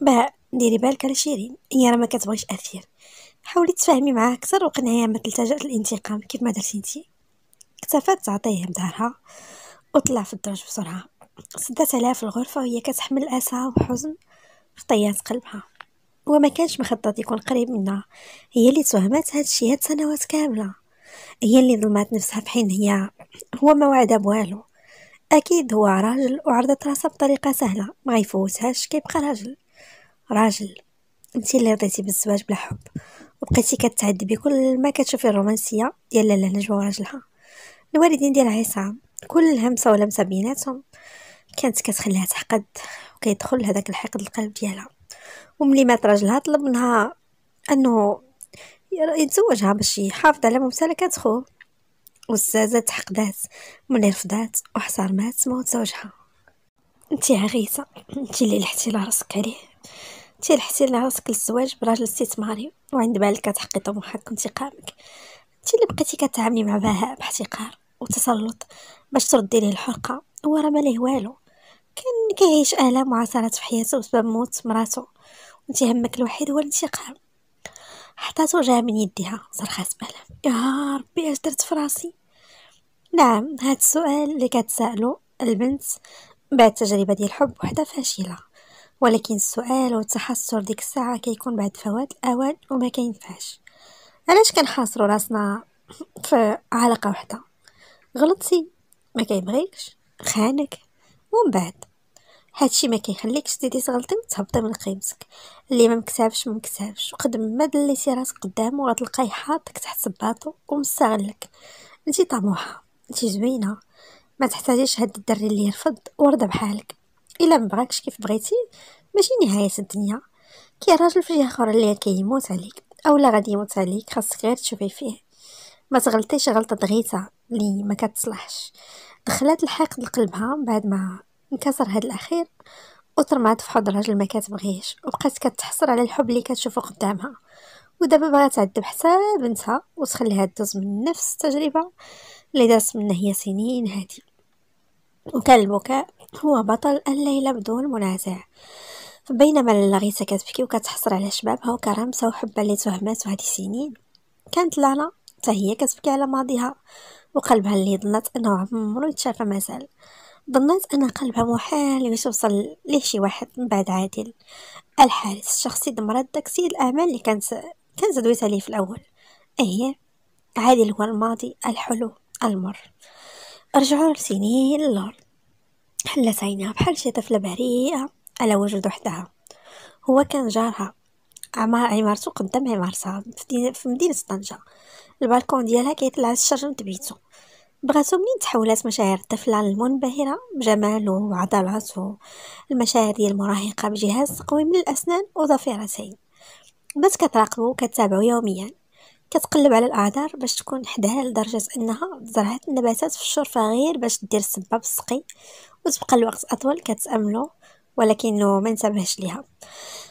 بهاء ديري بالك على شيرين هي راه ما كتبغيش اثير حاولي تفاهمي معاه اكثر وقنعيه ما تلتجأ للانتقام كيف ما درتي انتي اكتفات تعطيه مدارها وطلع في الدرج بسرعه سدات عليها في الغرفه وهي كتحمل الاسى وحزن في طيات قلبها وما كانش مخطط يكون قريب منها هي اللي توهمات هادشي هاد سنوات كامله هي اللي ظلمات نفسها في حين هي هو ما وعدها بوالو اكيد هو راجل وعرضت راسها بطريقه سهله ما يفوتهاش كيبقى راجل راجل انت اللي رضيتي بالزواج بلا حب وبقيتي كتعذبي كل ما كتشوفي الرومانسيه ديال لاله نجوى وراجلها الوالدين ديال عصام كل همسه ولمسه بيناتهم كانت كتخليها تحقد وكيدخل هذاك الحقد القلب ديالها وملي مات راجلها طلب منها انه يتزوجها باش يحافظ على ممتلكات خوه وزازة تحقدات ملي رفضات وحصار مات موت زوجها انتي عريسة انتي اللي لحتي راسك عليه انت لحتي لراسك للزواج براجل استثماري وعند بالك كتحقي طموحك وانتقامك انت اللي بقيتي كتعاملي مع بهاء باحتقار وتسلط باش تردي ليه الحرقه هو راه ما ليه والو كان كيعيش الام وعثرات في حياته بسبب موت مراته وانت همك الوحيد هو الانتقام حطاتو جا من يديها صرخات بالام يا ربي اش درت في راسي نعم هاد السؤال اللي كتسالو البنت بعد تجربه ديال الحب وحده فاشله ولكن السؤال والتحسر ديك الساعة كيكون بعد فوات الأوان وما كينفعش علاش كنحاصروا راسنا في علاقة وحدة غلطتي ما كيبغيكش خانك ومن بعد هادشي ما كيخليكش تزيدي تغلطي وتهبطي من قيمتك اللي ما مكتابش ما مكتابش وقد ما دليتي راسك قدامه غتلقاي حاطك تحت صباطو ومستغلك انتي طموحه انتي زوينه ما تحتاجيش هاد الدري اللي يرفض ورد بحالك الا مبغاكش كيف بغيتي ماشي نهايه الدنيا كي راجل في جهه اخرى اللي كيموت عليك اولا غادي يموت عليك خاصك غير تشوفي فيه ما تغلطيش غلطه دغيته اللي ما كتصلحش دخلات الحقد لقلبها بعد ما انكسر هاد الاخير وترمات في حضن راجل ما كتبغيهش وبقات كتحسر على الحب اللي كتشوفه قدامها ودابا باغا تعذب حتى بنتها وتخليها دوز من نفس التجربه اللي دازت منها هي سنين هادي وكان البكاء هو بطل الليلة بدون منازع بينما لاغيسا كتبكي وكتحصر على شبابها وكرامسة وحبها اللي تهمات هاد السنين كانت لانا تهي كتبكي على ماضيها وقلبها اللي ظنت انه عمرو يتشافى مازال ظنت ان قلبها محال باش يوصل ليه شي واحد من بعد عادل الحارس الشخصي دمرت داك سيد الاعمال اللي كانت كانت دويتها ليه في الاول اهي عادل هو الماضي الحلو المر رجعوا لسنين للارض حلت عينها بحال شي طفلة بريئة على وجود وحدها هو كان جارها عما عمارته قدام عمارتها في مدينة طنجة البالكون ديالها كيطلع الشجر بيتو بغاتو منين تحولات مشاعر الطفلة المنبهرة بجماله وعضلاته المشاعر ديال المراهقة بجهاز قوي من الأسنان وضفيرتين بس كتراقبو وكتابعو يوميا كتقلب على الاعذار باش تكون حداها لدرجه انها زرعت النباتات في الشرفه غير باش دير السبه بالسقي وتبقى الوقت أطول كتأملو ولكن ما انتبهش ليها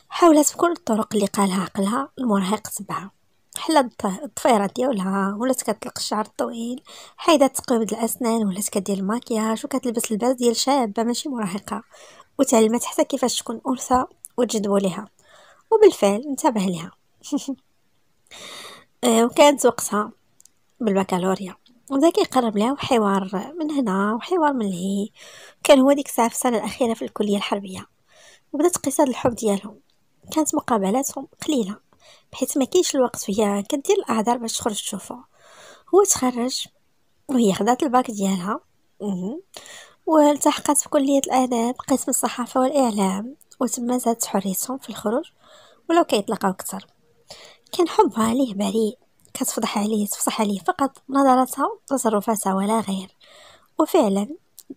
حاولت بكل الطرق اللي قالها عقلها المراهق تبعها حلت الضفيرة ديالها ولات كتلق الشعر الطويل حيدات تقبض الأسنان ولات كدير الماكياج وكتلبس اللباس ديال شابة ماشي مراهقة وتعلمت حتى كيفاش تكون أنثى وتجذبوا ليها وبالفعل انتبه ليها آه، وكانت وقتها بالبكالوريا وبدا كيقرب لها وحوار من هنا وحوار من لهي كان هو ديك الساعه في السنه الاخيره في الكليه الحربيه وبدات قصه الحب ديالهم كانت مقابلاتهم قليله بحيث ما كاينش الوقت فيها كدير الاعذار باش تخرج تشوفو هو تخرج وهي خدات الباك ديالها والتحقت في كليه الاداب قسم الصحافه والاعلام وتما زادت حريتهم في الخروج ولو كيتلاقاو اكثر كان حبها ليه بريء كتفضح عليه تفصح عليه فقط نظراتها وتصرفاتها ولا غير وفعلا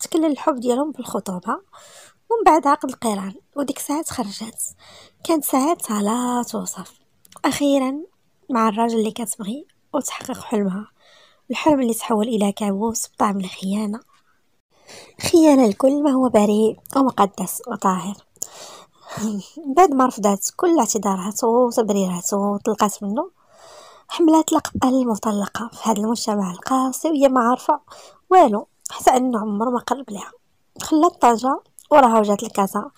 تكلل الحب ديالهم بالخطوبة ومن بعد عقد القران وديك ساعات خرجات كانت ساعات على توصف أخيرا مع الراجل اللي كتبغي وتحقق حلمها الحلم اللي تحول إلى كابوس بطعم الخيانة خيانة لكل ما هو بريء ومقدس وطاهر بعد ما رفضت كل اعتذاراتو وتبريراته وطلقات منه حملات الأقبال المطلقة في هذا المجتمع القاسي وهي ما عارفة والو حتى أنه عمر ما قرب لها خلات طنجة وراها وجات لكازا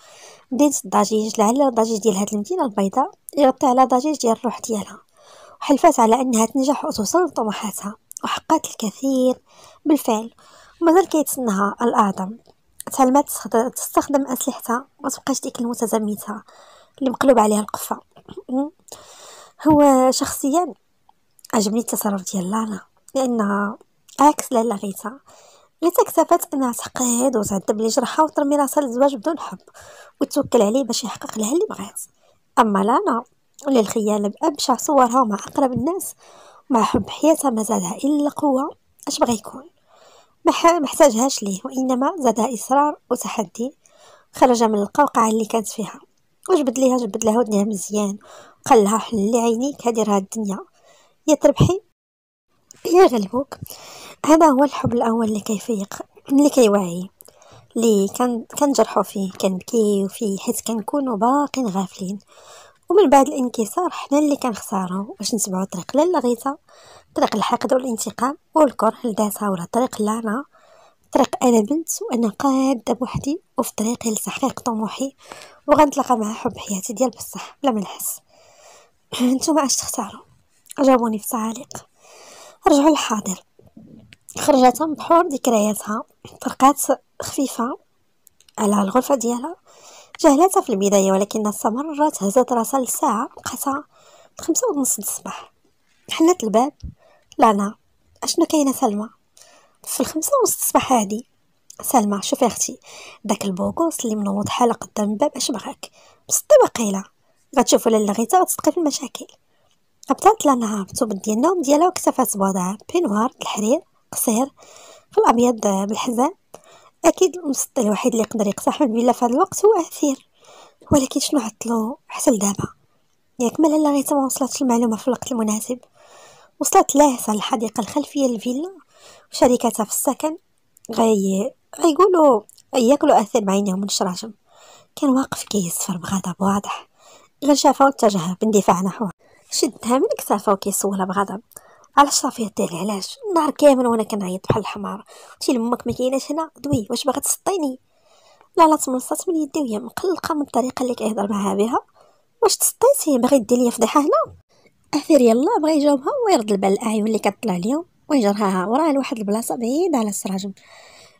مدينة الضجيج لعل الضجيج ديال هاد المدينة البيضاء يغطي على ضجيج ديال الروح ديالها وحلفات على أنها تنجح وتوصل لطموحاتها وحققت الكثير بالفعل ومازال كيتسناها الأعظم تعلمات تستخدم أسلحتها ما تبقاش ديك المتزمتة اللي مقلوب عليها القفة هو شخصيا عجبني التصرف ديال لانا لانها عكس لالا غيتا ريتا اكتفت انها تقيد وتعذب لي جرحها وترمي راسها للزواج بدون حب وتوكل عليه باش يحقق لها اللي بغات اما لانا ولا الخيانه بابشع صورها مع اقرب الناس مع حب حياتها ما زادها الا قوه اش بغى يكون ما محتاجهاش ليه وانما زادها اصرار وتحدي خرج من القوقعه اللي كانت فيها وجبد ليها جبد لها ودنها مزيان وقال لها حلي عينيك هادي راه الدنيا يا تربحي يا غلبوك هذا هو الحب الأول اللي كيفيق اللي كيوعي اللي كان كنجرحو فيه كنبكيو فيه حيت كنكونو باقين غافلين ومن بعد الانكسار حنا اللي كنخسارو واش نتبعو طريق لا الغيثه طريق الحقد والانتقام والكره لذاتها ولا طريق لانا طريق انا بنت وانا قاده بوحدي وفي طريقي لتحقيق طموحي وغنتلاقى مع حب حياتي ديال بصح بلا ما نحس نتوما اش تختاروا عجبوني في التعاليق رجعوا للحاضر خرجت بحور ذكرياتها طرقات خفيفة على الغرفة ديالها جهلتها في البداية ولكن استمرت هزت راسها لساعة لقاتها خمسة ونص الصباح حلت الباب لانا اشنو كاينة سلمى في الخمسة ونص الصباح هادي سلمى شوفي اختي داك البوكوس اللي منوض حالة قدام الباب اش بغاك بصدي قيلة غتشوفوا لالا لغيتها غتصدقي في المشاكل أبطأت الأنهار بثوب ديال النوم ديالها واكتفت بوضعها بينوار الحرير قصير في الأبيض آه، بالحزام أكيد المسطي الوحيد اللي يقدر من الفيلا في هذا الوقت هو أثير ولكن شنو عطلو حتى لدابا ياك مالا لا غيتا ما وصلتش المعلومة في الوقت المناسب وصلت لاهسة الحديقة الخلفية للفيلا وشركتها في السكن غي غيقولوا ياكلوا أثير بعينيهم من الشراجم كان واقف كيسفر بغضب واضح غير شافه واتجه باندفاع نحوه شدها من كتافه وكيسولها بغضب علاش صافي تاعي علاش النهار كامل وانا كنعيط بحال الحمار قلت لامك ما كايناش هنا دوي واش باغا تسطيني لا لا تملصات من يدي وهي مقلقه من الطريقه اللي كيهضر معها بها واش تسطيتي باغي دير ليا فضيحه هنا اثير يلا بغا يجاوبها ويرد البال الاعين اللي كطلع اليوم ويجرهاها وراها لواحد البلاصه بعيده على السراجم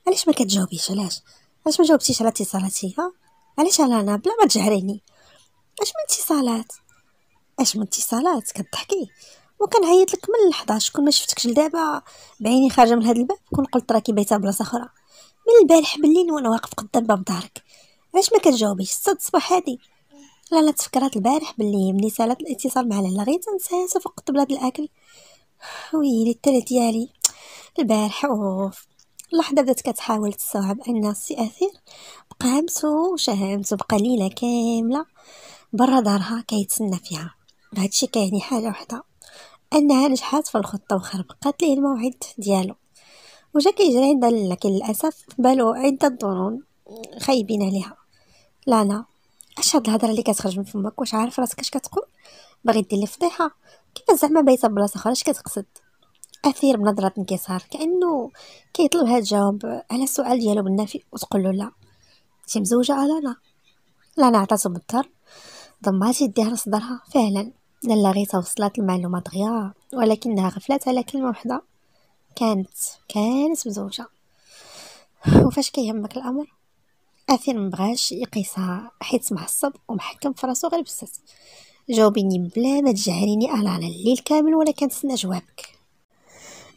علاش ما كتجاوبيش علاش علاش ما جاوبتيش على اتصالاتي ها علاش على انا بلا ما تجهريني اش من اتصالات اش من اتصالات كتضحكي وكنعيط لك من ال11 كل ما شفتكش لدابا بعيني خارجه من هاد الباب كون قلت راكي بايته بلاصه اخرى من البارح بالليل وانا واقف قدام باب دارك علاش ما كتجاوبيش الصاد الصباح هادي لا لا تفكرات البارح باللي ملي سالات الاتصال مع لالا غير تنساها فقدت بلاد الاكل ويلي التلا ديالي البارح اوف اللحظه بدات كتحاول تستوعب ان السي اثير بقى همسو وشهمتو بقى ليله كامله برا دارها كيتسنى فيها هادشي كيعني حاجه وحده انها نجحات في الخطه وخربقات ليه الموعد ديالو وجا كيجري عند لكن للاسف بالو عده ظنون خايبين عليها لانا اش هاد الهضره اللي كتخرج من فمك واش عارف راسك اش كتقول باغي دير لي فضيحه كيف زعما بايته بلاصه اخرى اش كتقصد اثير بنظره انكسار كانه كيطلبها تجاوب على السؤال ديالو بالنفي وتقول له لا شي مزوجه الانا لانا عطاتو بالضر ضماتي يديها لصدرها فعلا لالا غيتا وصلات المعلومة دغيا ولكنها غفلات على كلمة وحدة كانت كانت مزوجة وفاش كيهمك الأمر أثير مبغاش يقيسها حيت معصب ومحكم في راسو غير بزاف جاوبيني بلا ما تجهريني انا على الليل كامل ولا كنتسنى جوابك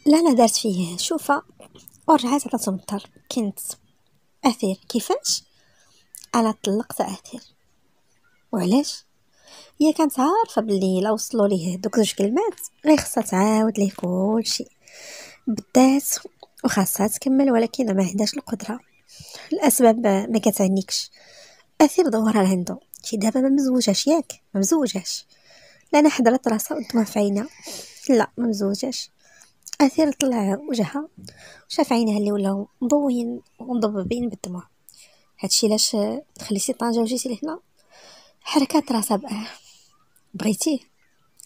لا لا دارت فيه شوفه ورجعت على تمطر كنت اثير كيفاش انا طلقت اثير وعلاش هي كانت عارفه بلي الا وصلوا ليه دوك جوج كلمات غير خصها تعاود ليه كلشي بدات وخاصها تكمل ولكن ما عندهاش القدره الاسباب ما كتعنيكش اثير دورها لعندو شي دابا ما مزوجاش ياك ما مزوجاش لا انا حضرت راسها وانتما في عينها لا ما مزوجاش اثير طلع وجهها وشاف عينها اللي ولاو مضوين ومضببين بالدموع هادشي علاش خليتي طنجه وجيتي لهنا حركات راسها بأه بغيتيه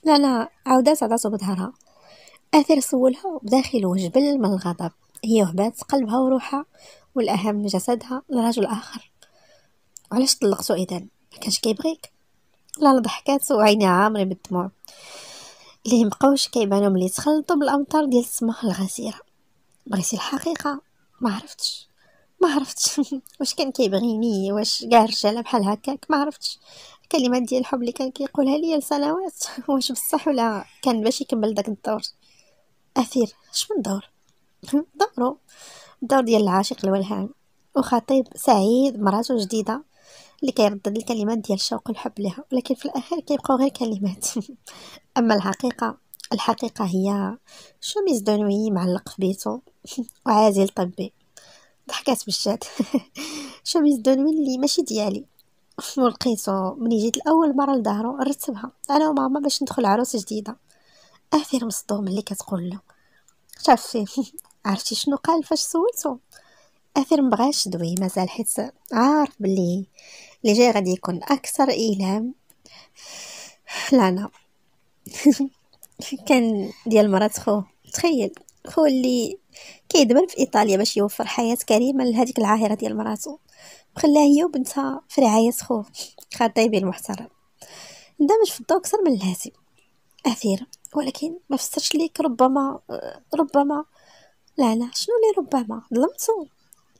لا لا عاودات عطاتو بظهرها آثر سولها بداخله جبل من الغضب هي وهبات قلبها وروحها والأهم جسدها لرجل آخر علاش طلقتو إذا ما كانش كيبغيك لا لا ضحكات وعيني عامري بالدموع اللي مبقاوش كيبانو ملي تخلطو بالامطار ديال السما الغزيره بغيتي الحقيقه ما عرفتش ما عرفتش واش كان كيبغيني واش كاع الرجاله بحال هكاك ما عرفتش الكلمات ديال الحب اللي كان كيقولها ليا لسنوات واش بصح ولا كان باش يكمل داك الدور اثير من دور دورو الدور ديال العاشق الولهان وخطيب سعيد مراتو جديده اللي كيردد الكلمات ديال الشوق والحب لها ولكن في الاخير كيبقاو غير كلمات اما الحقيقه الحقيقه هي شوميز دونوي معلق في بيتو وعازل طبي ضحكات بالشات شوميز دونوين اللي ماشي ديالي ولقيتو ملي جيت الاول مره لدارو رتبها انا وماما باش ندخل عروسه جديده اثير مصدوم اللي كتقول له شافي عرفتي شنو قال فاش سولته اثير مبغاش دوي مازال حيت عارف بلي اللي جاي غادي يكون اكثر ايلام لا لا كان ديال مرات خوه تخيل هو اللي كيدمر في ايطاليا باش يوفر حياه كريمه لهذيك العاهره ديال مراتو وخلاها هي وبنتها في رعايه خوه خطيبي المحترم اندمج في الدوك اكثر من اللازم اثير ولكن ما فسرش ليك ربما ربما لا لا شنو لي ربما ظلمتو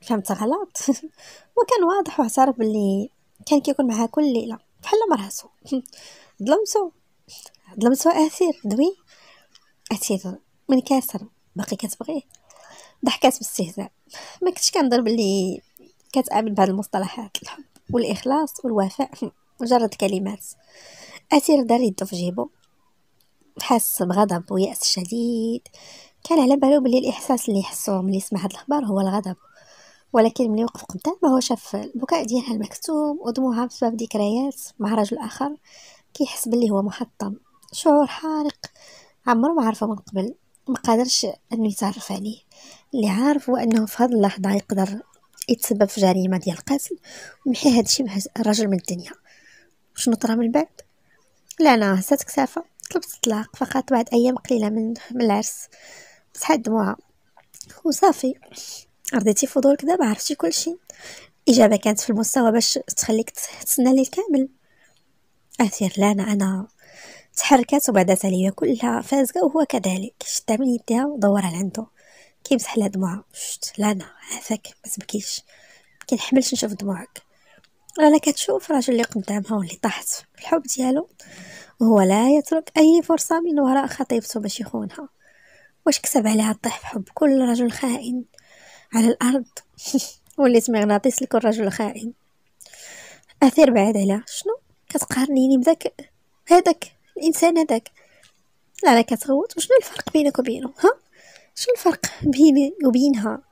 فهمت غلط وكان واضح واعترف باللي كان كيكون معها كل ليله بحال مراتو ظلمتو ظلمتو اثير دوي اثير كاسر باقي كتبغيه ضحكات باستهزاء ما كنتش كنظن بلي كتقابل بهاد المصطلحات الحب والاخلاص والوفاء مجرد كلمات اثير دار يدو في جيبو حاس بغضب ويأس شديد كان على بالو بلي الاحساس اللي يحسو ملي سمع هاد الاخبار هو الغضب ولكن ملي وقف ما هو شاف البكاء ديالها المكتوم ودموعها بسبب ذكريات مع رجل اخر كيحس بلي هو محطم شعور حارق عمرو ما عرفه من قبل ما قادرش انه يتعرف عليه اللي عارف هو انه في هذه اللحظه يقدر يتسبب في جريمه ديال القتل ومحي هذا الشيء الرجل من الدنيا شنو طرا من بعد لا انا سات كسافه طلبت الطلاق فقط بعد ايام قليله من من العرس بصح دموعها وصافي رضيتي فضولك دابا عرفتي كل شيء الاجابه كانت في المستوى باش تخليك تسنى لي كامل اثير لا انا تحركات وبعد عليا كلها فازقة وهو كذلك شدها من يديها ودورها لعندو كيمسح لها دموعها شت لانا عافاك ما تبكيش كنحملش نشوف دموعك رانا كتشوف الراجل اللي قدامها واللي طاحت في الحب ديالو وهو لا يترك اي فرصه من وراء خطيبته باش يخونها واش كسب عليها طيح في حب كل رجل خائن على الارض وليت مغناطيس لكل رجل خائن اثير بعد عليها شنو كتقارنيني بذاك هذاك الانسان هذاك لا لا كتغوت وشنو الفرق بينك وبينه ها شنو الفرق بيني وبينها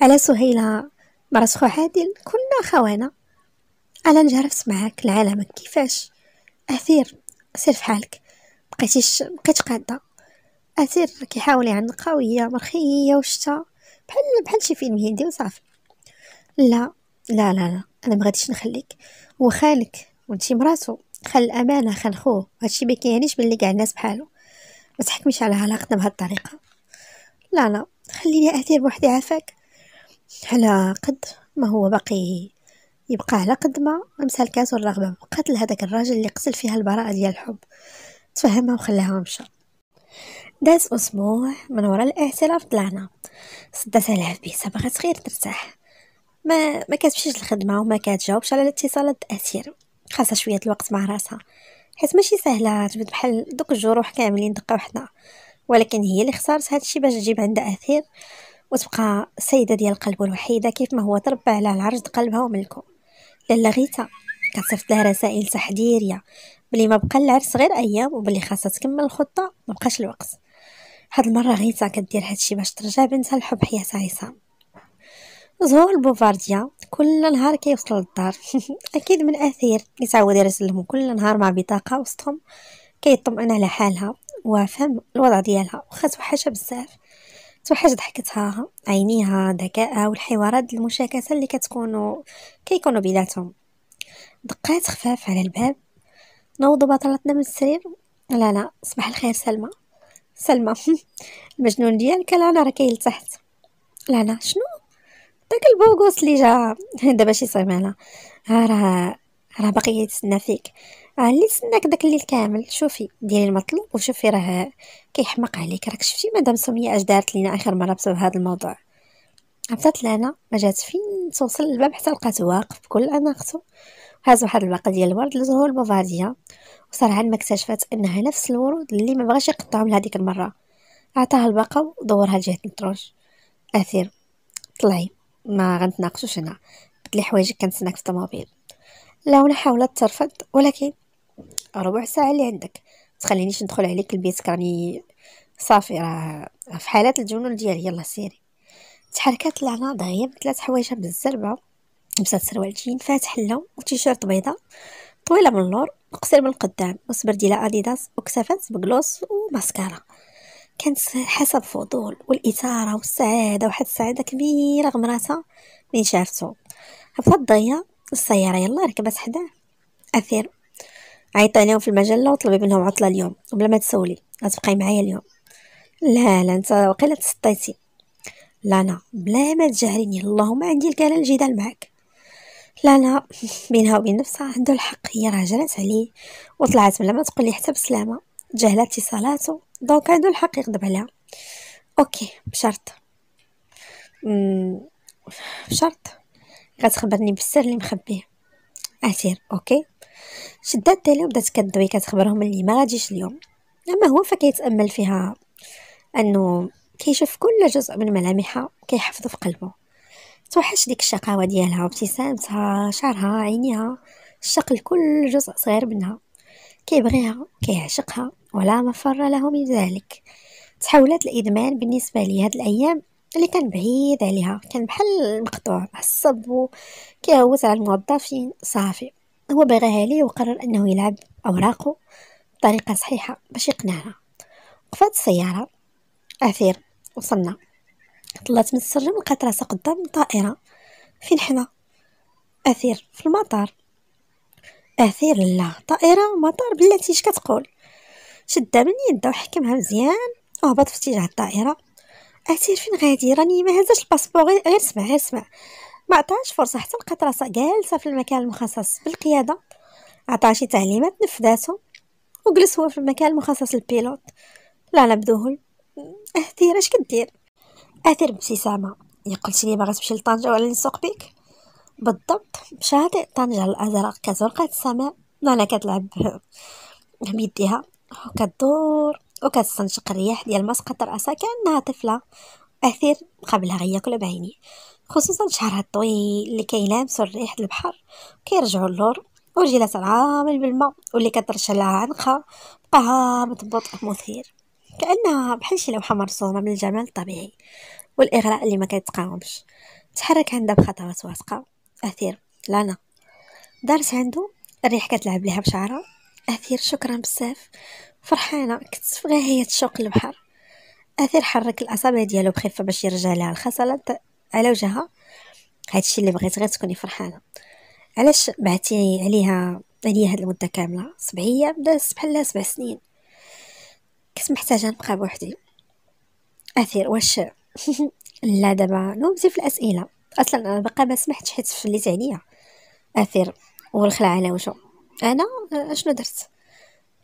على سهيلة مرات خو عادل كنا خوانا انا نجرفت معاك العالم كيفاش اثير سير فحالك بقيتيش بقيت قاده اثير كيحاول يعنقها وهي مرخيه وشتا بحال بحال شي فيلم هندي وصافي لا لا لا لا انا ما غاديش نخليك وخالك وانتي مراتو خل الامانه خل خوه هادشي ما كيعنيش بلي كاع الناس بحالو ما تحكميش على علاقتنا بهاد الطريقه لا لا خليني اثير بوحدي عافاك على قد ما هو باقي يبقى على قد ما امسها الكاس والرغبه بقات لهداك الراجل اللي قتل فيها البراءه ديال الحب تفهمها وخليها ومشى داز اسبوع من ورا الاعتراف طلعنا صدتها العفبيسه بغات غير ترتاح ما ما كتمشيش للخدمه وما كتجاوبش على الاتصالات تاثير خاصها شويه الوقت مع راسها حيت ماشي سهله تبد بحال دوك الجروح كاملين دقه وحده ولكن هي اللي هذا هادشي باش تجيب عندها اثير وتبقى السيده ديال قلبه الوحيده كيف ما هو تربى على العرض قلبها وملكه لالا غيتا كتصيفط لها رسائل تحذيريه بلي ما بقى العرس غير ايام وبلي خاصها تكمل الخطه ما بقاش الوقت هاد المره غيتا كدير هادشي باش ترجع بنتها لحب حياتها عصام زهور البوفارديا كل نهار كيوصل للدار اكيد من اثير اللي يرسلهم كل نهار مع بطاقه وسطهم كيطمئن على حالها وفهم الوضع ديالها وخا توحشها بزاف توحش ضحكتها عينيها ذكائها والحوارات المشاكسه اللي كتكونوا كيكونوا بيناتهم دقات خفاف على الباب نوض بطلتنا من السرير لا لا صباح الخير سلمى سلمى المجنون ديالك لا انا راه كيلتحت لا لا شنو داك البوغوس اللي جا دابا شي سيمانه راه راه باقي يتسنى فيك ها آه، اللي تسناك داك الليل كامل شوفي ديري المطلوب وشوفي راه كيحمق عليك راك شفتي مدام سميه اش دارت لينا اخر مره بسبب هذا الموضوع عطات لنا ما جات فين توصل الباب حتى لقات واقف بكل اناقته هاز واحد الباقه ديال الورد لزهور البوفارديه وصراحه ما اكتشفت انها نفس الورود اللي ما بغاش يقطعهم لهذيك المره عطاها الباقه ودورها لجهه الدروج اثير طلعي ما غنتناقشوش هنا بدلي حوايجك كنتسناك في الطوموبيل ولا حاولت ترفض ولكن ربع ساعه اللي عندك تخلينيش ندخل عليك البيت راني صافي راه في حالات الجنون ديالي يلا سيري تحركات لعنا دغيا بثلاث حوايجها بالزربة لبسات سروال جين فاتح اللون وتيشيرت بيضة طويلة من اللور وقصير من القدام وصبر ديال اديداس وكسافات بكلوس وماسكارا كانت حاسه بفضول والاثاره والسعاده واحد السعاده كبيره غمراتها من شافتو فضية السياره يلا ركبت حداه اثير عيطت عليهم في المجله وطلبي منهم عطله اليوم وبلا ما تسولي غتبقاي معايا اليوم لا لا انت وقيلا تسطيتي لا لا بلا ما تجهريني اللهم عندي الكلا الجدال معك لا لا بينها وبين نفسها عنده الحق هي راه جرات عليه وطلعت بلا ما تقولي حتى بسلامه جهلت اتصالاته دونك هادو الحق يغضب عليها اوكي بشرط بشرط غتخبرني بالسر اللي مخبيه اسير اوكي شدات تالي وبدات كدوي كتخبرهم اللي ما غاديش اليوم اما هو فكيتامل فيها انه كيشوف كل جزء من ملامحها كيحفظه في قلبه توحش ديك الشقاوه ديالها وابتسامتها شعرها عينيها شق لكل جزء صغير منها كيبغيها كيعشقها ولا مفر له من ذلك تحولت الادمان بالنسبه لي هاد الايام اللي كان بعيد عليها كان بحال مقطوع عصب وكيهوس على الموظفين صافي هو باغاها لي وقرر انه يلعب اوراقه بطريقه صحيحه باش يقنعها وقفات السياره اثير وصلنا طلعت من السرم لقات راسها قدام طائره فين حنا اثير في المطار اثير لا طائره مطار بلاتي اش كتقول شدها من يده وحكمها مزيان وهبط في اتجاه الطائره اسير فين غادي راني ما هزاش الباسبور غير سمع غير سمع ما عطاش فرصه حتى لقات راسها جالسه في المكان المخصص بالقياده عطاها شي تعليمات نفذاتهم وجلس هو في المكان المخصص للبيلوت لا لا بذهول اثير أه، اش كدير اثير بابتسامه يقول لي باغا تمشي لطنجه ولا نسوق بيك بالضبط شاطئ طنجه الازرق كزرقه السماء نانا كتلعب بيديها و وكتستنشق الرياح ديال مسقط رأسها كأنها طفلة أثير قبلها غياكل بعيني خصوصا شعرها الطويل اللي كيلامسو ريحة البحر كيرجعو اللور وجلس العامل بالماء واللي كترشلها عنقها بقى هابط ببطء مثير كأنها بحال شي لوحة مرسومة من الجمال الطبيعي والإغراء اللي ما كيتقاومش تحرك عندها بخطوات واثقة أثير لانا دارت عنده الريح كتلعب لها بشعرها أثير شكرا بزاف فرحانة كتسفغي هي تشوق البحر أثير حرك الأصابع ديالو بخفة باش يرجع لها الخسالة على وجهها هادشي اللي بغيت غير تكوني فرحانة علاش بعتي عليها عليا هاد المدة كاملة سبع أيام داز بحالها سبع سنين كنت محتاجة نبقى بوحدي أثير واش لا دابا نومتي في الأسئلة أصلا أنا بقى ما سمحتش حيت فليت عليا أثير والخلع على وجهه أنا شنو درت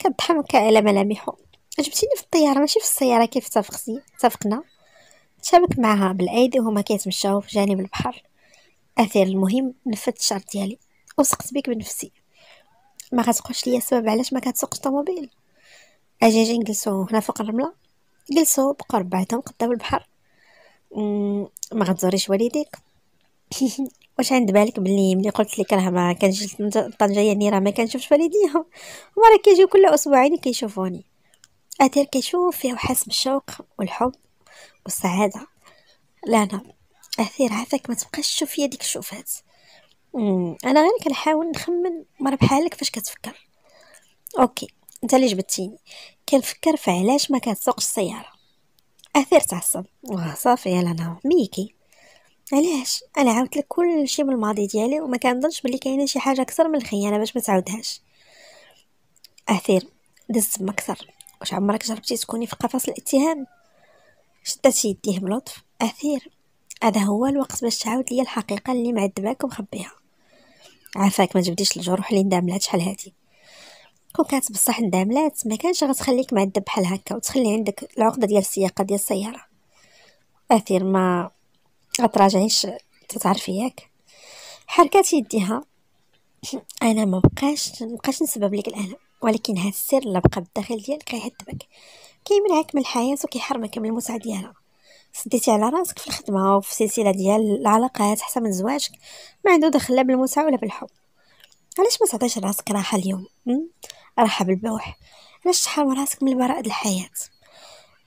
كضحك على ملامحه جبتيني في الطياره ماشي في السياره كيف اتفقتي اتفقنا تشابك معها بالايدي وهما كيتمشاو في جانب البحر اثير المهم نفدت الشعر ديالي وسقت بك بنفسي ما غتقولش ليا السبب علاش ما كتسوقش طوموبيل اجي اجي نجلسو هنا فوق الرمله جلسو بقرب بعدهم قدام البحر ما غتزوريش والديك واش عند بالك بلي ملي قلت لك راه ما كنجي طنجه يعني راه ما كنشوفش والديا هما راه كيجيو كل اسبوعين كيشوفوني اثير كيشوف فيه وحاس بالشوق والحب والسعاده لا انا اثير عافاك ما تبقاش تشوف فيا ديك الشوفات انا غير كنحاول نخمن مره بحالك فاش كتفكر اوكي انت اللي جبتيني كنفكر فعلاش ما كتسوقش السياره اثير تعصب واه صافي يا انا ميكي علاش انا عاودت لك كل شيء من الماضي ديالي وما كنظنش بلي كاينه شي حاجه اكثر من الخيانه باش ما تعاودهاش اثير دزت ما اكثر واش عمرك جربتي تكوني في قفص الاتهام شدت يديه بلطف اثير هذا هو الوقت باش تعاود ليا الحقيقه اللي معذباك ومخبيها عافاك ما جبديش الجروح اللي نداملات شحال هادي كون كانت بصح نداملات ما كانش غتخليك معذب بحال هكا وتخلي عندك العقده ديال السياقه ديال السياره اثير ما غتراجعيش تتعرفي ياك حركات يديها انا ما بقاش مبقاش نسبب لك الالم ولكن هاد السر اللي بقى بالداخل ديالك كيعذبك كيمنعك من الحياه وكيحرمك من المتعه ديالها سديتي على راسك في الخدمه وفي السلسله ديال العلاقات حتى من زواجك ما عنده دخل لا بالمتعه ولا بالحب علاش ما تعطيش راسك راحه اليوم راحه بالبوح علاش تحرم راسك من براءه الحياه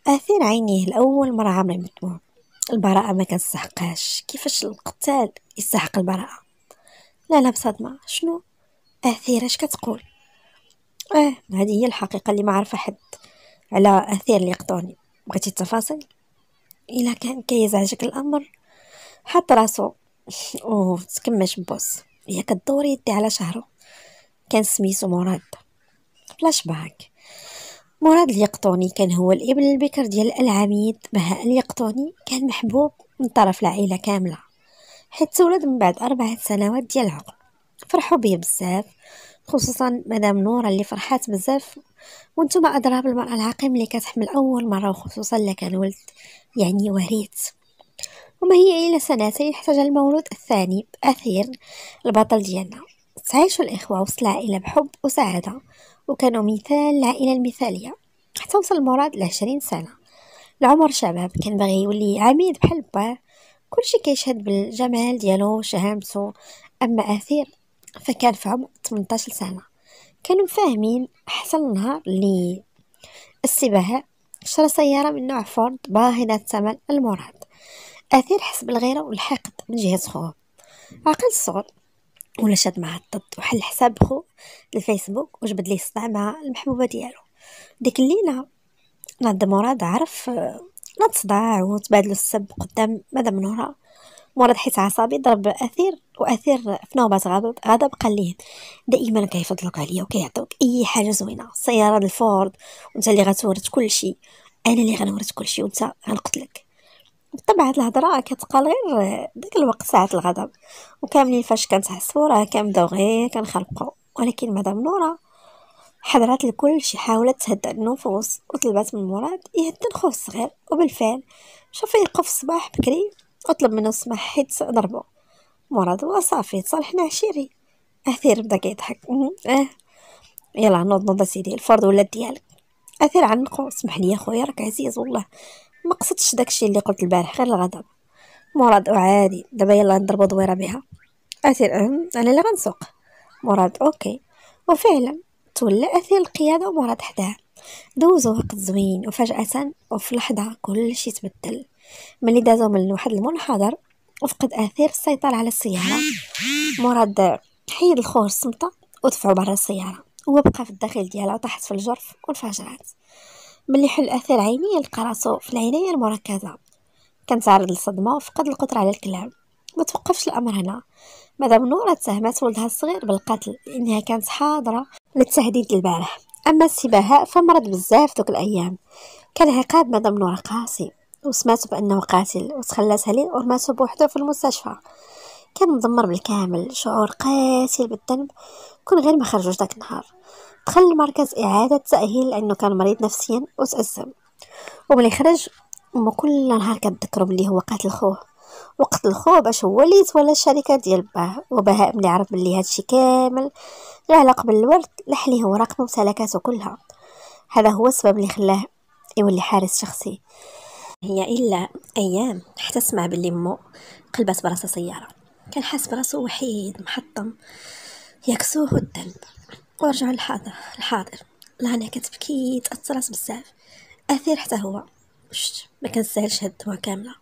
اثير عينيه لاول مره عامله مدموع البراءة ما كنستحقهاش كيفاش القتال يستحق البراءة لا لا بصدمة شنو أثير اش كتقول اه هذه هي الحقيقة اللي ما عارفة حد على أثير اللي يقطعني بغيتي التفاصيل إلا كان كيزعجك الأمر حط راسو أوه تكمش بوس هي كدور يدي على شهره كان سميتو مراد فلاش باك مراد اليقطوني كان هو الابن البكر ديال العميد بهاء اليقطوني كان محبوب من طرف العائلة كاملة حيت تولد من بعد أربعة سنوات ديال العقل فرحوا به بزاف خصوصا مدام نورا اللي فرحات بزاف وانتم أضراب المرأة العاقم اللي كتحمل اول مره وخصوصا اللي كان ولد يعني وريث وما هي الا سنتين احتاج المولود الثاني باثير البطل ديالنا تعيشوا الاخوه وسط العائله بحب وسعاده وكانوا مثال العائلة المثالية حتى وصل مراد لعشرين سنة العمر شباب كان باغي يولي عميد بحال باه كلشي كيشهد بالجمال ديالو وشهامته أما أثير فكان في عمر 18 سنة كانوا فاهمين حتى النهار لي السباهة شرا سيارة من نوع فورد باهظة الثمن المراد أثير حس بالغيرة والحقد من جهة خوه عقل الصغر ولا شاد معاه الضد وحل حساب خو الفيسبوك وجبد ليه صداع مع المحبوبه ديالو ديك الليله ناض مراد عرف ناض صداع وتبادلوا السب قدام مدام نورا مراد حيت عصبي ضرب اثير واثير في نوبه غضب غضب قال ليه دائما كيفضلك عليا وكيعطيوك اي حاجه زوينه سياره الفورد وانت اللي غتورث كل شيء انا اللي غنورث كل شيء وانت غنقتلك هاد الهضره كتبقى غير داك الوقت ساعه الغضب وكاملين فاش كنتعصبوا راه كنبداو غير كنخلقوا ولكن مدام نورا حضرات الكل شي حاولت تهدى النفوس وطلبات من مراد يهدى الخوف الصغير وبالفعل شاف يلقى في الصباح بكري وطلب منه السماح حيت ضربو مراد وصافي تصالحنا عشيري اثير بدا كيضحك اه يلا نوض نوض سيدي الفرد ولا ديالك اثير عنقو سمح لي اخويا راك عزيز والله ما قصدتش داكشي اللي قلت البارح غير الغضب مراد عادي دابا يلا نضربو دويره بها اثير انا اللي غنسوق مراد اوكي وفعلا تولى اثير القياده ومراد حداه دوزو وقت زوين وفجاه وفي لحظه كلشي تبدل ملي دازو من واحد المنحدر وفقد اثير السيطره على السياره مراد حيد الخور الصمته ودفعو برا السياره هو في الداخل ديالها وطاحت في الجرف وانفجرات ملي حل اثر عيني لقى راسو في العنايه المركزه كان تعرض وفقد القدره على الكلام ما توقفش الامر هنا مدام نورة تهمت ولدها الصغير بالقتل لانها كانت حاضره للتهديد البارح اما السي بهاء فمرض بزاف دوك الايام كان عقاب مدام نورة قاسي وسمعت بانه قاتل وتخلاتها عليه ورماتو بوحدو في المستشفى كان مدمر بالكامل شعور قاتل بالذنب كون غير ما خرجوش داك النهار دخل مركز إعادة تأهيل لأنه كان مريض نفسيا وتأزم وملي خرج أمه كل نهار كتذكرو بلي هو قاتل خوه وقتل خوه باش هو اللي يتولى الشركة ديال باه وبهاء ملي عرف بلي هادشي كامل له علاقة بالورد لح ليه ورق ممتلكاتو كلها هذا هو السبب اللي خلاه يولي حارس شخصي هي إلا أيام حتى سمع بلي مو قلبت براسها سيارة كان حاس براسو وحيد محطم يكسوه الذنب ورجع للحاضر الحاضر لهنا كتبكي تاثرت بزاف اثير حتى هو شت ما كنسالش هاد الدواء كامله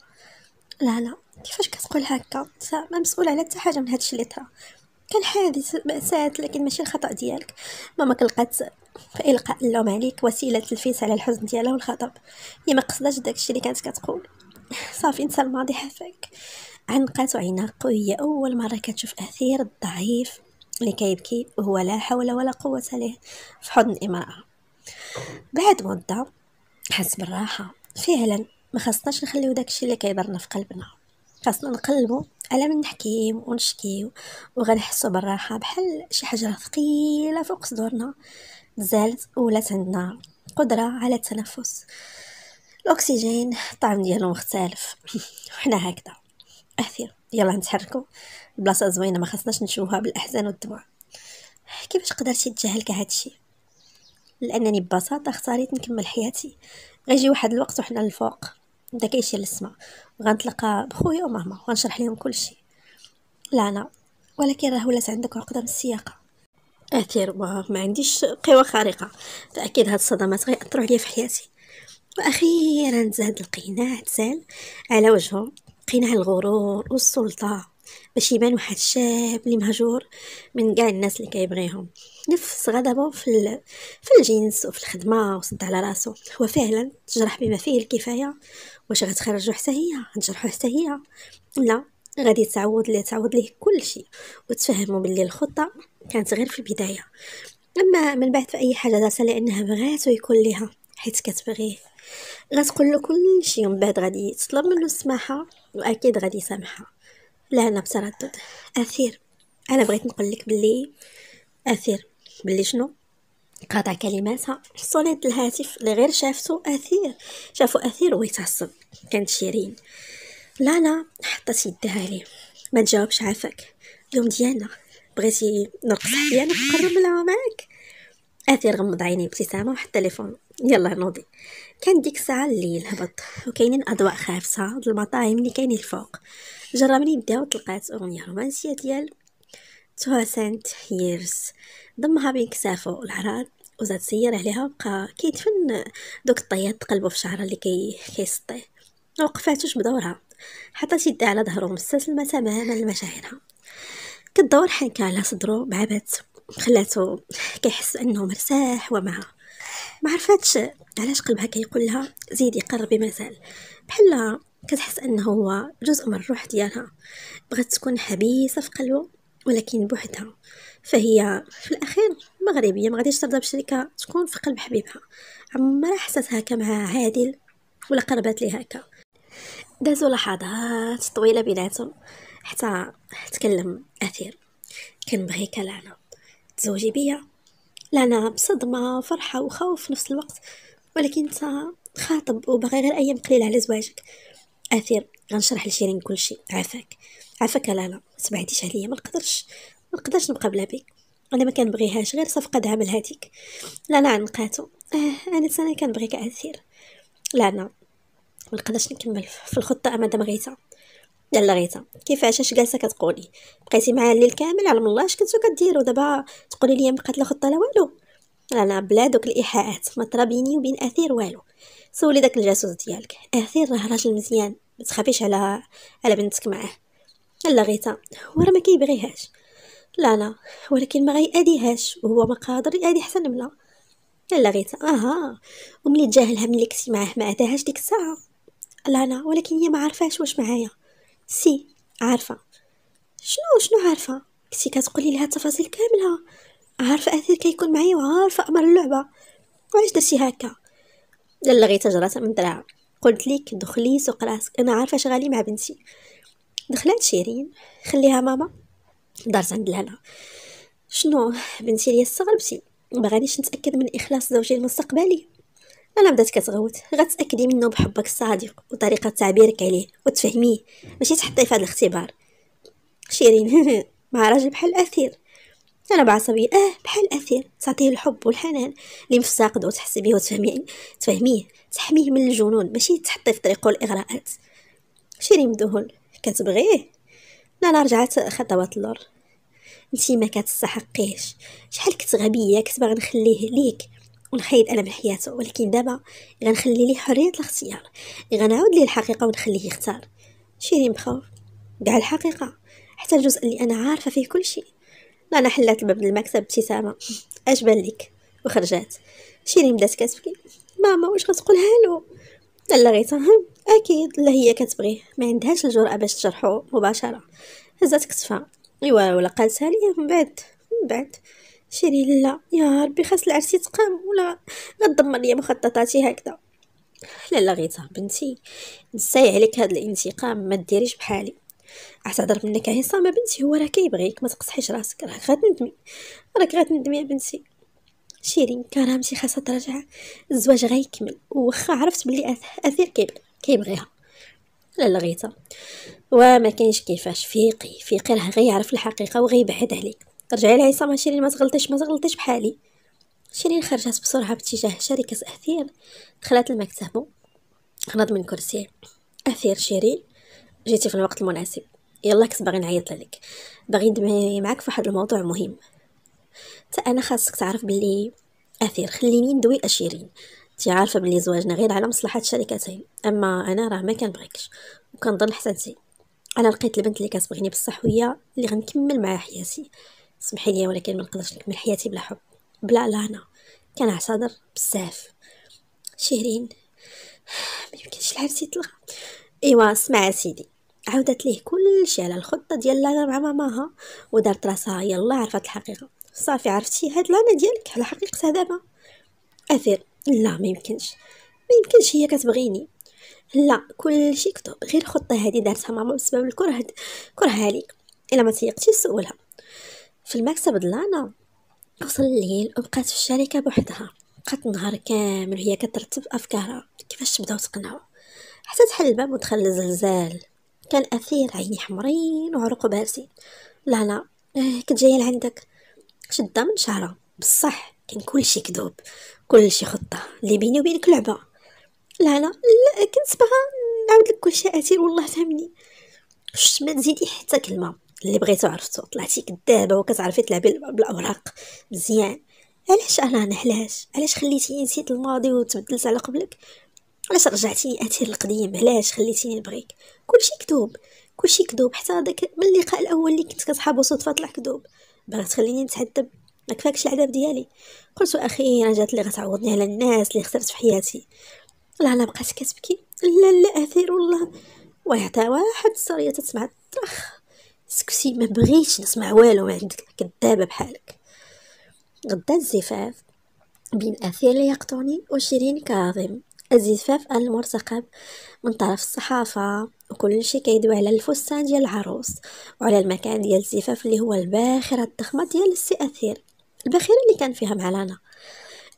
لا لا كيفاش كتقول هكا ما مسؤول على حتى حاجه من هادشي اللي طرا كان حادث مأساة لكن ماشي الخطأ ديالك ماما كلقات في إلقاء اللوم عليك وسيلة تلفيس على الحزن ديالها والغضب هي ما قصداش داكشي اللي كانت كتقول صافي نسى الماضي حفاك عنقات عينها قوية أول مرة كتشوف أثير الضعيف لكي يبكي وهو لا حول ولا قوة له في حضن امرأة بعد مدة حس بالراحة فعلا ما خصناش نخليو داكشي اللي كيضرنا في قلبنا خاصنا نقلبو على من نحكيو ونشكيو وغنحسو بالراحة بحال شي حجرة ثقيلة فوق صدورنا نزالت ولات عندنا قدرة على التنفس الأكسجين الطعم ديالو مختلف وحنا هكذا أثير يلا نتحركو البلاصه زوينه ما خصناش نشوفها بالاحزان والدموع كيفاش قدرتي تجاهل هادشي لانني ببساطه اختاريت نكمل حياتي غيجي واحد الوقت وحنا الفوق بدا كيشير للسما وغنتلقى بخويا وماما وغنشرح لهم كلشي لا لا ولكن راه ولات عندك عقده من السياقه اثير ما, ما عنديش قوى خارقه فاكيد هاد الصدمات غيأثروا عليا في حياتي واخيرا زاد القناع تسال على وجههم قناع الغرور والسلطه باش يبان واحد الشاب اللي مهجور من كاع الناس اللي كيبغيهم نفس غضبه في في الجنس وفي الخدمه وصد على راسو هو فعلا تجرح بما فيه الكفايه واش غتخرجو حتى هي غتجرحو حتى هي لا غادي تعوض ليه تعوض ليه كل شيء وتفهموا باللي الخطه كانت غير في البدايه اما من بعد في اي حاجه دارتها لانها بغاتو يكون ليها حيت كتبغيه غتقول له كل شيء من بعد غادي تطلب منه السماحه واكيد غادي يسامحها لا انا بتردد اثير انا بغيت نقول لك بلي اثير بلي شنو قاطع كلماتها الصوليد الهاتف اللي غير شافته اثير شافو اثير ويتعصب كانت شيرين لا لا حطت يدها عليه ما تجاوبش عافاك اليوم ديالنا بغيتي نرقص حديانا نقرب لها معاك اثير غمض عيني ابتسامه وحط التليفون يلا نوضي كان ديك الساعة الليل هبط وكاينين أضواء خافصة المطاعم اللي كاينين الفوق جربني بداو تلقات أغنية رومانسية ديال سنت هيرس ضمها بين كسافو والعراض وزاد سير عليها وبقى كيدفن دوك الطيات تقلبو في شعرها اللي كي كيسطيه وقفاتوش بدورها حتى شدها على ظهرو مستسلمة تماما لمشاعرها كدور حنكة على صدرو بعبت خلاتو كيحس انه مرتاح ومعها ما عرفتش علاش قلبها كيقول لها زيدي قربي مازال بحال كتحس انه هو جزء من الروح ديالها بغات تكون حبيسه في قلبه ولكن بوحدها فهي في الاخير مغربيه ما غاديش ترضى بشركه تكون في قلب حبيبها عمرها حسات هكا مع عادل ولا قربت ليها هكا دازوا لحظات طويله بيناتهم حتى تكلم اثير كنبغيك لعنه تزوجي بيا لا نعم صدمة فرحة وخوف في نفس الوقت ولكن انت خاطب وباغي غير ايام قليله على زواجك اثير غنشرح لشيرين كل شيء عافاك عافاك لا لا ما عليا ما نقدرش ما نقدرش نبقى بلا بيك انا ما كنبغيهاش غير صفقه عمل هاتيك لا لا عنقاتو آه انا سنه كنبغيك اثير لا لا ما نقدرش نكمل في الخطه امد ما ديال غيتا كيفاش اش جالسه كتقولي بقيتي معايا الليل كامل على الله اش كنتو كديروا دابا تقولي لي ما بقات لا خطه لا والو انا بلا دوك الايحاءات ما ترى بيني وبين اثير والو سولي داك الجاسوس ديالك اثير راه راجل مزيان ما تخافيش على على بنتك معاه لا غيتا هو راه ما كيبغيهاش لا لا ولكن ما غيأديهاش وهو ما قادر يأدي حتى نمله لا غيتا اها وملي تجاهلها ملي كنتي معاه ما اتاهاش ديك الساعه لا لا ولكن هي ما عارفاش واش معايا سي عارفه شنو شنو عارفه كنتي كتقولي لها التفاصيل كامله عارفه اثير كيكون معايا وعارفه امر اللعبه وعلاش درتي هكا لا غير من دراهم قلت ليك دخلي سوق راسك انا عارفه شغالي مع بنتي دخلت شيرين خليها ماما دارت عند الهنا شنو بنتي ليا استغربتي بغانيش نتاكد من اخلاص زوجي المستقبلي انا بدات كتغوت غتاكدي منه بحبك الصادق وطريقه تعبيرك عليه وتفهميه ماشي تحطيه في هذا الاختبار شيرين مع راجل بحال الاثير انا بعصبيه اه بحال الاثير تعطيه الحب والحنان اللي مفتقد وتحسي بيه وتفهميه تفهميه تحميه من الجنون ماشي تحطيه في طريقه الاغراءات شيرين بدهول كتبغيه لا لا رجعت خطوات اللور انتي ما كتستحقيش شحال كنت غبيه كنت باغي نخليه ليك ونخيد انا من حياته ولكن دابا غنخلي ليه حريه الاختيار غنعاود ليه الحقيقه ونخليه يختار شيرين بخوف كاع الحقيقه حتى الجزء اللي انا عارفه فيه كل شيء لانا حلات الباب المكتب ابتسامه اش بان لك وخرجات شيرين بدات كتبكي ماما واش غتقولها له لا غيتهم اكيد لا هي كتبغيه ما عندهاش الجرأه باش تجرحو مباشره هزات كتفها ايوا ولا قالتها ليا من بعد من بعد شيري لا يا ربي خاص العرسي تقام ولا غدمر لي مخططاتي هكذا لا لا غيتا بنتي نساي عليك هذا الانتقام ما ديريش بحالي اعتذر منك عصام بنتي هو راه كيبغيك ما تقصحيش راسك راك غتندمي راك غتندمي يا بنتي شيرين كرامتي خاصها ترجع الزواج غيكمل واخا عرفت بلي اثير كيبغيها لا لا غيتا وما كاينش كيفاش فيقي فيقي راه غيعرف الحقيقه وغيبعد عليك رجعي لها شيرين ما تغلطيش ما تغلطيش بحالي شيرين خرجت بسرعه باتجاه شركه اثير دخلت المكتب خنض من كرسي اثير شيرين جيتي في الوقت المناسب يلا كنت باغي نعيط لك باغي ندمي معاك في واحد الموضوع مهم حتى انا خاصك تعرف بلي اثير خليني ندوي اشيرين انت عارفه بلي زواجنا غير على مصلحه شركتين اما انا راه ما كنبغيكش وكنظن حتى انت انا لقيت البنت اللي كتبغيني بصح هي اللي غنكمل معها حياتي سمحي لي ولكن ما نقدرش نكمل حياتي بلا حب بلا لهنا كنعتذر بزاف شهرين ما يمكنش العرس يطلع ايوا سمع سيدي عاودت ليه كلشي على الخطه ديال لانا مع ماماها ودارت راسها يلا عرفت الحقيقه صافي عرفتي هاد لانا ديالك على حقيقتها دابا اثير لا ما يمكنش ما يمكنش هي كتبغيني لا كلشي كتب غير الخطه هادي دارتها ماما بسبب الكره كرهها لي الا ما تيقتي سولها في المكتب دلانا وصل الليل وبقات في الشركه بوحدها بقات نهار كامل وهي كترتب افكارها كيفاش تبدا وتقنعو حتى تحل الباب ودخل الزلزال كان اثير عيني حمرين وعروقو بارزين لانا لا آه، كنت جايه لعندك شده من شعره بصح كان كلشي كذوب كلشي خطه اللي بيني وبينك لعبه لا لا, لا كنت بغا نعاود لك كلشي اثير والله فهمني شت ما تزيدي حتى كلمه اللي بغيتو عرفتو طلعتي كدابه وكتعرفي تلعبي بالاوراق مزيان علاش انا علاش علاش خليتيني نسيت الماضي وتبدلت على قبلك علاش رجعتيني اثير القديم علاش خليتيني نبغيك كلشي كذوب كلشي كذوب حتى داك من اللقاء الاول اللي كنت كتصحابو صدفه طلع كذوب بغيت تخليني نتعذب ما كفاكش العذاب ديالي قلت اخيرا جات اللي غتعوضني على الناس اللي خسرت في حياتي لا لا بقات كتبكي لا لا اثير والله ويعطي واحد السريه تسمع ترخ سكسي ما بغيتش نسمع والو عندك كدابه بحالك غدا الزفاف بين أثير ليقطوني وشيرين كاظم الزفاف المرتقب من طرف الصحافة وكل شيء كيدوي على الفستان ديال العروس وعلى المكان ديال الزفاف اللي هو الباخرة الضخمة ديال السي أثير الباخرة اللي كان فيها مع لانا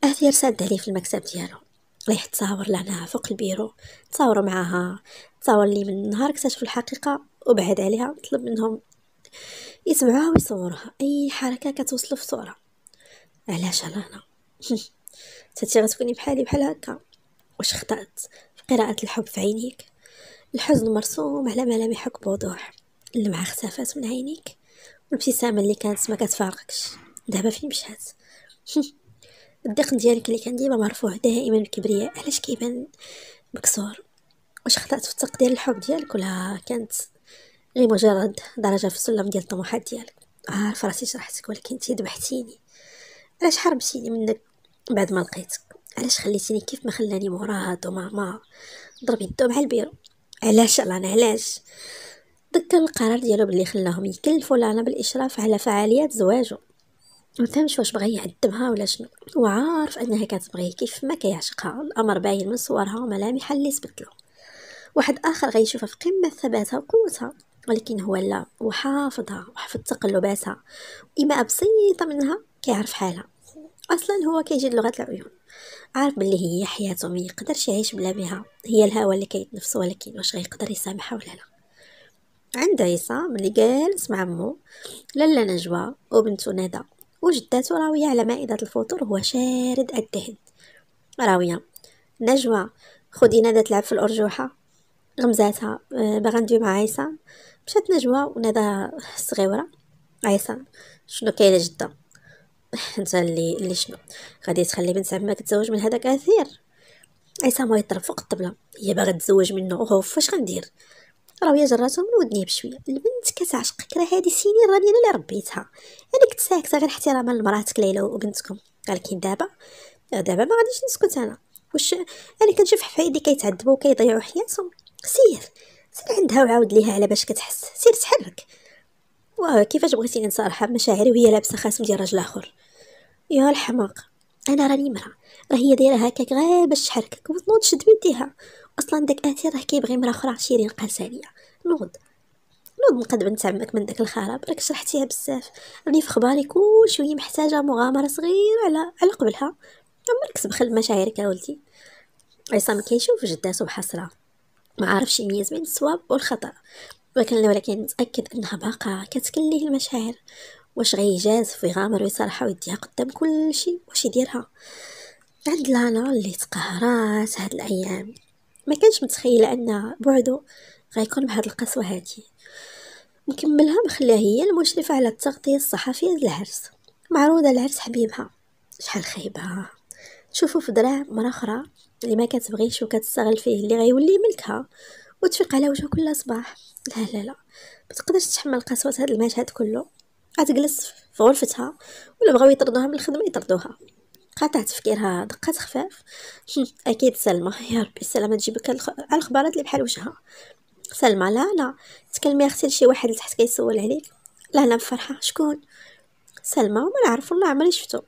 أثير ساد عليه في المكتب ديالو ريح تصاور لعناها فوق البيرو تصاور معاها تصاور لي من نهار اكتشفوا الحقيقة وبعد عليها طلب منهم يسمعوها ويصورها اي حركه كتوصل في صوره علاش انا هنا تاتي غتكوني بحالي بحال هكا واش خطات في قراءه الحب في عينيك الحزن مرسوم على ملامحك بوضوح اللمعه اختفت من عينيك والابتسامه اللي كانت ما كتفارقكش دابا فين مشات الدقن ديالك اللي كان ديما مرفوع دائما بكبرياء علاش كيبان مكسور واش خطات في تقدير الحب ديالك ولا كانت مجرد درجة في السلم ديال الطموحات ديالك عارفة راسي جرحتك ولكن انتي ذبحتيني علاش حربتيني منك بعد ما لقيتك علاش خليتيني كيف ما خلاني دو وماما ضربي الدو مع البيرو علاش انا علاش ذكر القرار ديالو باللي خلاهم يكلفوا لانا بالاشراف على فعاليات زواجه ما فهمش واش بغى يعدمها ولا شنو هو عارف انها كتبغيه كيف ما كيعشقها الامر باين من صورها وملامحها اللي تبدلو واحد اخر غيشوفها في قمه ثباتها وقوتها ولكن هو لا وحافظها وحفظ تقلباتها إما بسيطة منها كيعرف حالها اصلا هو كيجي لغه العيون عارف باللي هي حياته ما يقدرش يعيش بلا بها هي الهوى اللي كيتنفس ولكن واش غيقدر يسامحها ولا لا عند عيسى ملي جالس مع عمو لالا نجوى وبنته ندى وجداتو راويه على مائده الفطور هو شارد الدهن راويه نجوى خدي ندى تلعب في الارجوحه غمزاتها آه، باغا ندوي مع عيسى مشات نجوى ونادى الصغيره عصام شنو كاينه جده انت اللي اللي شنو غادي تخلي بنت عمك تزوج من هذاك اثير عصام يضرب فوق الطبله هي باغا تزوج منه وهو فاش غندير هي جراتو من ودنيه بشويه البنت كتعشقك راه هادي سنين راني انا اللي ربيتها انا كنت ساكته غير احتراما لمراتك ليلى وبنتكم ولكن دابا دابا ما غاديش نسكت انا واش انا كنشوف حفايدي كيتعذبوا وكيضيعوا حياتهم سير سير عندها وعاود ليها على باش كتحس سير تحرك وكيفاش بغيتيني نصارحها بمشاعري وهي لابسه خاتم ديال راجل اخر يا الحماق انا راني مرا راه هي دايره هكاك غير باش تحركك وتنوض شد بيديها اصلا داك اتي راه كيبغي مرا اخرى شيرين قاسانيه نوض نوض نقد بنت عمك من داك الخراب راك شرحتيها بزاف راني في خباري كل شويه محتاجه مغامره صغيره على على قبلها عمرك سبخل مشاعرك يا ولدي عصام كيشوف جداته بحسره ما عارفش يميز بين الصواب والخطأ ولكن ولكن متأكد أنها باقا كتكليه المشاعر واش غيجازف غامر ويصالحها ويديها قدام كل شيء واش يديرها عند لانا اللي تقهرات هاد الايام ما كانش متخيله ان بعدو غيكون بهاد القسوه هادي مكملها مخليها هي المشرفه على التغطيه الصحفيه للعرس معروضه العرس حبيبها شحال خايبه تشوفو في دراع مره اخرى اللي ما كتبغيش وكتستغل فيه اللي غيولي ملكها وتفيق على وجهه كل صباح لا لا لا ما تقدرش تحمل قسوة هذا المشهد كله غتجلس في غرفتها ولا بغاو يطردوها من الخدمة يطردوها قاطع تفكيرها دقات خفاف اكيد سلمى يا ربي السلامة تجيبك على الخبارات اللي بحال وجهها سلمى لا لا تكلمي اختي لشي واحد اللي تحت كيسول عليك لا لا فرحه شكون سلمى ما نعرف والله عمري شفتو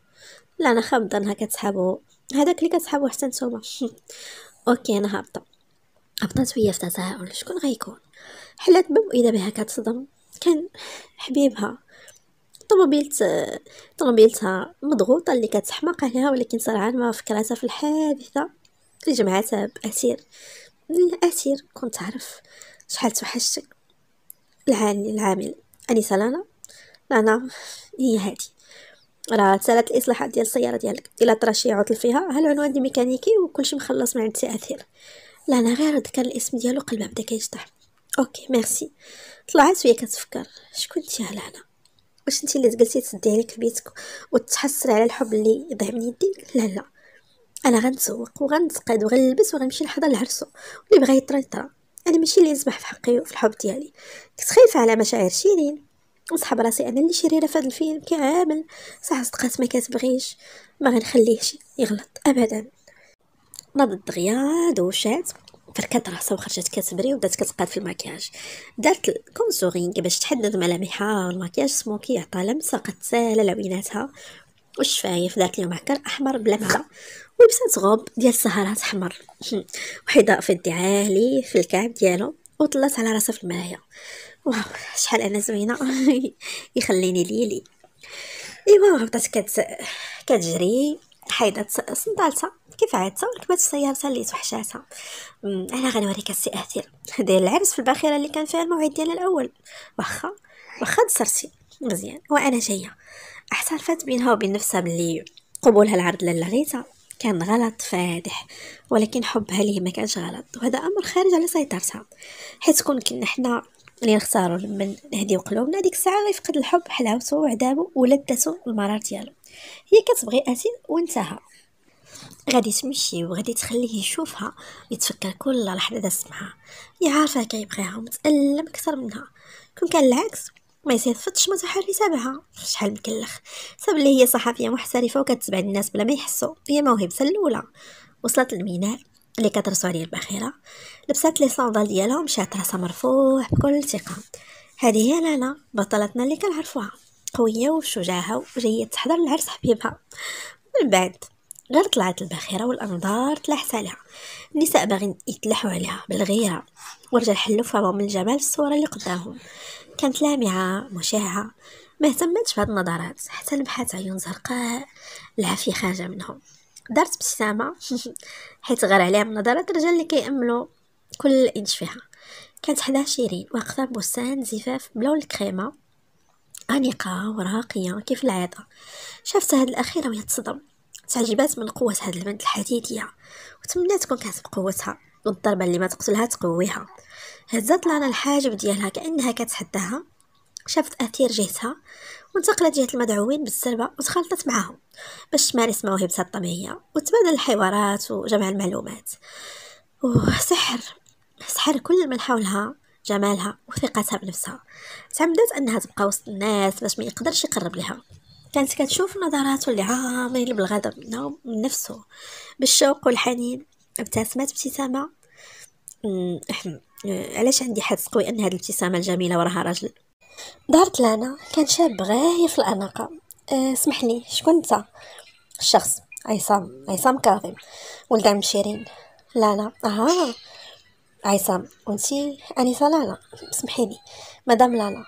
لا انا خاب ظنها كتسحبو هذاك اللي كتصحابو حتى نتوما اوكي انا هابطه هبطت شويه في تساؤل شكون غيكون حلات باب واذا بها كتصدم كان حبيبها طوموبيلت طوموبيلتها مضغوطه اللي كتحماق عليها ولكن سرعان ما فكرتها في الحادثه اللي جمعتها باسير الاسير كنت عارف شحال توحشتك العامل العامل انيسه لانا نعم. لانا هي هادي راه سالات الاصلاحات ديال السياره ديالك الا طرا شي عطل فيها ها العنوان دي ميكانيكي وكلشي مخلص من عند تاثير لا انا غير ذكر الاسم ديالو قلبها بدا كيشطح اوكي ميرسي طلعت وهي كتفكر شكون انت انا واش انت اللي تقلتي تسدي عليك في بيتك على الحب اللي يضيع من يديك لا لا انا غنتسوق وغنتقاد وغنلبس وغنمشي لحضر العرسو واللي بغا يطرا يطرا انا ماشي اللي نسمح في حقي وفي الحب ديالي كنت خايفه على مشاعر شيرين نسحب راسي انا اللي شريره في هذا الفيلم كامل صح صدقات ما كتبغيش ما غنخليهش يغلط ابدا نضت دغيا دوشات فركات راسها وخرجت كتبري وبدات كتقاد في المكياج دارت الكونسورينغ باش تحدد ملامحها والمكياج سموكي عطا لمسه قتاله لعويناتها والشفايف دارت لهم عكر احمر بلا ولبسات غوب ديال السهرات احمر وحذاء في عالي في الكعب ديالو وطلات على راسها في المرايا واو شحال انا زوينه يخليني ليلي ايوا هبطت كت كتجري حيدت صندالتها كيف عادتها ركبت السيارة اللي توحشاتها انا غنوريك السي اثير أه داير العرس في الباخره اللي كان فيها الموعد ديالها الاول واخا واخا تسرتي مزيان وانا جايه احترفت بينها وبين نفسها بلي قبولها العرض للغيتها كان غلط فادح ولكن حبها ليه ما كانش غلط وهذا امر خارج على سيطرتها حيت كون كنا حنا اللي نختارو من نهديو قلوبنا ديك الساعه غيفقد الحب حلاوته وعذابه ولذته المرار ديالو هي كتبغي اسيل وانتهى غادي تمشي وغادي تخليه يشوفها يتفكر كل لحظه دازت معها هي عارفه كيبغيها ومتالم اكثر منها كون كان العكس ما يصير فتش متحرسه بها شحال مكلخ صاب اللي هي صحفيه محترفه وكتبع الناس بلا ما يحسوا هي موهبه الاولى وصلت للميناء اللي كدرسوا عليه الباخره لبسات لي صندال ديالها ومشات راسها مرفوع بكل ثقه هذه هي لالا بطلتنا اللي كنعرفوها قويه وشجاعه وجايه تحضر لعرس حبيبها من بعد غير طلعت الباخره والانظار تلاحت عليها النساء باغين يتلحوا عليها بالغيره ورجال حلوا فمهم من الجمال الصوره اللي قدامهم كانت لامعه مشعه ما اهتمتش بهاد النظرات حتى لمحات عيون زرقاء العافيه خارجه منهم دارت بسامة حيت غير عليها من نظرة الرجال اللي كيأملوا كل انش فيها كانت حدا شيرين واقفه بوستان زفاف بلون الكريمه أنيقة وراقية كيف العادة شافت هاد الأخيرة وهي تصدم تعجبات من قوة هاد البنت الحديدية وتمنى تكون كانت بقوتها والضربة اللي ما تقتلها تقويها هزت لنا الحاجب ديالها كأنها كتحداها شافت أثير جهتها وانتقلت جهة المدعوين بالسلبه وتخلطت معهم باش تمارس موهبتها الطبيعية وتبادل الحوارات وجمع المعلومات وسحر سحر كل من حولها جمالها وثقتها بنفسها تعمدت انها تبقى وسط الناس باش ما يقدرش يقرب لها كانت كتشوف نظراته اللي عامل بالغضب منهم من نفسه بالشوق والحنين ابتسمت ابتسامة علاش عندي حد قوي ان هذه الابتسامة الجميلة وراها رجل دارت لانا كان شاب غاية في الأناقة أه لي شكون نتا الشخص عصام عصام كاظم ولد عم شيرين لانا اها عصام وانتي انسه لانا سمحي لي مدام لانا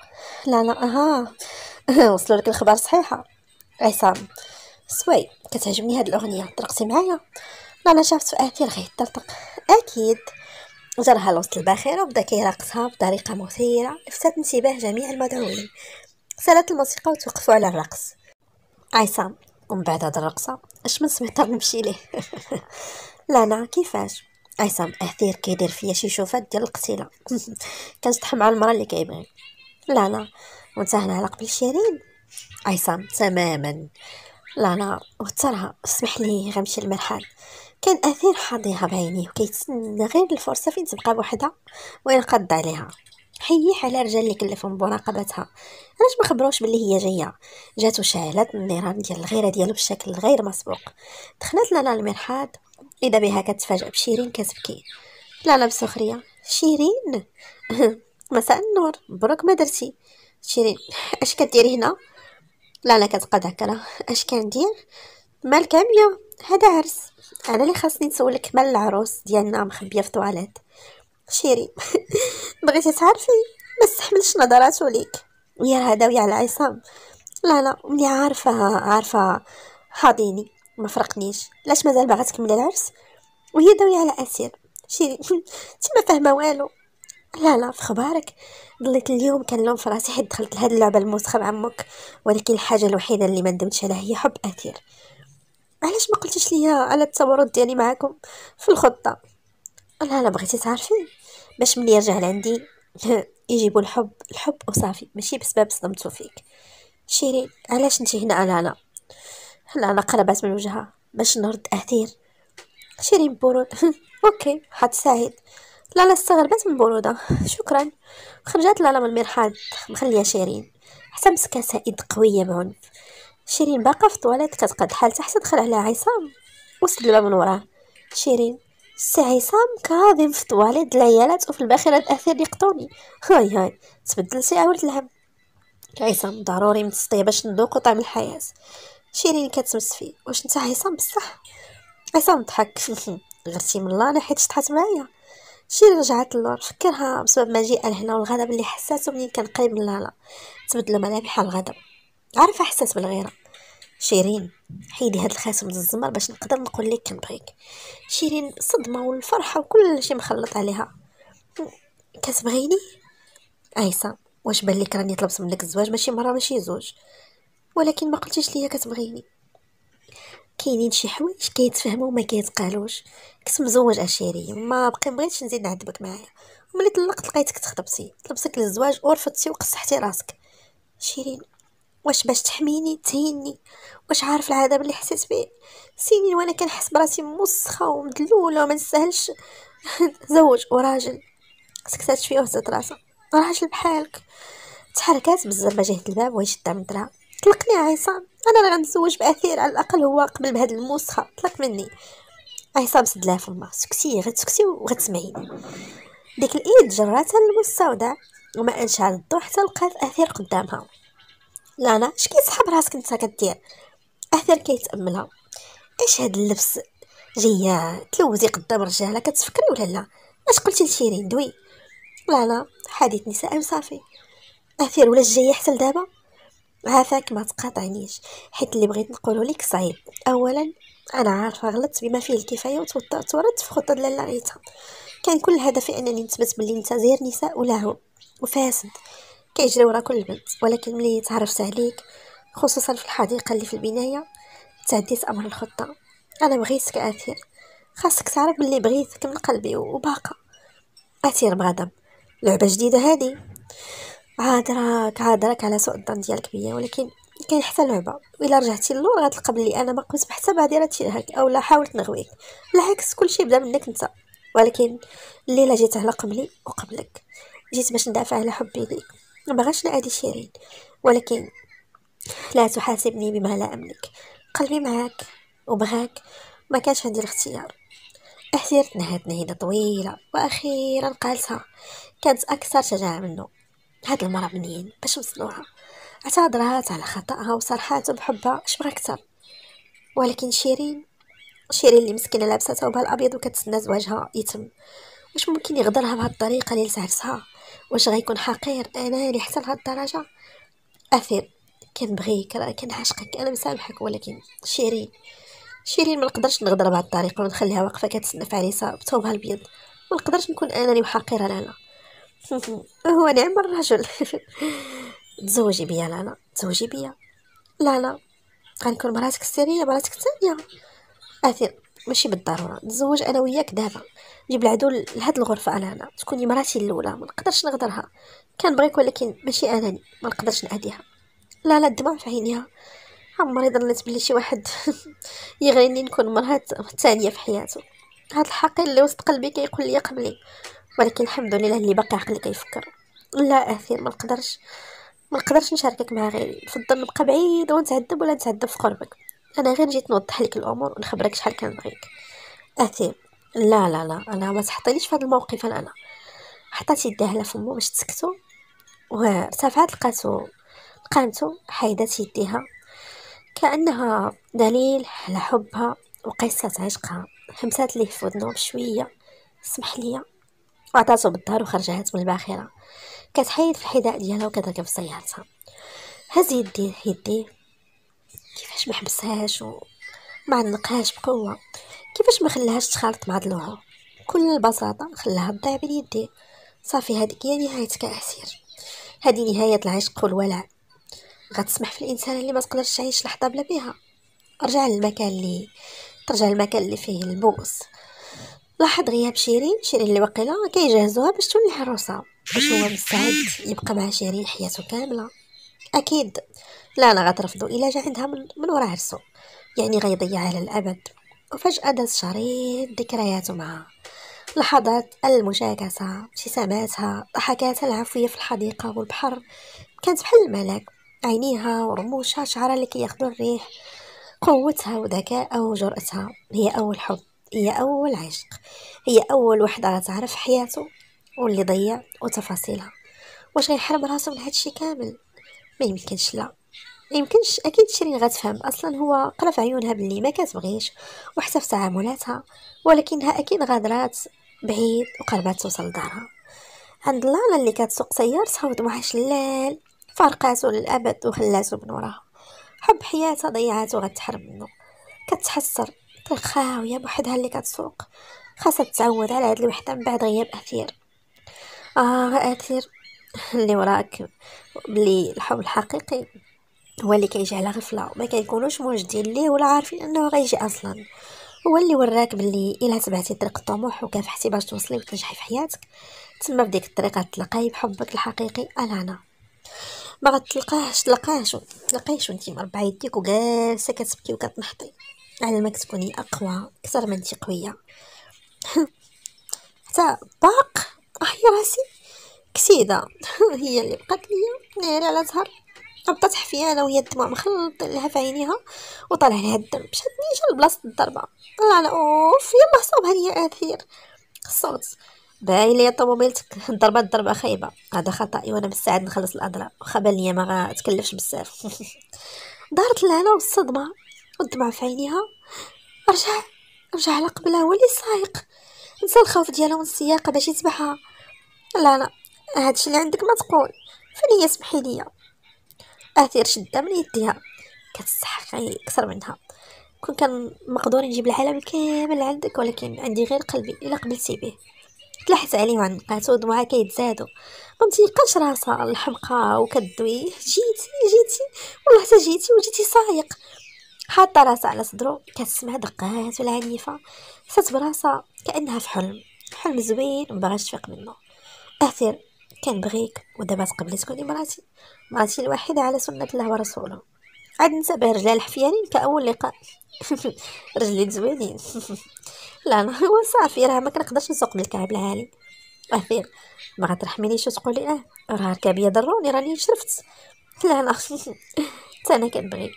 لانا اها وصلوا لك الخبر صحيحه عصام سوي كتعجبني هاد الاغنيه طرقتي معايا لانا شافت اثير رغيت طرطق اكيد جرها الوسط الباخرة وبدا كيراقصها بطريقة مثيرة لفتت انتباه جميع المدعوين سالت الموسيقى وتوقفوا على الرقص عصام ومن بعد هاد الرقصة اش من سميطار نمشي ليه لانا كيفاش عصام اثير كيدير فيا شي شوفات ديال القتيلة كنشطح مع المرا اللي كيبغي لانا وانت هنا على قبل شيرين عصام تماما لانا وترها اسمح لي غنمشي للمرحاض كان اثير حاضيها بعينيه وكيتسنى غير الفرصه فين تبقى بوحدها وينقض عليها حيح على الرجال اللي كلفهم مراقبتها علاش ما خبروش باللي هي جايه جات وشعلت النيران ديال الغيره ديالو بشكل غير مسبوق دخلت لالا المرحاض اذا بها كتفاجئ بشيرين كتبكي لالا بسخريه شيرين مساء النور مبروك ما درتي شيرين اش كديري هنا لالا كتقعد هكا اش كندير مال كامية هذا عرس انا اللي خاصني نسولك مال العروس ديالنا مخبيه في طواليت شيري بغيتي تعرفي ما استحملش نظراتو ليك ويا هذا على العصام لا لا ملي عارفه عارفه حاضيني ما فرقنيش لاش مازال باغا تكملي العرس وهي داوية على اسير شيري ما فاهمه والو لا لا في خبارك ضليت اليوم كنلوم لون فراسي حيت دخلت لهاد اللعبه الموسخه مع ولكن الحاجه الوحيده اللي ما ندمتش عليها هي حب اثير علاش ما قلتيش ليا على التمرد ديالي معاكم في الخطه لا لا بغيتي تعرفي باش ملي يرجع لعندي يجيبوا الحب الحب وصافي ماشي بسبب صدمتو فيك شيرين علاش انت هنا على انا هلا انا قلبات من وجهها باش نرد اثير شيرين برود اوكي حط سعيد لا استغربت من برودة شكرا خرجت لالا من المرحاض مخليه شيرين حتى مسكه سعيد قويه بعنف شيرين باقا في الطواليت كتقاد حالتها حتى دخل عليها عصام وسدلها من وراه شيرين سي عصام كاظم في الطواليت العيالات وفي الباخره الاخير يقطوني هاي هاي تبدل سي عاودت الهم عصام ضروري متسطيه باش نذوق طعم الحياه شيرين كتمس فيه واش نتا عصام بصح عصام ضحك غرتي من الله انا حيت شطحت معايا شيرين رجعت للور فكرها بسبب مجيئها لهنا والغضب اللي حساته منين كان قريب من لالا تبدل ملامحها الغضب عارفه احساس بالغيره شيرين حيدي هاد الخاتم ديال الزمر باش نقدر نقول لك كنبغيك شيرين صدمه والفرحه وكل شي مخلط عليها كتبغيني عيسى واش بان لك راني طلبت منك الزواج ماشي مره ماشي زوج ولكن ما قلتيش ليا كتبغيني كاينين شي حوايج كيتفهموا وما كيتقالوش كنت مزوج اشيري ما بقي بغيتش نزيد نعذبك معايا وملي طلقت لقيتك تخطبتي طلبتك للزواج ورفضتي وقصحتي راسك شيرين واش باش تحميني تهيني واش عارف العذاب اللي حسيت به سنين وانا كنحس براسي مسخه ومدلوله وما نستاهلش زوج وراجل سكتات شويه وهزت راسها راجل بحالك تحركات باش جهه الباب وهي شده من درها طلقني عصام انا راه غنتزوج باثير على الاقل هو قبل بهاد الموسخه طلق مني عصام سد لها فما سكتي غتسكتي وغتسمعيني ديك الايد جراتها للمستودع وما انشعل الضوء حتى لقات اثير قدامها لانا اش كيسحب راسك نتا كدير اثر كيتاملها اش هاد اللبس جايه تلوزي قدام رجالها كتفكري ولا لا اش قلتي لشيرين دوي لانا حديث نساء صافي اثير ولا جايه حتى لدابا عافاك ما تقاطعنيش حيت اللي بغيت نقوله لك صعيب اولا انا عارفه غلطت بما فيه الكفايه وتوضأت ورد في خطه لالا غيتها كان كل هدفي انني نثبت بلي نتا زير نساء ولا هو وفاسد كيجري ورا كل بنت ولكن ملي تعرفت عليك خصوصا في الحديقه اللي في البنايه تعديت امر الخطه انا بغيتك اثير خاصك تعرف بلي بغيتك من قلبي وباقا اثير بغضب لعبه جديده هادي عادراك عادراك على سوء الظن ديالك بيا ولكن كاين حتى لعبه الا رجعتي للور غتلقى بلي انا ما قمت بحتى بهديره تجاهك اولا حاولت نغويك بالعكس كلشي بدا منك انت ولكن الليله جيت على قبلي وقبلك جيت باش ندافع على حبي ليك بغاش لأدي شيرين ولكن لا تحاسبني بما لا أملك قلبي معاك وبغاك ما كانش عندي الاختيار أحسرت نهاد نهيدة طويلة وأخيرا قالتها كانت أكثر شجاعة منه هاد المرة منين باش وصلوها اعتذرات على خطأها وصرحات بحبها اش بغا أكثر ولكن شيرين شيرين اللي مسكينة لابسة ثوبها الأبيض وكتسنى زواجها يتم واش ممكن يغدرها بهاد الطريقة اللي لتعرسها واش غيكون حقير انا اللي حتى الدرجه اثير كنبغيك راه كنعشقك انا مسامحك ولكن شيرين شيرين ما نقدرش نغدر بهاد الطريقه ونخليها واقفه كتسنف عريسه بثوبها البيض ما نقدرش نكون انا اللي محقره لالا هو نعم الرجل تزوجي بيا لالا تزوجي بيا لالا غنكون مراتك السريه مراتك الثانيه اثير ماشي بالضروره نتزوج انا وياك دابا نجيب العدو لهاد الغرفه انا هنا تكوني مراتي الاولى ما نقدرش نغدرها كنبغيك ولكن ماشي اناني ما نقدرش نعاديها لا لا الدمع في عينيها عمري ظنيت بلي شي واحد يغني نكون مراه الثانيه في حياته هاد الحقير اللي وسط قلبي كيقول لي قبلي ولكن الحمد لله اللي باقي عقلي كيفكر لا اثير ما نقدرش ما نقدرش نشاركك مع غيري نفضل نبقى بعيد ونتعذب ولا نتعذب في قربك انا غير جيت نوضح لك الامور ونخبرك شحال كنبغيك بغيك لا لا لا انا ما تحطينيش في هذا الموقف انا, أنا. حطات يديها على فمو باش تسكتو وارتفعت لقاتو لقانتو حيدات يديها كانها دليل على حبها وقصة عشقها همسات ليه في ودنو بشوية سمح ليا وعطاتو بالدار وخرجات من الباخرة كتحيد في الحذاء ديالها وكتركب سيارتها هز يديه يديه كيفاش ما حبسهاش وما علقهاش بقوه كيفاش ما خلاهاش تخالط مع دلوها بكل بساطه خلاها تضيع بين يديه صافي هذيك هي نهايتك اسير هذه نهايه العشق والولع غتسمح في الانسان اللي ما تقدرش تعيش لحظه بلا بيها رجع للمكان اللي ترجع للمكان اللي فيه البؤس لاحظ غياب شيرين شيرين اللي وقيله كيجهزوها باش تولي عروسه باش هو مستعد يبقى مع شيرين حياته كامله اكيد لا انا غترفضو الا جا عندها من, من وراء عرسو يعني غيضيعها للابد وفجاه داز شريط ذكرياته معها لحظات المشاكسة ابتساماتها ضحكاتها العفوية في الحديقة والبحر كانت بحال الملاك عينيها ورموشها شعرها اللي كياخدو الريح قوتها وذكائها وجرأتها هي أول حب هي أول عشق هي أول وحدة تعرف حياته واللي ضيع وتفاصيلها واش غيحرم راسو من هادشي كامل ما يمكنش لا يمكنش اكيد شيرين غتفهم اصلا هو قرا في عيونها بلي ما كتبغيش وحتى في تعاملاتها ولكنها اكيد غادرات بعيد وقربات توصل لدارها عند لالا اللي كتسوق سيارتها وطموحاش شلال فارقاتو للابد وخلاتو من وراها حب حياتها ضيعاتو غتحرم منه كتحسر طريق بوحدها اللي كتسوق خاصها تتعود على هاد الوحده من بعد غياب اثير اه اثير اللي وراك بلي الحب الحقيقي هو اللي كيجي على غفله ما كيكونوش موجدين ليه ولا عارفين انه غيجي اصلا هو اللي وراك باللي الا تبعتي طريق الطموح وكافحتي باش توصلي وتنجحي في حياتك تما بديك الطريقه تلقاي بحبك الحقيقي الانا ما غتلقاهش تلقاهش تلقايش وانت مربعه يديك وجالسه كتبكي وكتنحطي على ما تكوني اقوى اكثر من انتي قويه حتى باق احيا راسي كسيده هي اللي بقات ليا ناري على زهر هبطت حفيها انا وهي الدموع مخلط لها في عينيها وطلع لها الدم شدني جا لبلاصه الضربه طلع لا اوف يلا صوبها ليا اثير الصوت باين ليا طوموبيلتك ضربه ضربه خايبه هذا خطأي وانا مستعد نخلص الاضرار واخا بان ليا ما تكلفش بزاف دارت الهنا والصدمه والدمع في عينيها رجع رجع على قبلها ولي سايق نسى الخوف ديالها من السياقه باش يتبعها لا لا هادشي اللي عندك ما تقول هي سمحي ليا اثير شده من يديها كتسحق يعني اكثر منها كون كان مقدور نجيب العالم كامل عندك ولكن عندي غير قلبي الا قبلتي به تلاحت عليه نقاته ودموعها كيتزادو ما متيقاش راسها الحمقى وكدوي جيتي جيتي والله حتى جيتي وجيتي صايق حاطه راسها على صدرو كتسمع دقات العنيفه حست براسها كانها في حلم حلم زوين ومبغاش تفيق منه اثير كنبغيك ودابا تقبلي تكوني مراتي ماشي الوحيدة على سنة الله ورسوله عاد نتابع رجال الحفيانين كأول لقاء رجلين زوينين لا انا هو صافي راه ما كنقدرش نسوق من الكعب العالي اثير ما غترحمينيش وتقول اه راه ركابيه ضروني راني شرفت لا لا حتى انا كنبغي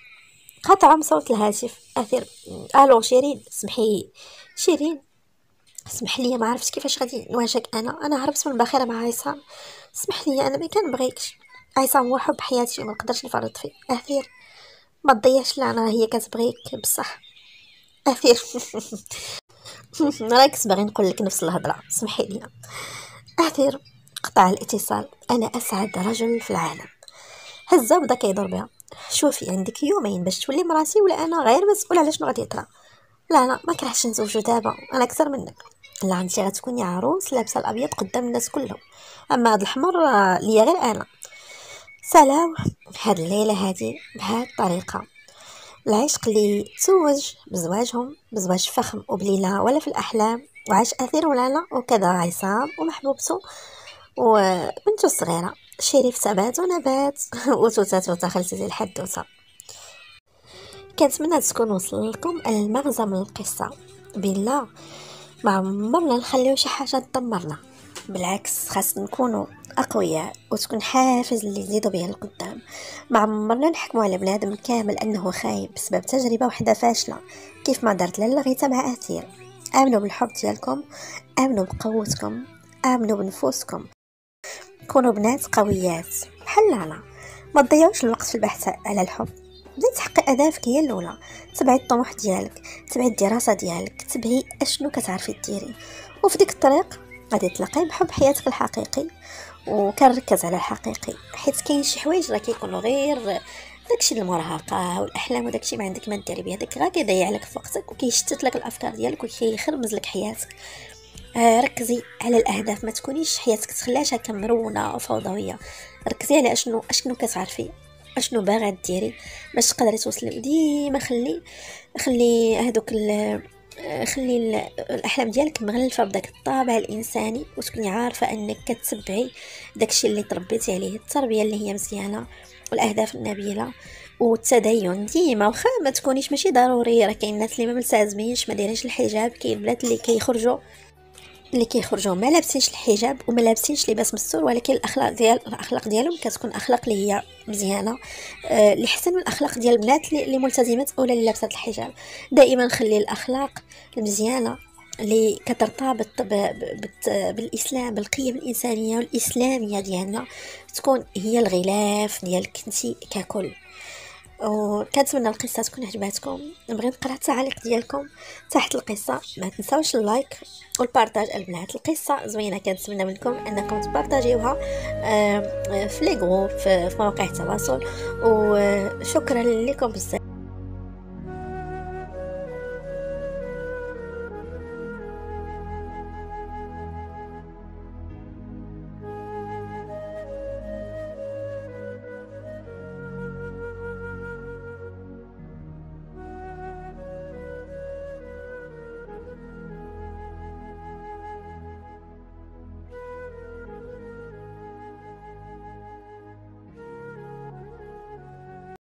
قطعهم صوت الهاتف اثير الو شيرين سمحي شيرين سمح لي ما عرفتش كيفاش غادي نواجهك انا انا عرفت من الباخره مع عصام سمح لي انا ما كنبغيكش عيسى هو حب حياتي ما نقدرش نفرط فيه اثير ما تضيعش العنا هي كتبغيك بصح اثير راك باغي نقول لك نفس الهضره سمحي لي اثير قطع الاتصال انا اسعد رجل في العالم هزه بدا كيدور بها شوفي عندك يومين باش تولي مراتي ولا انا غير مسؤول على شنو غادي يطرا لا لا ما كرهتش نزوجو دابا انا اكثر منك لا انت غتكوني عروس لابسه الابيض قدام الناس كلهم اما هذا الحمر آه، ليا غير انا سلام هاد الليلة هادي بهاد الطريقة العشق اللي تزوج بزواجهم بزواج فخم وبليلة ولا في الأحلام وعاش أثير ولالا وكذا عصام ومحبوبته وبنته الصغيرة شريف سبات ونبات وتوتا توتا خالتي الحدوتة كنتمنى تكون وصل لكم المغزى من القصة بلا ما عمرنا نخليو شي حاجة تدمرنا بالعكس خاص نكونوا اقوياء وتكون حافز اللي نزيدو به القدام مع عمرنا نحكمو على بنادم كامل انه خايب بسبب تجربه وحده فاشله كيف ما دارت لالا غيتا مع اثير امنوا بالحب ديالكم امنوا بقوتكم امنوا بنفوسكم كونوا بنات قويات بحال لالا ما تضيعوش الوقت في البحث على الحب بدي تحقق اهدافك هي الاولى تبعي الطموح ديالك تبعي الدراسه ديالك تبعي اشنو كتعرفي ديري وفي ديك الطريق غادي تلاقي بحب حياتك الحقيقي وكنركز على الحقيقي حيت كاين شي حوايج راه كيكونوا غير داكشي المراهقه والاحلام وداكشي ما عندك ما دير به داك غير كيضيع لك في وقتك وكيشتت لك الافكار ديالك وكيخربز لك حياتك آه ركزي على الاهداف ما تكونيش حياتك تخلاش هكا مرونه وفوضويه ركزي على اشنو اشنو كتعرفي اشنو باغا ديري باش تقدري توصلي ديما خلي خلي هذوك آه، خلي الاحلام ديالك مغلفه بداك الطابع الانساني وتكوني عارفه انك كتبعي داكشي اللي تربيتي عليه التربيه اللي هي مزيانه والاهداف النبيله والتدين ديما واخا ما تكونيش ماشي ضروري راه كاين الناس اللي ما ملتزمينش ما دايرينش الحجاب كاين بنات اللي كيخرجوا اللي كيخرجوا ما لابسينش الحجاب وما لابسينش لباس مستور ولكن الاخلاق ديال الاخلاق ديالهم كتكون اخلاق اللي هي مزيانه اللي آه، حسن من الاخلاق ديال البنات اللي ملتزمات اولا اللي لابسات الحجاب دائما خلي الاخلاق المزيانه اللي كترتبط بالاسلام بالقيم الانسانيه والاسلاميه ديالنا تكون هي الغلاف ديالك انت ككل وكنتمنى القصه تكون عجبتكم نبغي نقرا التعاليق ديالكم تحت القصه ما تنساوش اللايك والبارطاج البنات القصه زوينه كنتمنى منكم انكم تبارطاجيوها في لي في مواقع التواصل وشكرا آه، لكم بزاف